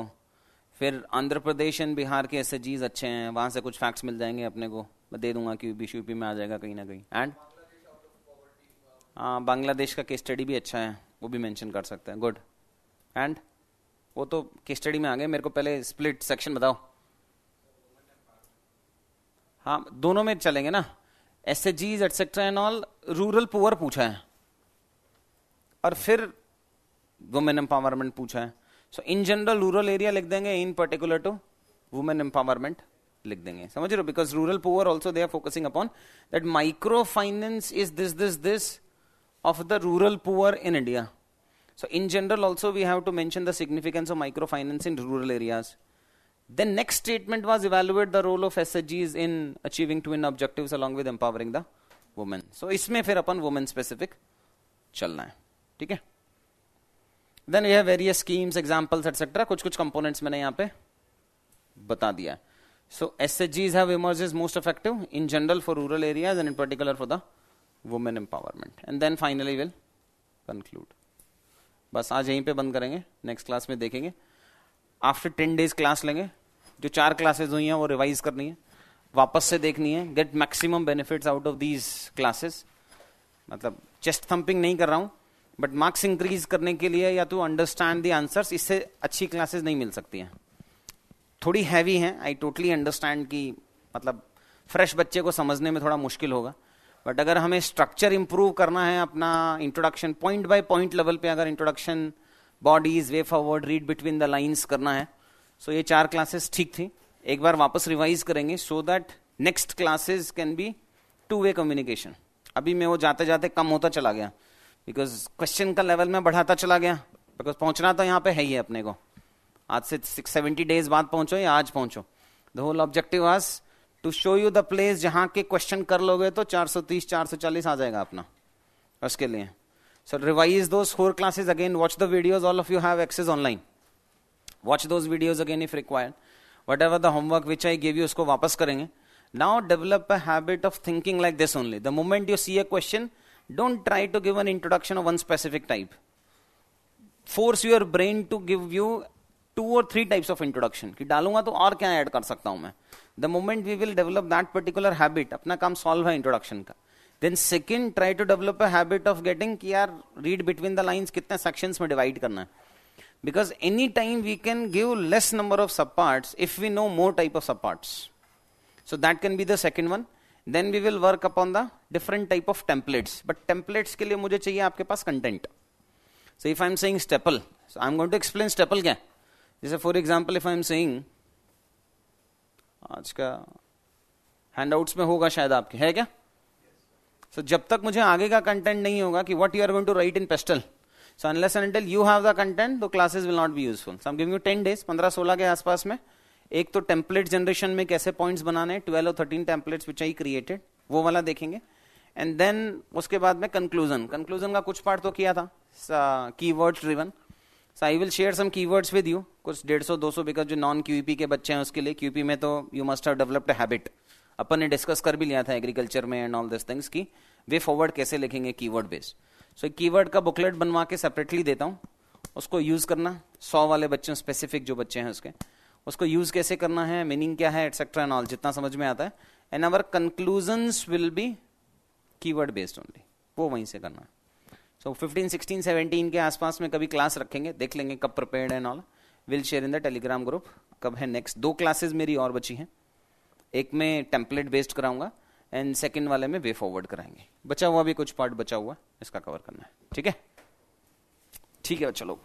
फिर आंध्र प्रदेश एंड बिहार के एस एच जीज अच्छे हैं वहाँ से कुछ फैक्ट्स मिल जाएंगे अपने को मैं दे दूंगा कि क्यूपी यूपी में आ जाएगा कहीं ना कहीं एंड हाँ बांग्लादेश का केस स्टडी भी अच्छा है वो भी मेंशन कर सकते हैं गुड एंड वो तो केस स्टडी में आ गए मेरे को पहले स्प्लिट सेक्शन बताओ हाँ दोनों में चलेंगे ना S H Gs etcetera and all rural poor पूछा है और फिर वुमेन एम्पावरमेंट पूछा है so in general rural area लिख देंगे in particular to women empowerment लिख देंगे समझ रहे हो because rural poor also they are focusing upon that micro finance is this this this of the rural poor in India so in general also we have to mention the significance of micro finance in rural areas Then next statement was evaluate the role of SSGs in achieving twin objectives along with empowering the women. So इसमें फिर अपन women specific चलना है ठीक है then यह various schemes examples etcetera कुछ कुछ components मैंने यहाँ पे बता दिया है so S H Gs have emerge is most effective in general for rural areas and in particular for the women empowerment and then finally will conclude बस आज यहीं पे बंद करेंगे नेक्स्ट क्लास में देखेंगे आफ्टर टेन डेज क्लास लेंगे जो चार क्लासेज हुई हैं वो रिवाइज करनी है वापस से देखनी है get maximum benefits out of these classes मतलब चेस्ट थम्पिंग नहीं कर रहा हूँ बट मार्क्स इंक्रीज करने के लिए या तो अंडरस्टैंड दी आंसर्स इससे अच्छी क्लासेस नहीं मिल सकती हैं थोड़ी हैवी हैं आई टोटली अंडरस्टैंड कि मतलब फ्रेश बच्चे को समझने में थोड़ा मुश्किल होगा बट अगर हमें स्ट्रक्चर इंप्रूव करना है अपना introduction point by point level पे अगर introduction bodies way forward read between the lines करना है सो ये चार क्लासेस ठीक थी एक बार वापस रिवाइज करेंगे so that next classes can be two way communication अभी मैं वो जाते जाते कम होता चला गया बिकॉज क्वेश्चन का लेवल में बढ़ाता चला गया बिकॉज पहुंचना तो यहाँ पे है ही है अपने को आज से सिक्स सेवेंटी डेज बाद पहुंचो या आज पहुंचो द होल ऑब्जेक्टिव आज to show you the place जहाँ के क्वेश्चन कर लोगे तो 430 440 आ जाएगा अपना उसके लिए सो रिवाइज दो four classes again watch the videos all of you have access online watch those videos again if required whatever the homework which I give you उसको वापस करेंगे now develop a habit of thinking like this only the moment you see a question don't try to give an introduction of one specific type force your brain to give you two और three types of introduction की डालूंगा तो और क्या add कर सकता हूं मैं the moment we will develop that particular habit अपना काम सॉल्व है इंट्रोडक्शन का then second try to develop a habit of getting key or read between the lines कितने सेक्शन में डिवाइड करना है because any time we can give less number of subparts if we know more type of subparts so that can be the second one then we will work upon the different type of templates but templates ke liye mujhe chahiye aapke paas content so if i am saying staple so i am going to explain staple kya जैसे for example if i am saying आज का handouts में होगा शायद आपके है क्या सो so, जब तक मुझे आगे का कंटेंट नहीं होगा कि what you are going to write in pastel So unless and until you have the content, the classes will not be useful. So I'm giving you 10 days, 15-16 के आसपास में एक तो टेम्पलेट जनरेशन में कैसे पॉइंट्स बनाने हैं 12 और 13 टेम्पलेट्स विच आई क्रिएटेड वो वाला देखेंगे एंड देन उसके बाद में कंक्लूजन कंक्लूजन का कुछ पार्ट तो किया था key words driven so I will share some key words with you कुछ डेढ़ सौ दो सौ बिकॉज जो नॉन क्यूपी के बच्चे हैं उसके लिए क्यूपी में तो you must have developed habit अपन ने डिस्कस कर भी लिया था एग्रीकल्चर में एंड ऑल दिस थिंग्स की वे फॉरवर्ड कैसे लिखेंगे keyword based so so, keyword का बुकलेट बनवा के सेपरेटली देता हूं उसको यूज करना सौ वाले बच्चों स्पेसिफिक जो बच्चे हैं उसके उसको यूज कैसे करना है मीनिंग क्या है एटसेट्रा एंड ऑल जितना समझ में आता है and our conclusion will be keyword based only वो वहीं से करना है सो फिफ्टीन सिक्सटीन सेवनटीन के आसपास में कभी क्लास रखेंगे देख लेंगे कब prepared and all will share in the Telegram group कब है नेक्स्ट दो क्लासेज मेरी और बची हैं एक में टेम्पलेट बेस्ड कराऊंगा एंड सेकेंड वाले में वे फॉरवर्ड कराएंगे बचा हुआ भी कुछ पार्ट बचा हुआ इसका कवर करना है ठीक है ठीक है चलो